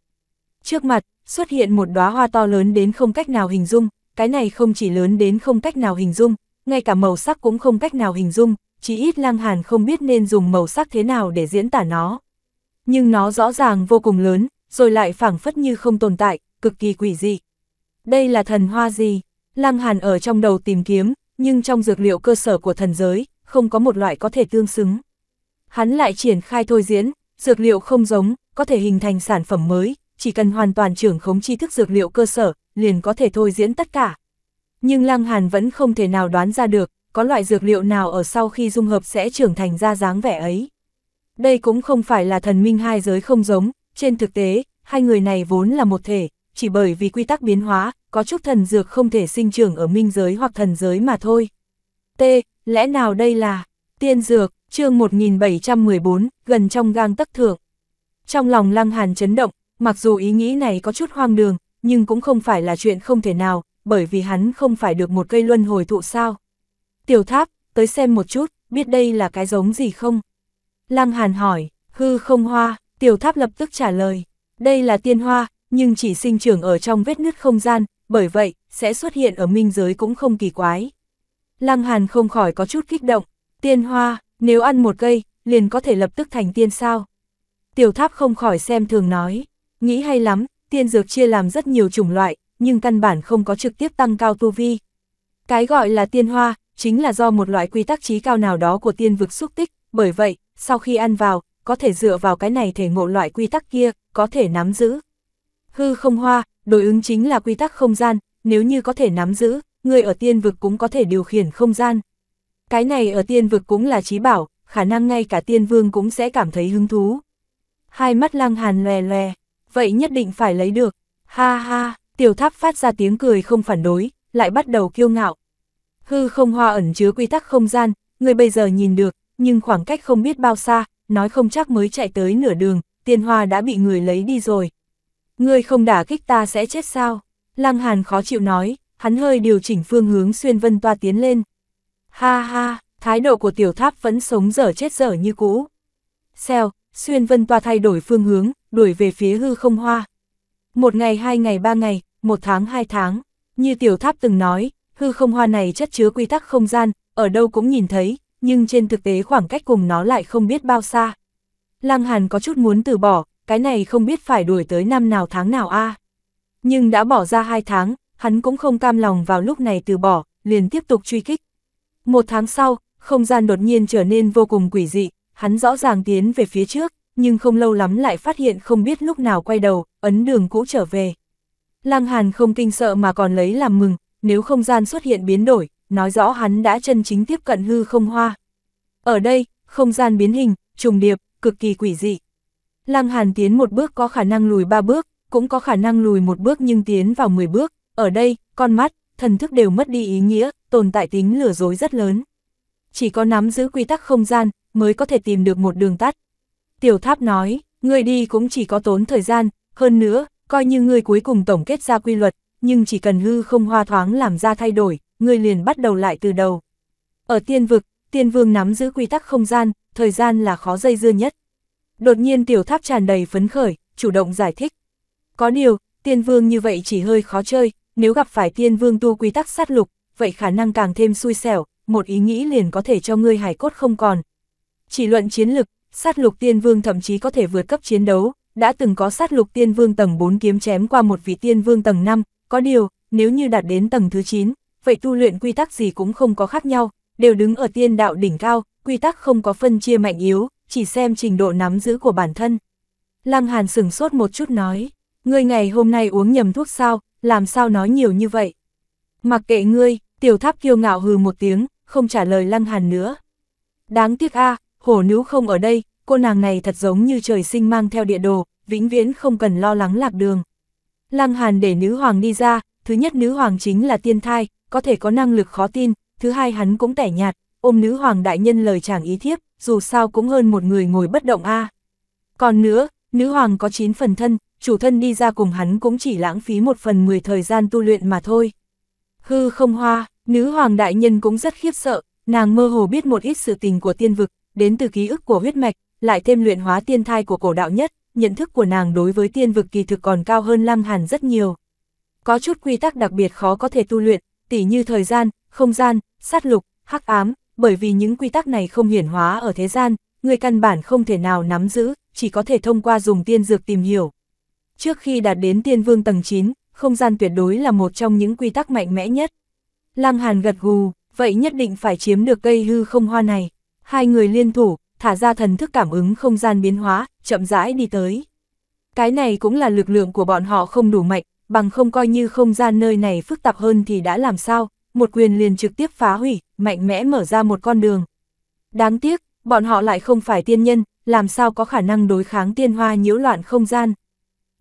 Trước mặt, xuất hiện một đóa hoa to lớn đến không cách nào hình dung, cái này không chỉ lớn đến không cách nào hình dung, ngay cả màu sắc cũng không cách nào hình dung, chỉ ít Lăng Hàn không biết nên dùng màu sắc thế nào để diễn tả nó. Nhưng nó rõ ràng vô cùng lớn, rồi lại phảng phất như không tồn tại, cực kỳ quỷ dị đây là thần hoa gì? Lăng Hàn ở trong đầu tìm kiếm, nhưng trong dược liệu cơ sở của thần giới, không có một loại có thể tương xứng. Hắn lại triển khai thôi diễn, dược liệu không giống, có thể hình thành sản phẩm mới, chỉ cần hoàn toàn trưởng khống tri thức dược liệu cơ sở, liền có thể thôi diễn tất cả. Nhưng Lăng Hàn vẫn không thể nào đoán ra được, có loại dược liệu nào ở sau khi dung hợp sẽ trưởng thành ra dáng vẻ ấy. Đây cũng không phải là thần minh hai giới không giống, trên thực tế, hai người này vốn là một thể, chỉ bởi vì quy tắc biến hóa, có chút thần dược không thể sinh trưởng ở minh giới hoặc thần giới mà thôi. T. Lẽ nào đây là tiên dược, chương 1714, gần trong gang tắc thượng. Trong lòng Lăng Hàn chấn động, mặc dù ý nghĩ này có chút hoang đường, nhưng cũng không phải là chuyện không thể nào, bởi vì hắn không phải được một cây luân hồi thụ sao. Tiểu tháp, tới xem một chút, biết đây là cái giống gì không? Lăng Hàn hỏi, hư không hoa, tiểu tháp lập tức trả lời, đây là tiên hoa, nhưng chỉ sinh trưởng ở trong vết nứt không gian, bởi vậy, sẽ xuất hiện ở minh giới cũng không kỳ quái. Lăng Hàn không khỏi có chút kích động, tiên hoa, nếu ăn một cây, liền có thể lập tức thành tiên sao. Tiểu tháp không khỏi xem thường nói, nghĩ hay lắm, tiên dược chia làm rất nhiều chủng loại, nhưng căn bản không có trực tiếp tăng cao tu vi. Cái gọi là tiên hoa, chính là do một loại quy tắc trí cao nào đó của tiên vực xúc tích, bởi vậy, sau khi ăn vào, có thể dựa vào cái này thể ngộ loại quy tắc kia, có thể nắm giữ, Hư không hoa, đối ứng chính là quy tắc không gian, nếu như có thể nắm giữ, người ở tiên vực cũng có thể điều khiển không gian. Cái này ở tiên vực cũng là trí bảo, khả năng ngay cả tiên vương cũng sẽ cảm thấy hứng thú. Hai mắt lăng hàn lè lè, vậy nhất định phải lấy được. Ha ha, tiểu tháp phát ra tiếng cười không phản đối, lại bắt đầu kiêu ngạo. Hư không hoa ẩn chứa quy tắc không gian, người bây giờ nhìn được, nhưng khoảng cách không biết bao xa, nói không chắc mới chạy tới nửa đường, tiên hoa đã bị người lấy đi rồi. Ngươi không đả kích ta sẽ chết sao? Lăng Hàn khó chịu nói, hắn hơi điều chỉnh phương hướng xuyên vân toa tiến lên. Ha ha, thái độ của tiểu tháp vẫn sống dở chết dở như cũ. Xèo, xuyên vân toa thay đổi phương hướng, đuổi về phía hư không hoa. Một ngày hai ngày ba ngày, một tháng hai tháng, như tiểu tháp từng nói, hư không hoa này chất chứa quy tắc không gian, ở đâu cũng nhìn thấy, nhưng trên thực tế khoảng cách cùng nó lại không biết bao xa. Lăng Hàn có chút muốn từ bỏ, cái này không biết phải đuổi tới năm nào tháng nào a. À. Nhưng đã bỏ ra hai tháng, hắn cũng không cam lòng vào lúc này từ bỏ, liền tiếp tục truy kích. Một tháng sau, không gian đột nhiên trở nên vô cùng quỷ dị, hắn rõ ràng tiến về phía trước, nhưng không lâu lắm lại phát hiện không biết lúc nào quay đầu, ấn đường cũ trở về. Lăng Hàn không kinh sợ mà còn lấy làm mừng, nếu không gian xuất hiện biến đổi, nói rõ hắn đã chân chính tiếp cận hư không hoa. Ở đây, không gian biến hình, trùng điệp, cực kỳ quỷ dị. Lăng Hàn tiến một bước có khả năng lùi ba bước, cũng có khả năng lùi một bước nhưng tiến vào 10 bước, ở đây, con mắt, thần thức đều mất đi ý nghĩa, tồn tại tính lừa dối rất lớn. Chỉ có nắm giữ quy tắc không gian, mới có thể tìm được một đường tắt. Tiểu tháp nói, người đi cũng chỉ có tốn thời gian, hơn nữa, coi như người cuối cùng tổng kết ra quy luật, nhưng chỉ cần hư không hoa thoáng làm ra thay đổi, người liền bắt đầu lại từ đầu. Ở tiên vực, tiên vương nắm giữ quy tắc không gian, thời gian là khó dây dưa nhất. Đột nhiên tiểu tháp tràn đầy phấn khởi, chủ động giải thích. Có điều, tiên vương như vậy chỉ hơi khó chơi, nếu gặp phải tiên vương tu quy tắc sát lục, vậy khả năng càng thêm xui xẻo, một ý nghĩ liền có thể cho ngươi hải cốt không còn. Chỉ luận chiến lực, sát lục tiên vương thậm chí có thể vượt cấp chiến đấu, đã từng có sát lục tiên vương tầng 4 kiếm chém qua một vị tiên vương tầng 5, có điều, nếu như đạt đến tầng thứ 9, vậy tu luyện quy tắc gì cũng không có khác nhau, đều đứng ở tiên đạo đỉnh cao, quy tắc không có phân chia mạnh yếu, chỉ xem trình độ nắm giữ của bản thân. Lăng Hàn sửng sốt một chút nói, ngươi ngày hôm nay uống nhầm thuốc sao, làm sao nói nhiều như vậy. Mặc kệ ngươi, tiểu tháp kiêu ngạo hừ một tiếng, không trả lời Lăng Hàn nữa. Đáng tiếc a, hổ nữ không ở đây, cô nàng này thật giống như trời sinh mang theo địa đồ, vĩnh viễn không cần lo lắng lạc đường. Lăng Hàn để nữ hoàng đi ra, thứ nhất nữ hoàng chính là tiên thai, có thể có năng lực khó tin, thứ hai hắn cũng tẻ nhạt, ôm nữ hoàng đại nhân lời chàng ý thiếp, dù sao cũng hơn một người ngồi bất động a. Còn nữa, nữ hoàng có 9 phần thân, chủ thân đi ra cùng hắn cũng chỉ lãng phí một phần 10 thời gian tu luyện mà thôi. Hư không hoa, nữ hoàng đại nhân cũng rất khiếp sợ, nàng mơ hồ biết một ít sự tình của tiên vực, đến từ ký ức của huyết mạch, lại thêm luyện hóa tiên thai của cổ đạo nhất, nhận thức của nàng đối với tiên vực kỳ thực còn cao hơn lăng hàn rất nhiều. Có chút quy tắc đặc biệt khó có thể tu luyện, tỉ như thời gian, không gian, sát lục, hắc ám, bởi vì những quy tắc này không hiển hóa ở thế gian, người căn bản không thể nào nắm giữ, chỉ có thể thông qua dùng tiên dược tìm hiểu. Trước khi đạt đến tiên vương tầng 9, không gian tuyệt đối là một trong những quy tắc mạnh mẽ nhất. Lăng Hàn gật gù, vậy nhất định phải chiếm được cây hư không hoa này. Hai người liên thủ, thả ra thần thức cảm ứng không gian biến hóa, chậm rãi đi tới. Cái này cũng là lực lượng của bọn họ không đủ mạnh, bằng không coi như không gian nơi này phức tạp hơn thì đã làm sao, một quyền liền trực tiếp phá hủy, mạnh mẽ mở ra một con đường. Đáng tiếc, bọn họ lại không phải tiên nhân, làm sao có khả năng đối kháng tiên hoa nhiễu loạn không gian.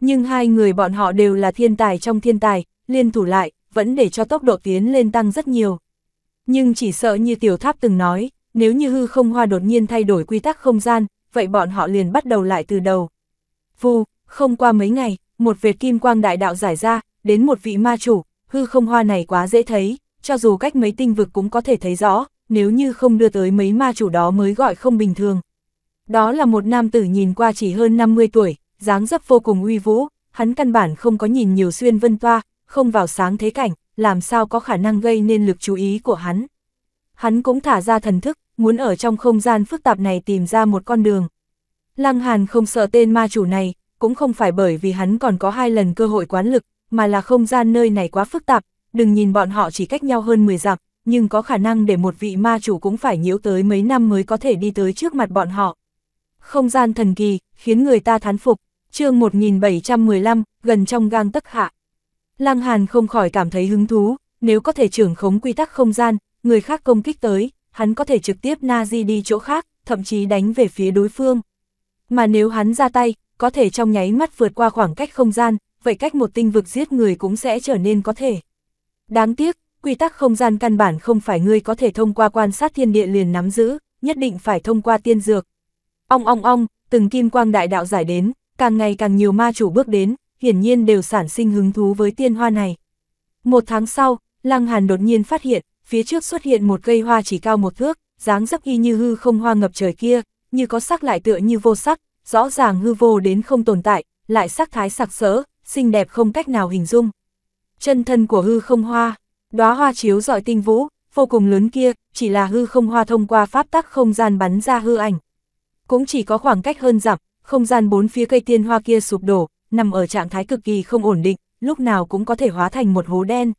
Nhưng hai người bọn họ đều là thiên tài trong thiên tài, liên thủ lại, vẫn để cho tốc độ tiến lên tăng rất nhiều. Nhưng chỉ sợ như tiểu tháp từng nói, nếu như hư không hoa đột nhiên thay đổi quy tắc không gian, vậy bọn họ liền bắt đầu lại từ đầu. Vù, không qua mấy ngày, một vệt kim quang đại đạo giải ra, đến một vị ma chủ, hư không hoa này quá dễ thấy, cho dù cách mấy tinh vực cũng có thể thấy rõ, nếu như không đưa tới mấy ma chủ đó mới gọi không bình thường. Đó là một nam tử nhìn qua chỉ hơn 50 tuổi, dáng dấp vô cùng uy vũ, hắn căn bản không có nhìn nhiều xuyên vân toa, không vào sáng thế cảnh, làm sao có khả năng gây nên lực chú ý của hắn. Hắn cũng thả ra thần thức, muốn ở trong không gian phức tạp này tìm ra một con đường. Lăng Hàn không sợ tên ma chủ này, cũng không phải bởi vì hắn còn có hai lần cơ hội quán lực, mà là không gian nơi này quá phức tạp, đừng nhìn bọn họ chỉ cách nhau hơn 10 dặm, nhưng có khả năng để một vị ma chủ cũng phải nhiễu tới mấy năm mới có thể đi tới trước mặt bọn họ. Không gian thần kỳ, khiến người ta thán phục, chương 1715, gần trong gang tất hạ. Lăng Hàn không khỏi cảm thấy hứng thú, nếu có thể trưởng khống quy tắc không gian, người khác công kích tới, hắn có thể trực tiếp na di đi chỗ khác, thậm chí đánh về phía đối phương. Mà nếu hắn ra tay, có thể trong nháy mắt vượt qua khoảng cách không gian, vậy cách một tinh vực giết người cũng sẽ trở nên có thể. Đáng tiếc, quy tắc không gian căn bản không phải ngươi có thể thông qua quan sát thiên địa liền nắm giữ, nhất định phải thông qua tiên dược. Ong ong ong, từng kim quang đại đạo giải đến, càng ngày càng nhiều ma chủ bước đến, hiển nhiên đều sản sinh hứng thú với tiên hoa này. Một tháng sau, Lăng Hàn đột nhiên phát hiện, phía trước xuất hiện một cây hoa chỉ cao một thước, dáng dấp y như hư không hoa ngập trời kia, như có sắc lại tựa như vô sắc, rõ ràng hư vô đến không tồn tại, lại sắc thái sặc sỡ, xinh đẹp không cách nào hình dung chân thân của hư không hoa, đóa hoa chiếu dọi tinh vũ, vô cùng lớn kia, chỉ là hư không hoa thông qua pháp tắc không gian bắn ra hư ảnh. Cũng chỉ có khoảng cách hơn dặm, không gian bốn phía cây tiên hoa kia sụp đổ, nằm ở trạng thái cực kỳ không ổn định, lúc nào cũng có thể hóa thành một hố đen.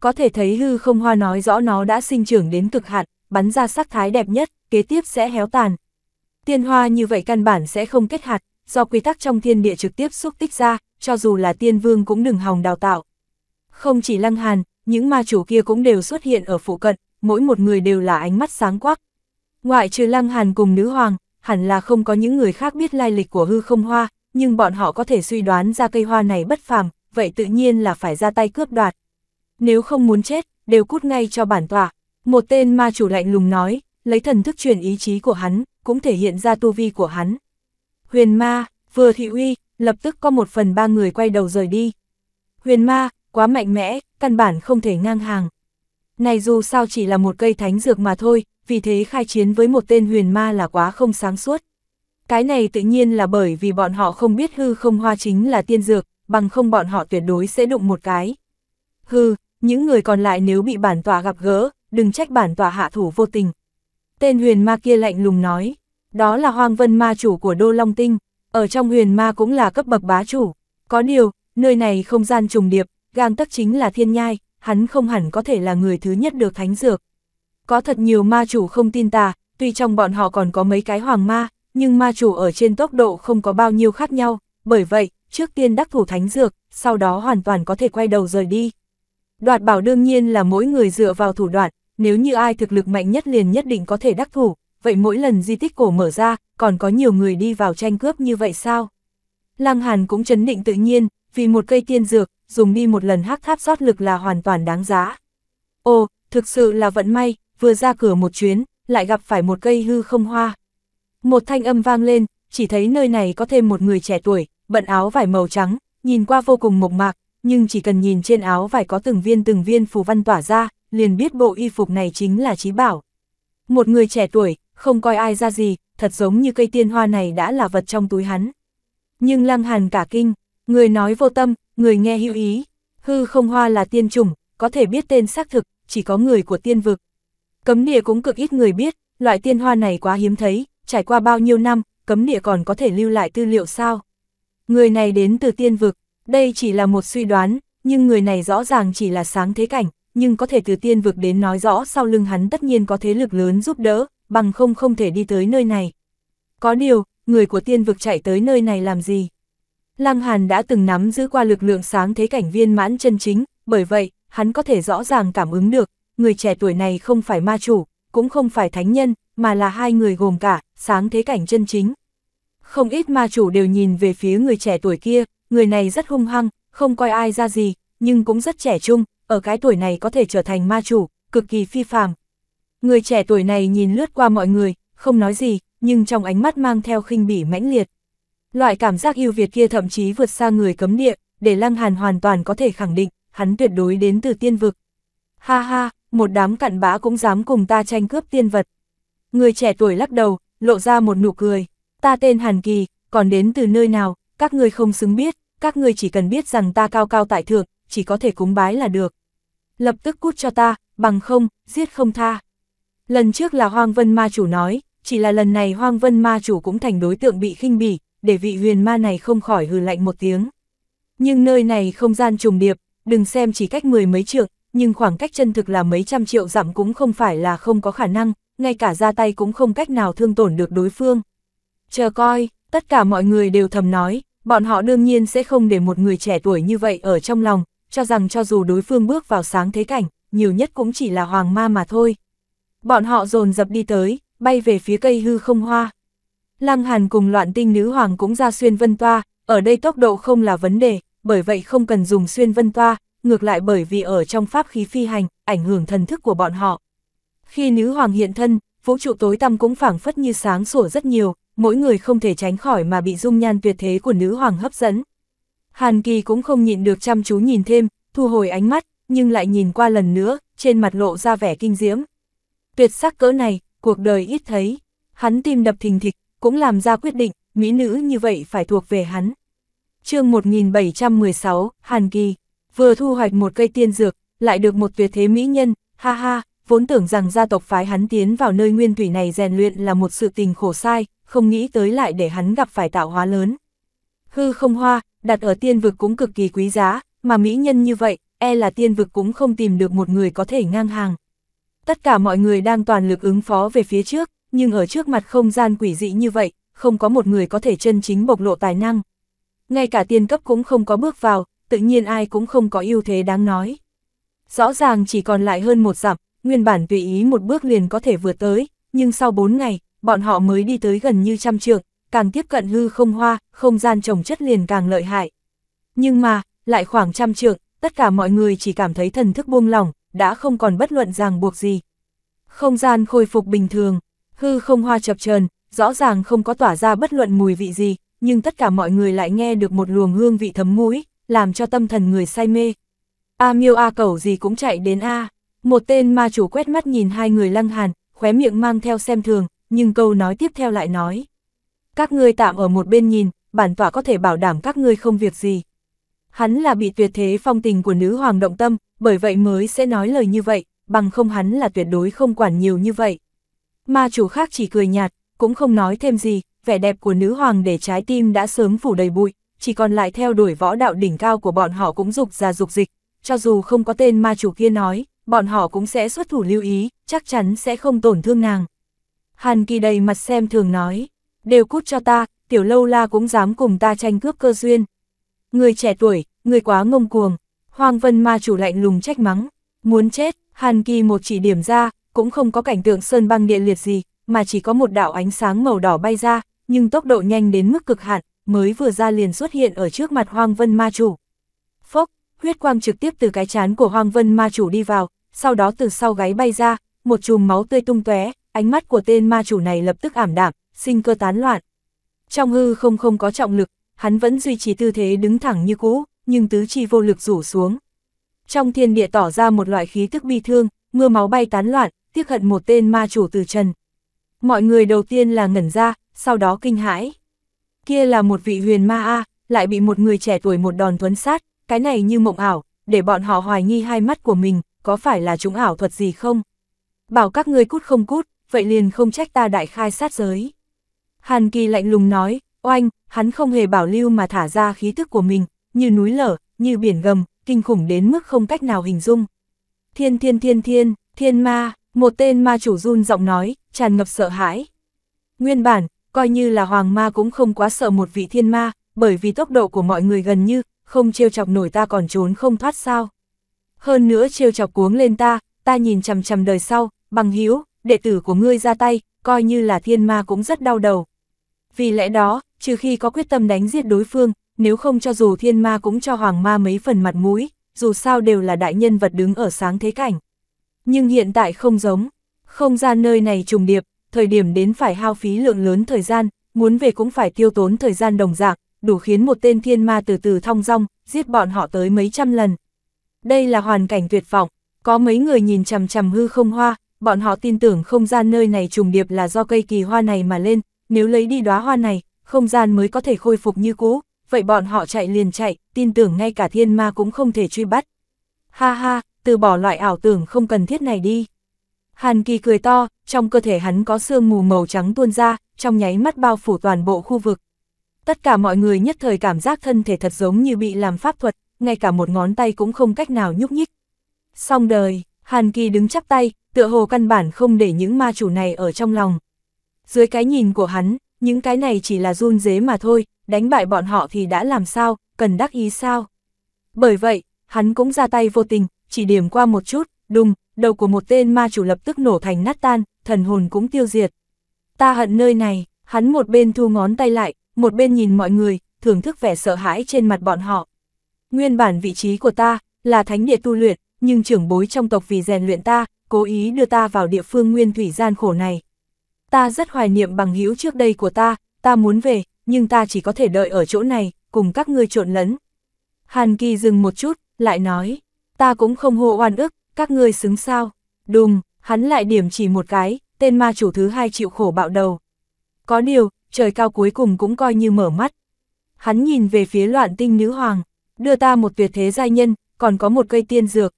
Có thể thấy hư không hoa nói rõ nó đã sinh trưởng đến cực hạn, bắn ra sắc thái đẹp nhất, kế tiếp sẽ héo tàn. Tiên hoa như vậy căn bản sẽ không kết hạt, do quy tắc trong thiên địa trực tiếp xúc tích ra, cho dù là tiên vương cũng đừng hòng đào tạo. Không chỉ Lăng Hàn, những ma chủ kia cũng đều xuất hiện ở phụ cận, mỗi một người đều là ánh mắt sáng quắc. Ngoại trừ Lăng Hàn cùng nữ hoàng, hẳn là không có những người khác biết lai lịch của hư không hoa, nhưng bọn họ có thể suy đoán ra cây hoa này bất phàm, vậy tự nhiên là phải ra tay cướp đoạt. Nếu không muốn chết, đều cút ngay cho bản tọa. Một tên ma chủ lạnh lùng nói, lấy thần thức truyền ý chí của hắn, cũng thể hiện ra tu vi của hắn. Huyền ma, vừa thị uy, lập tức có một phần ba người quay đầu rời đi. Huyền ma, quá mạnh mẽ, căn bản không thể ngang hàng. Này dù sao chỉ là một cây thánh dược mà thôi, vì thế khai chiến với một tên huyền ma là quá không sáng suốt. Cái này tự nhiên là bởi vì bọn họ không biết hư không hoa chính là tiên dược, bằng không bọn họ tuyệt đối sẽ đụng một cái. Hư, những người còn lại nếu bị bản tòa gặp gỡ, đừng trách bản tòa hạ thủ vô tình. Tên huyền ma kia lạnh lùng nói, đó là hoang vân ma chủ của Đô Long Tinh, ở trong huyền ma cũng là cấp bậc bá chủ. Có điều, nơi này không gian trùng điệp, gang tắc chính là thiên nhai, hắn không hẳn có thể là người thứ nhất được thánh dược. Có thật nhiều ma chủ không tin ta, tuy trong bọn họ còn có mấy cái hoàng ma, nhưng ma chủ ở trên tốc độ không có bao nhiêu khác nhau, bởi vậy, trước tiên đắc thủ thánh dược, sau đó hoàn toàn có thể quay đầu rời đi. Đoạt bảo đương nhiên là mỗi người dựa vào thủ đoạn, nếu như ai thực lực mạnh nhất liền nhất định có thể đắc thủ, vậy mỗi lần di tích cổ mở ra, còn có nhiều người đi vào tranh cướp như vậy sao? Lăng Hàn cũng chấn định tự nhiên, vì một cây tiên dược, dùng đi một lần hắc tháp rót lực là hoàn toàn đáng giá. Ồ, thực sự là vận may, vừa ra cửa một chuyến, lại gặp phải một cây hư không hoa. Một thanh âm vang lên, chỉ thấy nơi này có thêm một người trẻ tuổi, bận áo vải màu trắng, nhìn qua vô cùng mộc mạc, nhưng chỉ cần nhìn trên áo vải có từng viên từng viên phù văn tỏa ra, liền biết bộ y phục này chính là trí bảo. Một người trẻ tuổi, không coi ai ra gì, thật giống như cây tiên hoa này đã là vật trong túi hắn. Nhưng Lăng Hàn cả kinh, người nói vô tâm, Người nghe hữu ý, hư không hoa là tiên chủng, có thể biết tên xác thực, chỉ có người của tiên vực. Cấm địa cũng cực ít người biết, loại tiên hoa này quá hiếm thấy, trải qua bao nhiêu năm, cấm địa còn có thể lưu lại tư liệu sao? Người này đến từ tiên vực, đây chỉ là một suy đoán, nhưng người này rõ ràng chỉ là sáng thế cảnh, nhưng có thể từ tiên vực đến nói rõ sau lưng hắn tất nhiên có thế lực lớn giúp đỡ, bằng không không thể đi tới nơi này. Có điều, người của tiên vực chạy tới nơi này làm gì? Lăng Hàn đã từng nắm giữ qua lực lượng sáng thế cảnh viên mãn chân chính, bởi vậy, hắn có thể rõ ràng cảm ứng được, người trẻ tuổi này không phải ma chủ, cũng không phải thánh nhân, mà là hai người gồm cả, sáng thế cảnh chân chính. Không ít ma chủ đều nhìn về phía người trẻ tuổi kia, người này rất hung hăng, không coi ai ra gì, nhưng cũng rất trẻ trung, ở cái tuổi này có thể trở thành ma chủ, cực kỳ phi phàm. Người trẻ tuổi này nhìn lướt qua mọi người, không nói gì, nhưng trong ánh mắt mang theo khinh bỉ mãnh liệt. Loại cảm giác yêu Việt kia thậm chí vượt xa người cấm địa, để Lăng Hàn hoàn toàn có thể khẳng định, hắn tuyệt đối đến từ tiên vực. Ha ha, một đám cặn bã cũng dám cùng ta tranh cướp tiên vật. Người trẻ tuổi lắc đầu, lộ ra một nụ cười. Ta tên Hàn Kỳ, còn đến từ nơi nào, các ngươi không xứng biết, các ngươi chỉ cần biết rằng ta cao cao tại thượng, chỉ có thể cúng bái là được. Lập tức cút cho ta, bằng không, giết không tha. Lần trước là Hoang Vân Ma Chủ nói, chỉ là lần này Hoang Vân Ma Chủ cũng thành đối tượng bị khinh bỉ, để vị huyền ma này không khỏi hừ lạnh một tiếng. Nhưng nơi này không gian trùng điệp, đừng xem chỉ cách mười mấy trượng, nhưng khoảng cách chân thực là mấy trăm triệu dặm cũng không phải là không có khả năng, ngay cả ra tay cũng không cách nào thương tổn được đối phương. Chờ coi, tất cả mọi người đều thầm nói, bọn họ đương nhiên sẽ không để một người trẻ tuổi như vậy ở trong lòng, cho rằng cho dù đối phương bước vào sáng thế cảnh, nhiều nhất cũng chỉ là hoàng ma mà thôi. Bọn họ dồn dập đi tới, bay về phía cây hư không hoa. Lăng Hàn cùng loạn tinh nữ hoàng cũng ra xuyên vân toa, ở đây tốc độ không là vấn đề, bởi vậy không cần dùng xuyên vân toa, ngược lại bởi vì ở trong pháp khí phi hành, ảnh hưởng thần thức của bọn họ. Khi nữ hoàng hiện thân, vũ trụ tối tăm cũng phảng phất như sáng sủa rất nhiều, mỗi người không thể tránh khỏi mà bị dung nhan tuyệt thế của nữ hoàng hấp dẫn. Hàn Kỳ cũng không nhịn được chăm chú nhìn thêm, thu hồi ánh mắt, nhưng lại nhìn qua lần nữa, trên mặt lộ ra vẻ kinh diễm. Tuyệt sắc cỡ này, cuộc đời ít thấy. Hắn tim đập thình thịch, cũng làm ra quyết định, mỹ nữ như vậy phải thuộc về hắn. chương 1716, Hàn Kỳ, vừa thu hoạch một cây tiên dược, lại được một tuyệt thế mỹ nhân, ha ha, vốn tưởng rằng gia tộc phái hắn tiến vào nơi nguyên thủy này rèn luyện là một sự tình khổ sai, không nghĩ tới lại để hắn gặp phải tạo hóa lớn. Hư không hoa, đặt ở tiên vực cũng cực kỳ quý giá, mà mỹ nhân như vậy, e là tiên vực cũng không tìm được một người có thể ngang hàng. Tất cả mọi người đang toàn lực ứng phó về phía trước, nhưng ở trước mặt không gian quỷ dị như vậy, không có một người có thể chân chính bộc lộ tài năng. Ngay cả tiên cấp cũng không có bước vào, tự nhiên ai cũng không có ưu thế đáng nói. Rõ ràng chỉ còn lại hơn một dặm, nguyên bản tùy ý một bước liền có thể vượt tới, nhưng sau 4 ngày, bọn họ mới đi tới gần như trăm trượng, càng tiếp cận hư không hoa, không gian trồng chất liền càng lợi hại. Nhưng mà, lại khoảng trăm trượng, tất cả mọi người chỉ cảm thấy thần thức buông lỏng, đã không còn bất luận ràng buộc gì. Không gian khôi phục bình thường, hư không hoa chập trần, rõ ràng không có tỏa ra bất luận mùi vị gì, nhưng tất cả mọi người lại nghe được một luồng hương vị thấm mũi, làm cho tâm thần người say mê. A miêu A cẩu gì cũng chạy đến A, một tên ma chủ quét mắt nhìn hai người lăng hàn, khóe miệng mang theo xem thường, nhưng câu nói tiếp theo lại nói. Các ngươi tạm ở một bên nhìn, bản tỏa có thể bảo đảm các ngươi không việc gì. Hắn là bị tuyệt thế phong tình của nữ hoàng động tâm, bởi vậy mới sẽ nói lời như vậy, bằng không hắn là tuyệt đối không quản nhiều như vậy ma chủ khác chỉ cười nhạt, cũng không nói thêm gì, vẻ đẹp của nữ hoàng để trái tim đã sớm phủ đầy bụi, chỉ còn lại theo đuổi võ đạo đỉnh cao của bọn họ cũng dục ra dục dịch, cho dù không có tên ma chủ kia nói, bọn họ cũng sẽ xuất thủ lưu ý, chắc chắn sẽ không tổn thương nàng. Hàn kỳ đầy mặt xem thường nói, đều cút cho ta, tiểu lâu la cũng dám cùng ta tranh cướp cơ duyên. Người trẻ tuổi, người quá ngông cuồng, Hoàng Vân ma chủ lạnh lùng trách mắng, muốn chết, Hàn kỳ một chỉ điểm ra, cũng không có cảnh tượng sơn băng địa liệt gì, mà chỉ có một đạo ánh sáng màu đỏ bay ra, nhưng tốc độ nhanh đến mức cực hạn, mới vừa ra liền xuất hiện ở trước mặt Hoang Vân Ma Chủ. Phốc, huyết quang trực tiếp từ cái chán của Hoang Vân Ma Chủ đi vào, sau đó từ sau gáy bay ra, một chùm máu tươi tung tóe, ánh mắt của tên ma chủ này lập tức ảm đạm, sinh cơ tán loạn. Trong hư không không có trọng lực, hắn vẫn duy trì tư thế đứng thẳng như cũ, nhưng tứ chi vô lực rủ xuống. Trong thiên địa tỏ ra một loại khí tức bi thương, mưa máu bay tán loạn, tiếc hận một tên ma chủ từ trần. Mọi người đầu tiên là ngẩn ra, sau đó kinh hãi. Kia là một vị huyền ma A, lại bị một người trẻ tuổi một đòn thuấn sát, cái này như mộng ảo, để bọn họ hoài nghi hai mắt của mình, có phải là chúng ảo thuật gì không? Bảo các ngươi cút không cút, vậy liền không trách ta đại khai sát giới. Hàn Kỳ lạnh lùng nói, oanh, hắn không hề bảo lưu mà thả ra khí tức của mình, như núi lở, như biển gầm, kinh khủng đến mức không cách nào hình dung. Thiên thiên thiên thiên, thiên ma, một tên ma chủ run giọng nói, tràn ngập sợ hãi. Nguyên bản, coi như là hoàng ma cũng không quá sợ một vị thiên ma, bởi vì tốc độ của mọi người gần như, không trêu chọc nổi ta còn trốn không thoát sao. Hơn nữa trêu chọc cuống lên ta, ta nhìn chằm chằm đời sau, bằng hiếu, đệ tử của ngươi ra tay, coi như là thiên ma cũng rất đau đầu. Vì lẽ đó, trừ khi có quyết tâm đánh giết đối phương, nếu không cho dù thiên ma cũng cho hoàng ma mấy phần mặt mũi, dù sao đều là đại nhân vật đứng ở sáng thế cảnh. Nhưng hiện tại không giống, không gian nơi này trùng điệp, thời điểm đến phải hao phí lượng lớn thời gian, muốn về cũng phải tiêu tốn thời gian đồng dạng, đủ khiến một tên thiên ma từ từ thong dong, giết bọn họ tới mấy trăm lần. Đây là hoàn cảnh tuyệt vọng, có mấy người nhìn chằm chằm hư không hoa, bọn họ tin tưởng không gian nơi này trùng điệp là do cây kỳ hoa này mà lên, nếu lấy đi đóa hoa này, không gian mới có thể khôi phục như cũ, vậy bọn họ chạy liền chạy, tin tưởng ngay cả thiên ma cũng không thể truy bắt. Ha ha, từ bỏ loại ảo tưởng không cần thiết này đi. Hàn Kỳ cười to, trong cơ thể hắn có sương mù màu trắng tuôn ra, trong nháy mắt bao phủ toàn bộ khu vực. Tất cả mọi người nhất thời cảm giác thân thể thật giống như bị làm pháp thuật, ngay cả một ngón tay cũng không cách nào nhúc nhích. Xong đời, Hàn Kỳ đứng chắp tay, tựa hồ căn bản không để những ma chủ này ở trong lòng. Dưới cái nhìn của hắn, những cái này chỉ là run dế mà thôi, đánh bại bọn họ thì đã làm sao, cần đắc ý sao. Bởi vậy, hắn cũng ra tay vô tình, chỉ điểm qua một chút, đùng, đầu của một tên ma chủ lập tức nổ thành nát tan, thần hồn cũng tiêu diệt. Ta hận nơi này, hắn một bên thu ngón tay lại, một bên nhìn mọi người, thưởng thức vẻ sợ hãi trên mặt bọn họ. Nguyên bản vị trí của ta là thánh địa tu luyện, nhưng trưởng bối trong tộc vì rèn luyện ta, cố ý đưa ta vào địa phương nguyên thủy gian khổ này. Ta rất hoài niệm bằng hữu trước đây của ta, ta muốn về, nhưng ta chỉ có thể đợi ở chỗ này, cùng các ngươi trộn lẫn. Hàn Kỳ dừng một chút, lại nói, ta cũng không hô oan ức, các ngươi xứng sao. Đùng, hắn lại điểm chỉ một cái, tên ma chủ thứ hai chịu khổ bạo đầu. Có điều, trời cao cuối cùng cũng coi như mở mắt. Hắn nhìn về phía loạn tinh nữ hoàng, đưa ta một tuyệt thế giai nhân, còn có một cây tiên dược.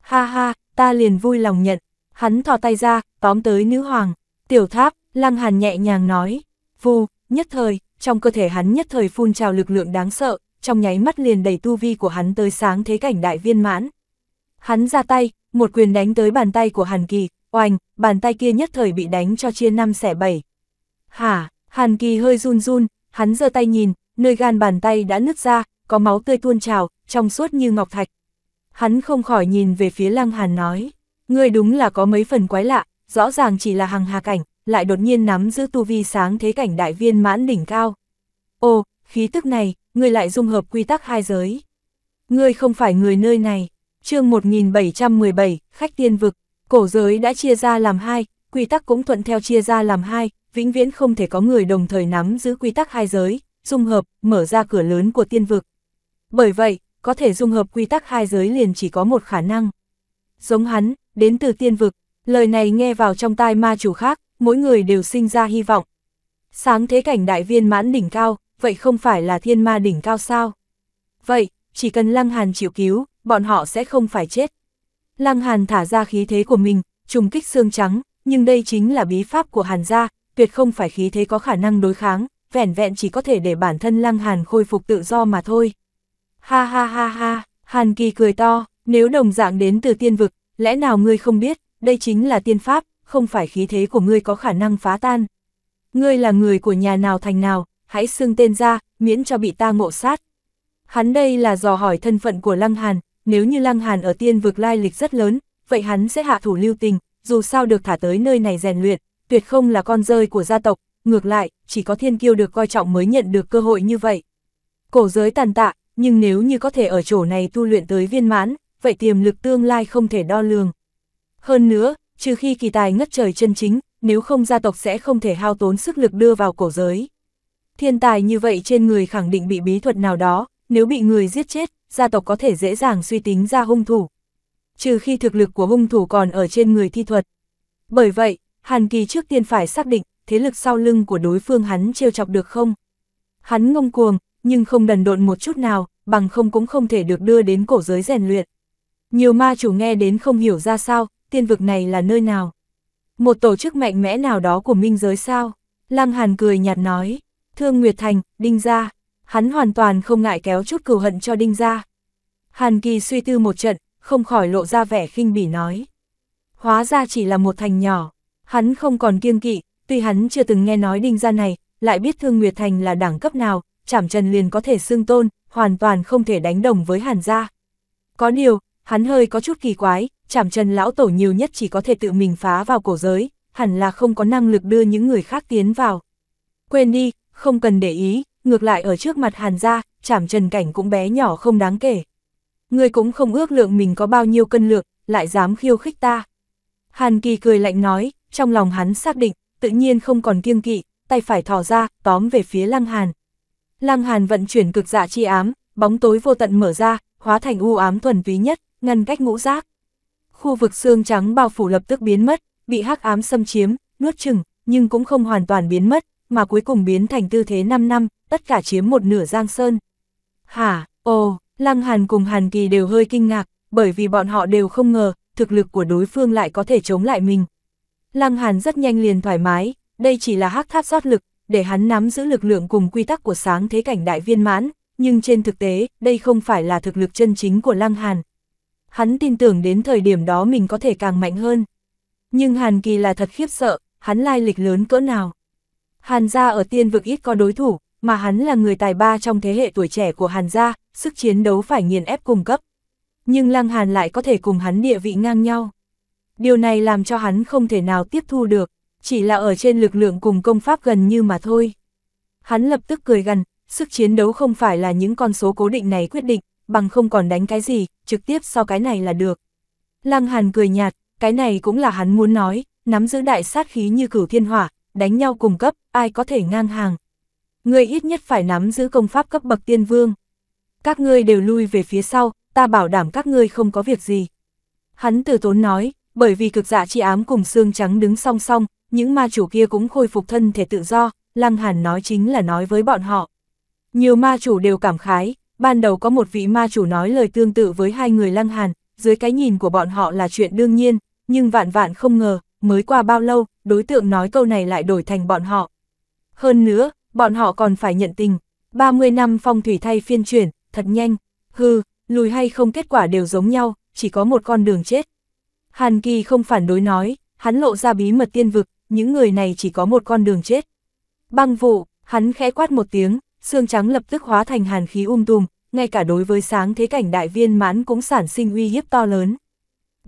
Ha ha, ta liền vui lòng nhận. Hắn thò tay ra, tóm tới nữ hoàng. Tiểu tháp, lăng hàn nhẹ nhàng nói. Vù, nhất thời, trong cơ thể hắn nhất thời phun trào lực lượng đáng sợ, trong nháy mắt liền đầy tu vi của hắn tới sáng thế cảnh đại viên mãn. Hắn ra tay, một quyền đánh tới bàn tay của Hàn Kỳ, oanh bàn tay kia nhất thời bị đánh cho chia năm xẻ bảy. Hả, Hàn Kỳ hơi run run, hắn giơ tay nhìn, nơi gan bàn tay đã nứt ra, có máu tươi tuôn trào, trong suốt như ngọc thạch. Hắn không khỏi nhìn về phía Lăng Hàn nói, ngươi đúng là có mấy phần quái lạ, rõ ràng chỉ là hàng hà cảnh, lại đột nhiên nắm giữ tu vi sáng thế cảnh đại viên mãn đỉnh cao. Ồ, khí tức này, ngươi lại dung hợp quy tắc hai giới. Ngươi không phải người nơi này, chương 1717, khách tiên vực, cổ giới đã chia ra làm hai, quy tắc cũng thuận theo chia ra làm hai, vĩnh viễn không thể có người đồng thời nắm giữ quy tắc hai giới, dung hợp, mở ra cửa lớn của tiên vực. Bởi vậy, có thể dung hợp quy tắc hai giới liền chỉ có một khả năng. Giống hắn, đến từ tiên vực, lời này nghe vào trong tai ma chủ khác, mỗi người đều sinh ra hy vọng. Sáng thế cảnh đại viên mãn đỉnh cao, vậy không phải là thiên ma đỉnh cao sao? Vậy, chỉ cần Lăng Hàn chịu cứu, bọn họ sẽ không phải chết. Lăng Hàn thả ra khí thế của mình, trùng kích xương trắng, nhưng đây chính là bí pháp của Hàn gia, tuyệt không phải khí thế có khả năng đối kháng, vẻn vẹn chỉ có thể để bản thân Lăng Hàn khôi phục tự do mà thôi. Ha ha ha ha, Hàn Kỳ cười to, nếu đồng dạng đến từ tiên vực, lẽ nào ngươi không biết, đây chính là tiên pháp, không phải khí thế của ngươi có khả năng phá tan. Ngươi là người của nhà nào thành nào, hãy xưng tên ra, miễn cho bị ta ngộ sát. Hắn đây là dò hỏi thân phận của Lăng Hàn, nếu như Lăng Hàn ở tiên vực lai lịch rất lớn, vậy hắn sẽ hạ thủ lưu tình, dù sao được thả tới nơi này rèn luyện, tuyệt không là con rơi của gia tộc, ngược lại, chỉ có thiên kiêu được coi trọng mới nhận được cơ hội như vậy. Cổ giới tàn tạ, nhưng nếu như có thể ở chỗ này tu luyện tới viên mãn, vậy tiềm lực tương lai không thể đo lường. Hơn nữa, trừ khi kỳ tài ngất trời chân chính, nếu không gia tộc sẽ không thể hao tốn sức lực đưa vào cổ giới. Thiên tài như vậy trên người khẳng định bị bí thuật nào đó, nếu bị người giết chết, gia tộc có thể dễ dàng suy tính ra hung thủ. Trừ khi thực lực của hung thủ còn ở trên người thi thuật. Bởi vậy, Hàn Kỳ trước tiên phải xác định, thế lực sau lưng của đối phương hắn trêu chọc được không. Hắn ngông cuồng, nhưng không đần độn một chút nào, bằng không cũng không thể được đưa đến cổ giới rèn luyện. Nhiều ma chủ nghe đến không hiểu ra sao, tiên vực này là nơi nào. Một tổ chức mạnh mẽ nào đó của minh giới sao? Lăng Hàn cười nhạt nói, Thương Nguyệt Thành, Đinh Gia, hắn hoàn toàn không ngại kéo chút cừu hận cho Đinh ra. Hàn Kỳ suy tư một trận, không khỏi lộ ra vẻ khinh bỉ nói. Hóa ra chỉ là một thành nhỏ, hắn không còn kiêng kỵ, tuy hắn chưa từng nghe nói Đinh ra này, lại biết Thương Nguyệt Thành là đẳng cấp nào, chảm trần liền có thể xưng tôn, hoàn toàn không thể đánh đồng với Hàn gia. Có điều, hắn hơi có chút kỳ quái, chảm trần lão tổ nhiều nhất chỉ có thể tự mình phá vào cổ giới, hẳn là không có năng lực đưa những người khác tiến vào. Quên đi, không cần để ý, ngược lại ở trước mặt hàn gia, chảm trần cảnh cũng bé nhỏ không đáng kể. Ngươi cũng không ước lượng mình có bao nhiêu cân lượng, lại dám khiêu khích ta. Hàn kỳ cười lạnh nói, trong lòng hắn xác định, tự nhiên không còn kiêng kỵ, tay phải thò ra, tóm về phía lăng hàn. Lăng hàn vận chuyển cực dạ chi ám, bóng tối vô tận mở ra, hóa thành u ám thuần túy nhất, ngăn cách ngũ giác. Khu vực xương trắng bao phủ lập tức biến mất, bị hắc ám xâm chiếm, nuốt chừng, nhưng cũng không hoàn toàn biến mất, mà cuối cùng biến thành tư thế 5 năm, tất cả chiếm một nửa giang sơn. Hả, ồ, Lăng Hàn cùng Hàn Kỳ đều hơi kinh ngạc, bởi vì bọn họ đều không ngờ, thực lực của đối phương lại có thể chống lại mình. Lăng Hàn rất nhanh liền thoải mái, đây chỉ là hắc tháp rót lực, để hắn nắm giữ lực lượng cùng quy tắc của sáng thế cảnh đại viên mãn, nhưng trên thực tế, đây không phải là thực lực chân chính của Lăng Hàn. Hắn tin tưởng đến thời điểm đó mình có thể càng mạnh hơn. Nhưng Hàn Kỳ là thật khiếp sợ, hắn lai lịch lớn cỡ nào. Hàn gia ở tiên vực ít có đối thủ, mà hắn là người tài ba trong thế hệ tuổi trẻ của Hàn gia, sức chiến đấu phải nghiền ép cùng cấp. Nhưng Lăng Hàn lại có thể cùng hắn địa vị ngang nhau. Điều này làm cho hắn không thể nào tiếp thu được, chỉ là ở trên lực lượng cùng công pháp gần như mà thôi. Hắn lập tức cười gần, sức chiến đấu không phải là những con số cố định này quyết định, bằng không còn đánh cái gì, trực tiếp sau cái này là được. Lăng Hàn cười nhạt, cái này cũng là hắn muốn nói, nắm giữ đại sát khí như cửu thiên hỏa, đánh nhau cùng cấp, ai có thể ngang hàng. người ít nhất phải nắm giữ công pháp cấp bậc tiên vương. Các ngươi đều lui về phía sau, ta bảo đảm các ngươi không có việc gì. Hắn từ tốn nói, bởi vì cực dạ chi ám cùng xương trắng đứng song song, những ma chủ kia cũng khôi phục thân thể tự do, Lăng Hàn nói chính là nói với bọn họ. Nhiều ma chủ đều cảm khái, ban đầu có một vị ma chủ nói lời tương tự với hai người Lăng Hàn, dưới cái nhìn của bọn họ là chuyện đương nhiên, nhưng vạn vạn không ngờ, mới qua bao lâu, đối tượng nói câu này lại đổi thành bọn họ. Hơn nữa, bọn họ còn phải nhận tình, 30 năm phong thủy thay phiên chuyển, thật nhanh, hư, lùi hay không kết quả đều giống nhau, chỉ có một con đường chết. Hàn Kỳ không phản đối nói, hắn lộ ra bí mật tiên vực, những người này chỉ có một con đường chết. Băng vụ, hắn khẽ quát một tiếng, xương trắng lập tức hóa thành hàn khí um tùm, ngay cả đối với sáng thế cảnh đại viên mãn cũng sản sinh uy hiếp to lớn.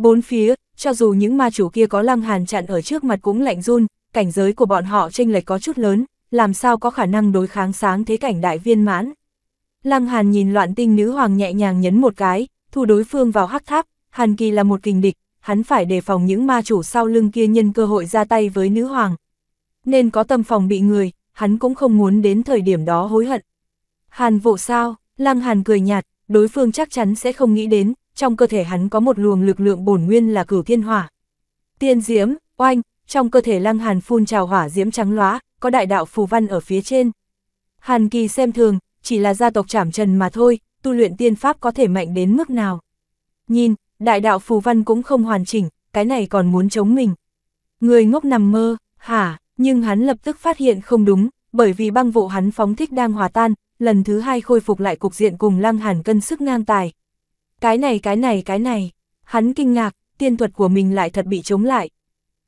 Bốn phía, cho dù những ma chủ kia có lăng hàn chặn ở trước mặt cũng lạnh run, cảnh giới của bọn họ chênh lệch có chút lớn, làm sao có khả năng đối kháng sáng thế cảnh đại viên mãn. Lăng hàn nhìn loạn tinh nữ hoàng nhẹ nhàng nhấn một cái, thu đối phương vào hắc tháp, hàn kỳ là một kình địch, hắn phải đề phòng những ma chủ sau lưng kia nhân cơ hội ra tay với nữ hoàng. Nên có tâm phòng bị người, hắn cũng không muốn đến thời điểm đó hối hận. Hàn vụ sao, lăng hàn cười nhạt, đối phương chắc chắn sẽ không nghĩ đến, trong cơ thể hắn có một luồng lực lượng bổn nguyên là cửu thiên hỏa. Tiên diễm, oanh, trong cơ thể lăng hàn phun trào hỏa diễm trắng lóa, có đại đạo phù văn ở phía trên. Hàn kỳ xem thường, chỉ là gia tộc trảm trần mà thôi, tu luyện tiên pháp có thể mạnh đến mức nào. Nhìn, đại đạo phù văn cũng không hoàn chỉnh, cái này còn muốn chống mình. Người ngốc nằm mơ, hả, nhưng hắn lập tức phát hiện không đúng, bởi vì băng vụ hắn phóng thích đang hòa tan, lần thứ hai khôi phục lại cục diện cùng lăng hàn cân sức ngang tài, cái này cái này cái này, hắn kinh ngạc, tiên thuật của mình lại thật bị chống lại.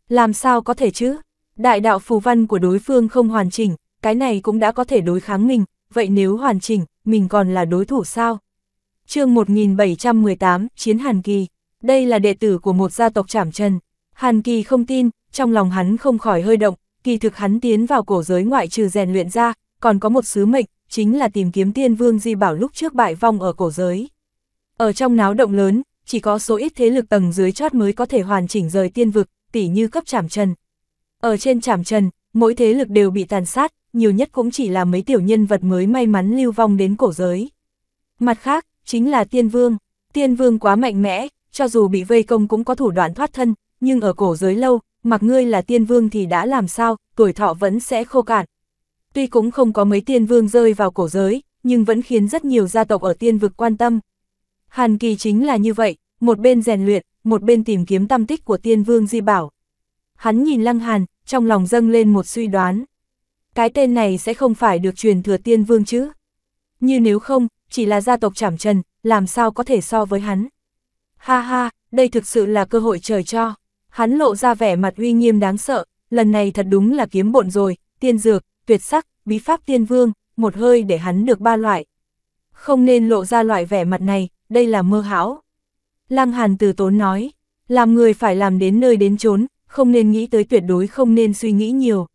Làm sao có thể chứ? Đại đạo phù văn của đối phương không hoàn chỉnh, cái này cũng đã có thể đối kháng mình, vậy nếu hoàn chỉnh, mình còn là đối thủ sao? chương 1718, Chiến Hàn Kỳ. Đây là đệ tử của một gia tộc trảm trần. Hàn Kỳ không tin, trong lòng hắn không khỏi hơi động, kỳ thực hắn tiến vào cổ giới ngoại trừ rèn luyện ra, còn có một sứ mệnh, chính là tìm kiếm tiên vương di bảo lúc trước bại vong ở cổ giới. Ở trong náo động lớn, chỉ có số ít thế lực tầng dưới chót mới có thể hoàn chỉnh rời tiên vực, tỉ như cấp trảm trần. Ở trên trảm trần, mỗi thế lực đều bị tàn sát, nhiều nhất cũng chỉ là mấy tiểu nhân vật mới may mắn lưu vong đến cổ giới. Mặt khác, chính là tiên vương. Tiên vương quá mạnh mẽ, cho dù bị vây công cũng có thủ đoạn thoát thân, nhưng ở cổ giới lâu, mặc ngươi là tiên vương thì đã làm sao, tuổi thọ vẫn sẽ khô cạn. Tuy cũng không có mấy tiên vương rơi vào cổ giới, nhưng vẫn khiến rất nhiều gia tộc ở tiên vực quan tâm. Hàn Kỳ chính là như vậy, một bên rèn luyện, một bên tìm kiếm tâm tích của tiên vương Di Bảo. Hắn nhìn Lăng Hàn, trong lòng dâng lên một suy đoán. Cái tên này sẽ không phải được truyền thừa tiên vương chứ? Như nếu không, chỉ là gia tộc trảm trần, làm sao có thể so với hắn? Ha ha, đây thực sự là cơ hội trời cho. Hắn lộ ra vẻ mặt uy nghiêm đáng sợ, lần này thật đúng là kiếm bộn rồi, tiên dược, tuyệt sắc, bí pháp tiên vương, một hơi để hắn được ba loại. Không nên lộ ra loại vẻ mặt này, đây là mơ hão. Lăng Hàn từ tốn nói, làm người phải làm đến nơi đến chốn, không nên nghĩ tới tuyệt đối không nên suy nghĩ nhiều.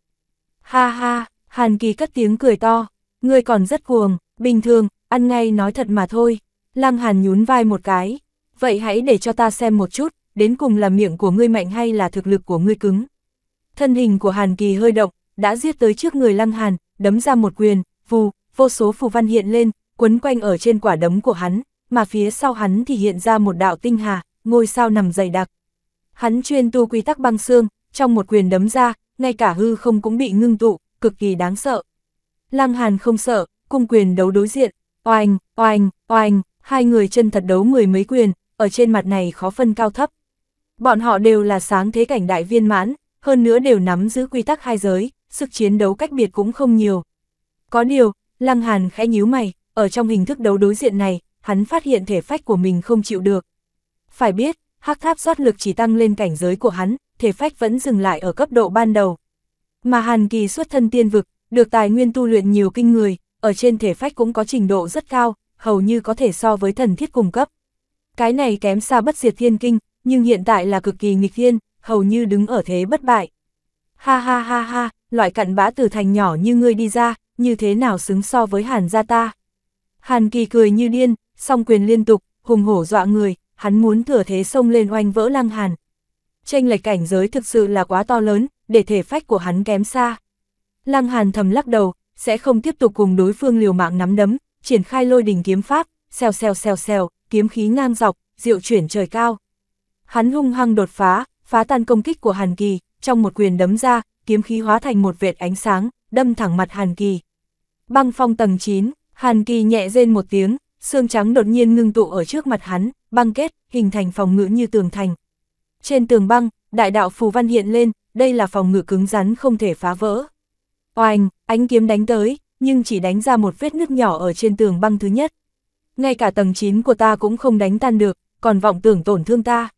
Ha ha, Hàn Kỳ cất tiếng cười to, người còn rất cuồng, bình thường, ăn ngay nói thật mà thôi. Lăng Hàn nhún vai một cái, vậy hãy để cho ta xem một chút, đến cùng là miệng của ngươi mạnh hay là thực lực của ngươi cứng. Thân hình của Hàn Kỳ hơi động, đã giết tới trước người Lăng Hàn, đấm ra một quyền, vù, vô số phù văn hiện lên, quấn quanh ở trên quả đấm của hắn, mà phía sau hắn thì hiện ra một đạo tinh hà, ngôi sao nằm dày đặc. Hắn chuyên tu quy tắc băng xương, trong một quyền đấm ra, ngay cả hư không cũng bị ngưng tụ, cực kỳ đáng sợ. Lăng Hàn không sợ, cung quyền đấu đối diện, oanh, oanh, oanh, hai người chân thật đấu mười mấy quyền, ở trên mặt này khó phân cao thấp. Bọn họ đều là sáng thế cảnh đại viên mãn, hơn nữa đều nắm giữ quy tắc hai giới, sức chiến đấu cách biệt cũng không nhiều. Có điều, Lăng Hàn khẽ nhíu mày, ở trong hình thức đấu đối diện này, hắn phát hiện thể phách của mình không chịu được. Phải biết, hắc tháp rót lực chỉ tăng lên cảnh giới của hắn, thể phách vẫn dừng lại ở cấp độ ban đầu. Mà Hàn Kỳ xuất thân tiên vực, được tài nguyên tu luyện nhiều kinh người, ở trên thể phách cũng có trình độ rất cao, hầu như có thể so với thần thiết cùng cấp. Cái này kém xa bất diệt thiên kinh, nhưng hiện tại là cực kỳ nghịch thiên, hầu như đứng ở thế bất bại. Ha ha ha ha, loại cặn bã từ thành nhỏ như ngươi đi ra, như thế nào xứng so với hàn gia ta. Hàn kỳ cười như điên, song quyền liên tục, hùng hổ dọa người, hắn muốn thừa thế xông lên oanh vỡ lăng hàn. Tranh lệch cảnh giới thực sự là quá to lớn, để thể phách của hắn kém xa. Lăng hàn thầm lắc đầu, sẽ không tiếp tục cùng đối phương liều mạng nắm đấm, triển khai lôi đình kiếm pháp, xèo xèo xèo xèo, kiếm khí ngang dọc, diệu chuyển trời cao. Hắn hung hăng đột phá, phá tan công kích của Hàn Kỳ, trong một quyền đấm ra, kiếm khí hóa thành một vệt ánh sáng, đâm thẳng mặt Hàn Kỳ. Băng phong tầng 9, Hàn Kỳ nhẹ rên một tiếng, xương trắng đột nhiên ngưng tụ ở trước mặt hắn, băng kết, hình thành phòng ngự như tường thành. Trên tường băng, đại đạo phù văn hiện lên, đây là phòng ngự cứng rắn không thể phá vỡ. Oanh, ánh kiếm đánh tới, nhưng chỉ đánh ra một vết nứt nhỏ ở trên tường băng thứ nhất. Ngay cả tầng 9 của ta cũng không đánh tan được, còn vọng tưởng tổn thương ta.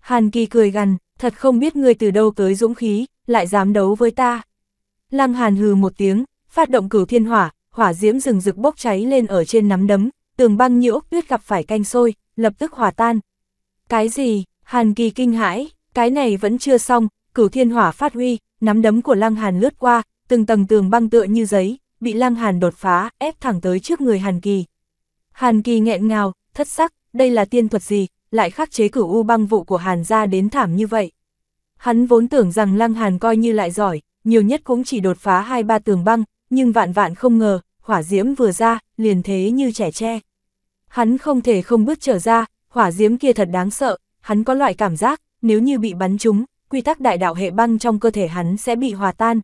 Hàn Kỳ cười gằn, thật không biết người từ đâu tới dũng khí, lại dám đấu với ta. Lăng Hàn hừ một tiếng, phát động cửu thiên hỏa, hỏa diễm rừng rực bốc cháy lên ở trên nắm đấm, tường băng nhiễu tuyết gặp phải canh sôi, lập tức hòa tan. Cái gì, Hàn Kỳ kinh hãi, cái này vẫn chưa xong, cửu thiên hỏa phát huy, nắm đấm của Lăng Hàn lướt qua, từng tầng tường băng tựa như giấy, bị Lăng Hàn đột phá, ép thẳng tới trước người Hàn Kỳ. Hàn Kỳ nghẹn ngào, thất sắc, đây là tiên thuật gì, lại khắc chế cửu u băng vụ của Hàn ra đến thảm như vậy. Hắn vốn tưởng rằng Lăng Hàn coi như lại giỏi, nhiều nhất cũng chỉ đột phá hai ba tường băng, nhưng vạn vạn không ngờ, hỏa diễm vừa ra, liền thế như trẻ tre hắn không thể không bước trở ra, hỏa Diếm kia thật đáng sợ, hắn có loại cảm giác, nếu như bị bắn trúng, quy tắc đại đạo hệ băng trong cơ thể hắn sẽ bị hòa tan.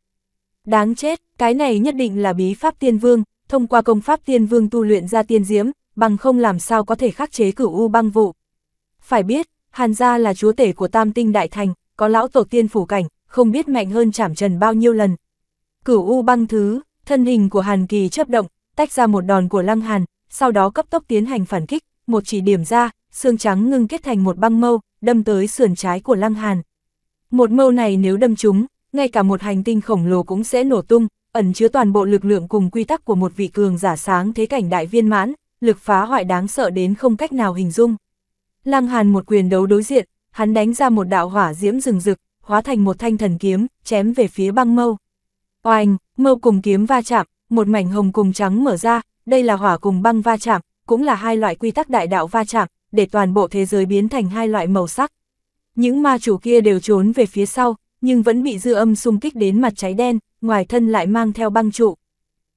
Đáng chết, cái này nhất định là bí pháp tiên vương, thông qua công pháp tiên vương tu luyện ra tiên diếm, bằng không làm sao có thể khắc chế cửu u băng vụ. Phải biết, Hàn gia là chúa tể của tam tinh đại thành, có lão tổ tiên phủ cảnh, không biết mạnh hơn chảm trần bao nhiêu lần. Cửu u băng thứ, thân hình của Hàn Kỳ chấp động, tách ra một đòn của Lăng Hàn, sau đó cấp tốc tiến hành phản kích, một chỉ điểm ra, xương trắng ngưng kết thành một băng mâu, đâm tới sườn trái của Lăng Hàn. Một mâu này nếu đâm trúng, ngay cả một hành tinh khổng lồ cũng sẽ nổ tung, ẩn chứa toàn bộ lực lượng cùng quy tắc của một vị cường giả sáng thế cảnh đại viên mãn, lực phá hoại đáng sợ đến không cách nào hình dung. Lăng Hàn một quyền đấu đối diện, hắn đánh ra một đạo hỏa diễm rừng rực, hóa thành một thanh thần kiếm, chém về phía băng mâu. Oanh, mâu cùng kiếm va chạm, một mảnh hồng cùng trắng mở ra, đây là hỏa cùng băng va chạm, cũng là hai loại quy tắc đại đạo va chạm, để toàn bộ thế giới biến thành hai loại màu sắc. Những ma chủ kia đều trốn về phía sau, nhưng vẫn bị dư âm xung kích đến mặt cháy đen, ngoài thân lại mang theo băng trụ.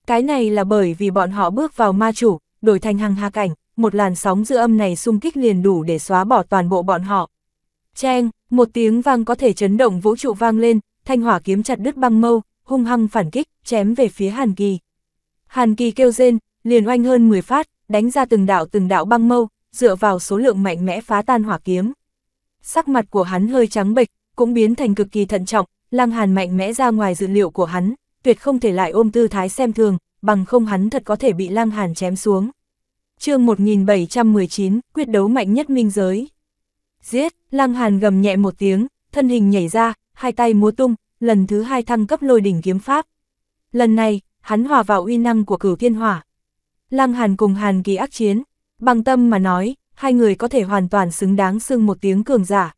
Cái này là bởi vì bọn họ bước vào ma chủ, đổi thành hằng hà cảnh, một làn sóng dư âm này xung kích liền đủ để xóa bỏ toàn bộ bọn họ. Cheng, một tiếng vang có thể chấn động vũ trụ vang lên, thanh hỏa kiếm chặt đứt băng mâu, hung hăng phản kích, chém về phía Hàn Kỳ. Hàn Kỳ kêu rên, liền oanh hơn 10 phát, đánh ra từng đạo từng đạo băng mâu, dựa vào số lượng mạnh mẽ phá tan hỏa kiếm. Sắc mặt của hắn hơi trắng bệch, cũng biến thành cực kỳ thận trọng, Lăng Hàn mạnh mẽ ra ngoài dự liệu của hắn, tuyệt không thể lại ôm tư thái xem thường, bằng không hắn thật có thể bị Lăng Hàn chém xuống. Chương 1719, quyết đấu mạnh nhất minh giới. Giết, Lăng Hàn gầm nhẹ một tiếng, thân hình nhảy ra, hai tay múa tung, lần thứ hai thăng cấp lôi đỉnh kiếm pháp. Lần này, hắn hòa vào uy năng của cửu thiên hỏa, Lăng Hàn cùng Hàn Kỳ ác chiến, bằng tâm mà nói, hai người có thể hoàn toàn xứng đáng xưng một tiếng cường giả.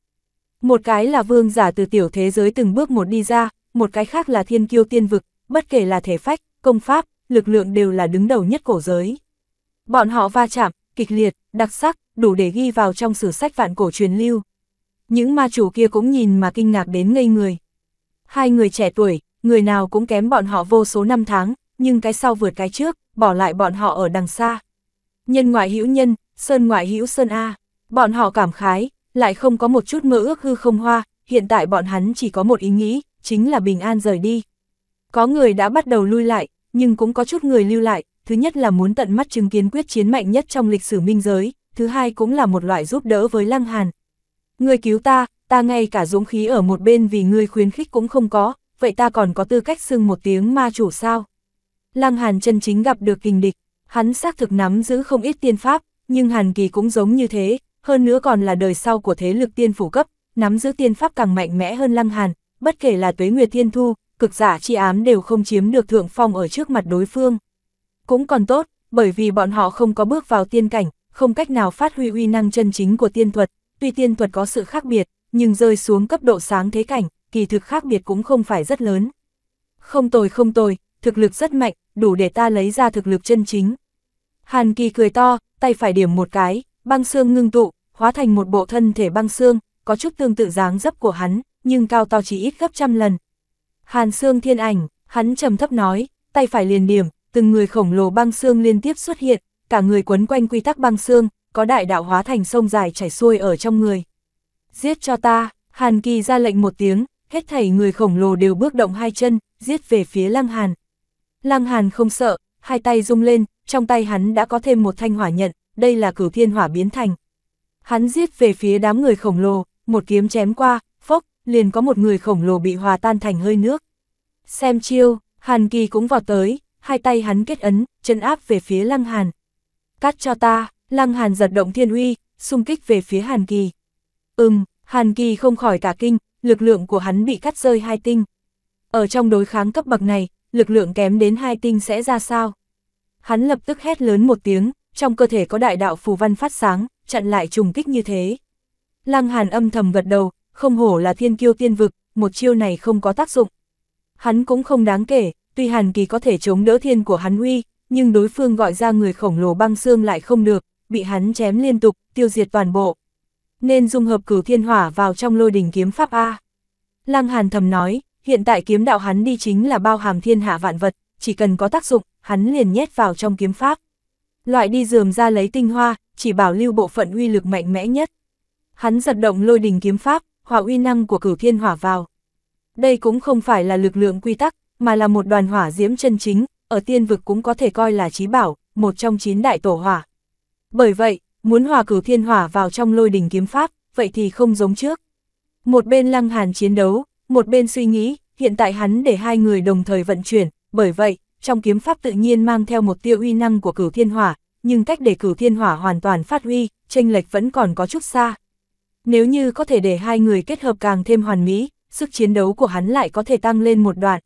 Một cái là vương giả từ tiểu thế giới từng bước một đi ra, một cái khác là thiên kiêu tiên vực, bất kể là thể phách, công pháp, lực lượng đều là đứng đầu nhất cổ giới. Bọn họ va chạm, kịch liệt, đặc sắc, đủ để ghi vào trong sử sách vạn cổ truyền lưu. Những ma chủ kia cũng nhìn mà kinh ngạc đến ngây người. Hai người trẻ tuổi, người nào cũng kém bọn họ vô số năm tháng, nhưng cái sau vượt cái trước, bỏ lại bọn họ ở đằng xa. Nhân ngoại hữu nhân, sơn ngoại hữu sơn A, bọn họ cảm khái, lại không có một chút mơ ước hư không hoa, hiện tại bọn hắn chỉ có một ý nghĩ, chính là bình an rời đi. Có người đã bắt đầu lui lại, nhưng cũng có chút người lưu lại, thứ nhất là muốn tận mắt chứng kiến quyết chiến mạnh nhất trong lịch sử minh giới, thứ hai cũng là một loại giúp đỡ với Lăng Hàn. Người cứu ta, ta ngay cả dũng khí ở một bên vì người khuyến khích cũng không có, vậy ta còn có tư cách xưng một tiếng ma chủ sao? Lăng Hàn chân chính gặp được kình địch, hắn xác thực nắm giữ không ít tiên pháp, nhưng Hàn Kỳ cũng giống như thế, hơn nữa còn là đời sau của thế lực tiên phủ cấp, nắm giữ tiên pháp càng mạnh mẽ hơn Lăng Hàn, bất kể là Tuế Nguyệt Thiên Thu, cực giả chi ám đều không chiếm được thượng phong ở trước mặt đối phương. Cũng còn tốt, bởi vì bọn họ không có bước vào tiên cảnh, không cách nào phát huy uy năng chân chính của tiên thuật, tuy tiên thuật có sự khác biệt, nhưng rơi xuống cấp độ sáng thế cảnh, kỳ thực khác biệt cũng không phải rất lớn. Không tồi không tồi, thực lực rất mạnh, đủ để ta lấy ra thực lực chân chính. Hàn Kỳ cười to, tay phải điểm một cái, băng xương ngưng tụ, hóa thành một bộ thân thể băng xương, có chút tương tự dáng dấp của hắn, nhưng cao to chỉ ít gấp trăm lần. Hàn xương thiên ảnh, hắn trầm thấp nói, tay phải liền điểm, từng người khổng lồ băng xương liên tiếp xuất hiện, cả người quấn quanh quy tắc băng xương, có đại đạo hóa thành sông dài chảy xuôi ở trong người. Giết cho ta, Hàn Kỳ ra lệnh một tiếng, hết thảy người khổng lồ đều bước động hai chân, giết về phía Lăng Hàn. Lăng Hàn không sợ, hai tay rung lên, trong tay hắn đã có thêm một thanh hỏa nhận, đây là cửu thiên hỏa biến thành. Hắn giết về phía đám người khổng lồ, một kiếm chém qua, phốc, liền có một người khổng lồ bị hòa tan thành hơi nước. Xem chiêu, Hàn Kỳ cũng vào tới, hai tay hắn kết ấn, chân áp về phía Lăng Hàn. Cắt cho ta, Lăng Hàn giật động thiên uy, xung kích về phía Hàn Kỳ. Ừm, Hàn Kỳ không khỏi cả kinh, lực lượng của hắn bị cắt rơi hai tinh. Ở trong đối kháng cấp bậc này, lực lượng kém đến hai tinh sẽ ra sao? Hắn lập tức hét lớn một tiếng, trong cơ thể có đại đạo phù văn phát sáng, chặn lại trùng kích như thế. Lăng Hàn âm thầm gật đầu, không hổ là thiên kiêu tiên vực, một chiêu này không có tác dụng. Hắn cũng không đáng kể, tuy Hàn Kỳ có thể chống đỡ thiên của hắn uy, nhưng đối phương gọi ra người khổng lồ băng xương lại không được, bị hắn chém liên tục, tiêu diệt toàn bộ. Nên dung hợp cửu thiên hỏa vào trong lôi đỉnh kiếm pháp A. Lăng Hàn thầm nói, Hiện tại kiếm đạo hắn đi chính là bao hàm thiên hạ vạn vật, chỉ cần có tác dụng, hắn liền nhét vào trong kiếm pháp. Loại đi dườm ra lấy tinh hoa, chỉ bảo lưu bộ phận uy lực mạnh mẽ nhất. Hắn giật động lôi đình kiếm pháp, hòa uy năng của cửu thiên hỏa vào. Đây cũng không phải là lực lượng quy tắc, mà là một đoàn hỏa diễm chân chính, ở tiên vực cũng có thể coi là chí bảo, một trong chín đại tổ hỏa. Bởi vậy, muốn hòa cửu thiên hỏa vào trong lôi đình kiếm pháp, vậy thì không giống trước. Một bên lăng hàn chiến đấu, một bên suy nghĩ, hiện tại hắn để hai người đồng thời vận chuyển, bởi vậy, trong kiếm pháp tự nhiên mang theo một tiêu uy năng của cửu thiên hỏa, nhưng cách để cửu thiên hỏa hoàn toàn phát huy, tranh lệch vẫn còn có chút xa. Nếu như có thể để hai người kết hợp càng thêm hoàn mỹ, sức chiến đấu của hắn lại có thể tăng lên một đoạn.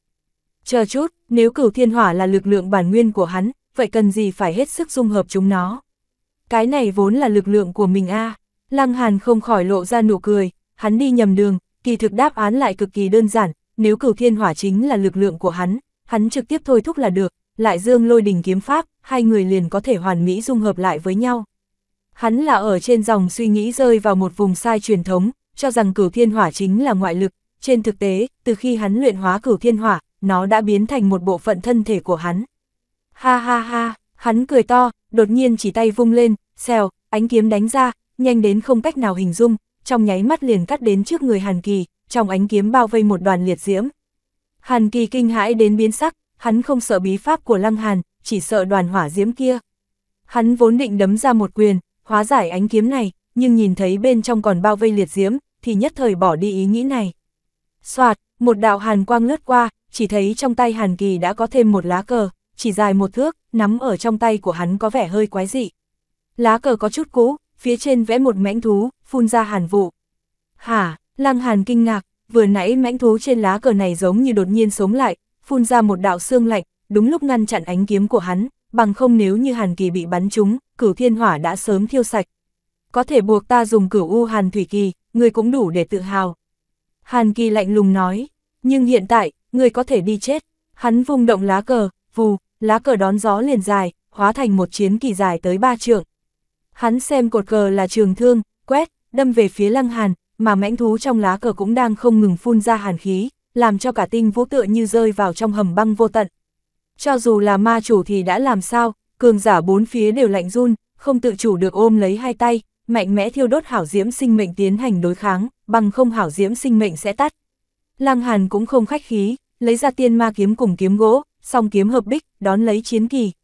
Chờ chút, nếu cửu thiên hỏa là lực lượng bản nguyên của hắn, vậy cần gì phải hết sức dung hợp chúng nó? Cái này vốn là lực lượng của mình a à. Lăng Hàn không khỏi lộ ra nụ cười, hắn đi nhầm đường, kỳ thực đáp án lại cực kỳ đơn giản, nếu cửu thiên hỏa chính là lực lượng của hắn, hắn trực tiếp thôi thúc là được, lại dương lôi đình kiếm pháp, hai người liền có thể hoàn mỹ dung hợp lại với nhau. Hắn là ở trên dòng suy nghĩ rơi vào một vùng sai truyền thống, cho rằng cửu thiên hỏa chính là ngoại lực, trên thực tế, từ khi hắn luyện hóa cửu thiên hỏa, nó đã biến thành một bộ phận thân thể của hắn. Ha ha ha, hắn cười to, đột nhiên chỉ tay vung lên, xèo, ánh kiếm đánh ra, nhanh đến không cách nào hình dung, trong nháy mắt liền cắt đến trước người Hàn Kỳ, trong ánh kiếm bao vây một đoàn liệt diễm. Hàn Kỳ kinh hãi đến biến sắc, hắn không sợ bí pháp của Lăng Hàn, chỉ sợ đoàn hỏa diễm kia. Hắn vốn định đấm ra một quyền, hóa giải ánh kiếm này, nhưng nhìn thấy bên trong còn bao vây liệt diễm, thì nhất thời bỏ đi ý nghĩ này. Soạt, một đạo hàn quang lướt qua, chỉ thấy trong tay Hàn Kỳ đã có thêm một lá cờ, chỉ dài một thước, nắm ở trong tay của hắn có vẻ hơi quái dị. Lá cờ có chút cũ, phía trên vẽ một mãnh thú, phun ra hàn vụ. Hả, Lăng Hàn kinh ngạc, vừa nãy mãnh thú trên lá cờ này giống như đột nhiên sống lại, phun ra một đạo xương lạnh, đúng lúc ngăn chặn ánh kiếm của hắn, bằng không nếu như Hàn Kỳ bị bắn trúng, cửu thiên hỏa đã sớm thiêu sạch. Có thể buộc ta dùng cửu u Hàn Thủy Kỳ, người cũng đủ để tự hào. Hàn Kỳ lạnh lùng nói, nhưng hiện tại, người có thể đi chết. Hắn vung động lá cờ, vù, lá cờ đón gió liền dài, hóa thành một chiến kỳ dài tới ba trượng. Hắn xem cột cờ là trường thương, quét, đâm về phía lăng hàn, mà mãnh thú trong lá cờ cũng đang không ngừng phun ra hàn khí, làm cho cả tinh vũ tựa như rơi vào trong hầm băng vô tận. Cho dù là ma chủ thì đã làm sao, cường giả bốn phía đều lạnh run, không tự chủ được ôm lấy hai tay, mạnh mẽ thiêu đốt hảo diễm sinh mệnh tiến hành đối kháng, bằng không hảo diễm sinh mệnh sẽ tắt. Lăng Hàn cũng không khách khí, lấy ra tiên ma kiếm cùng kiếm gỗ, song kiếm hợp bích, đón lấy chiến kỳ,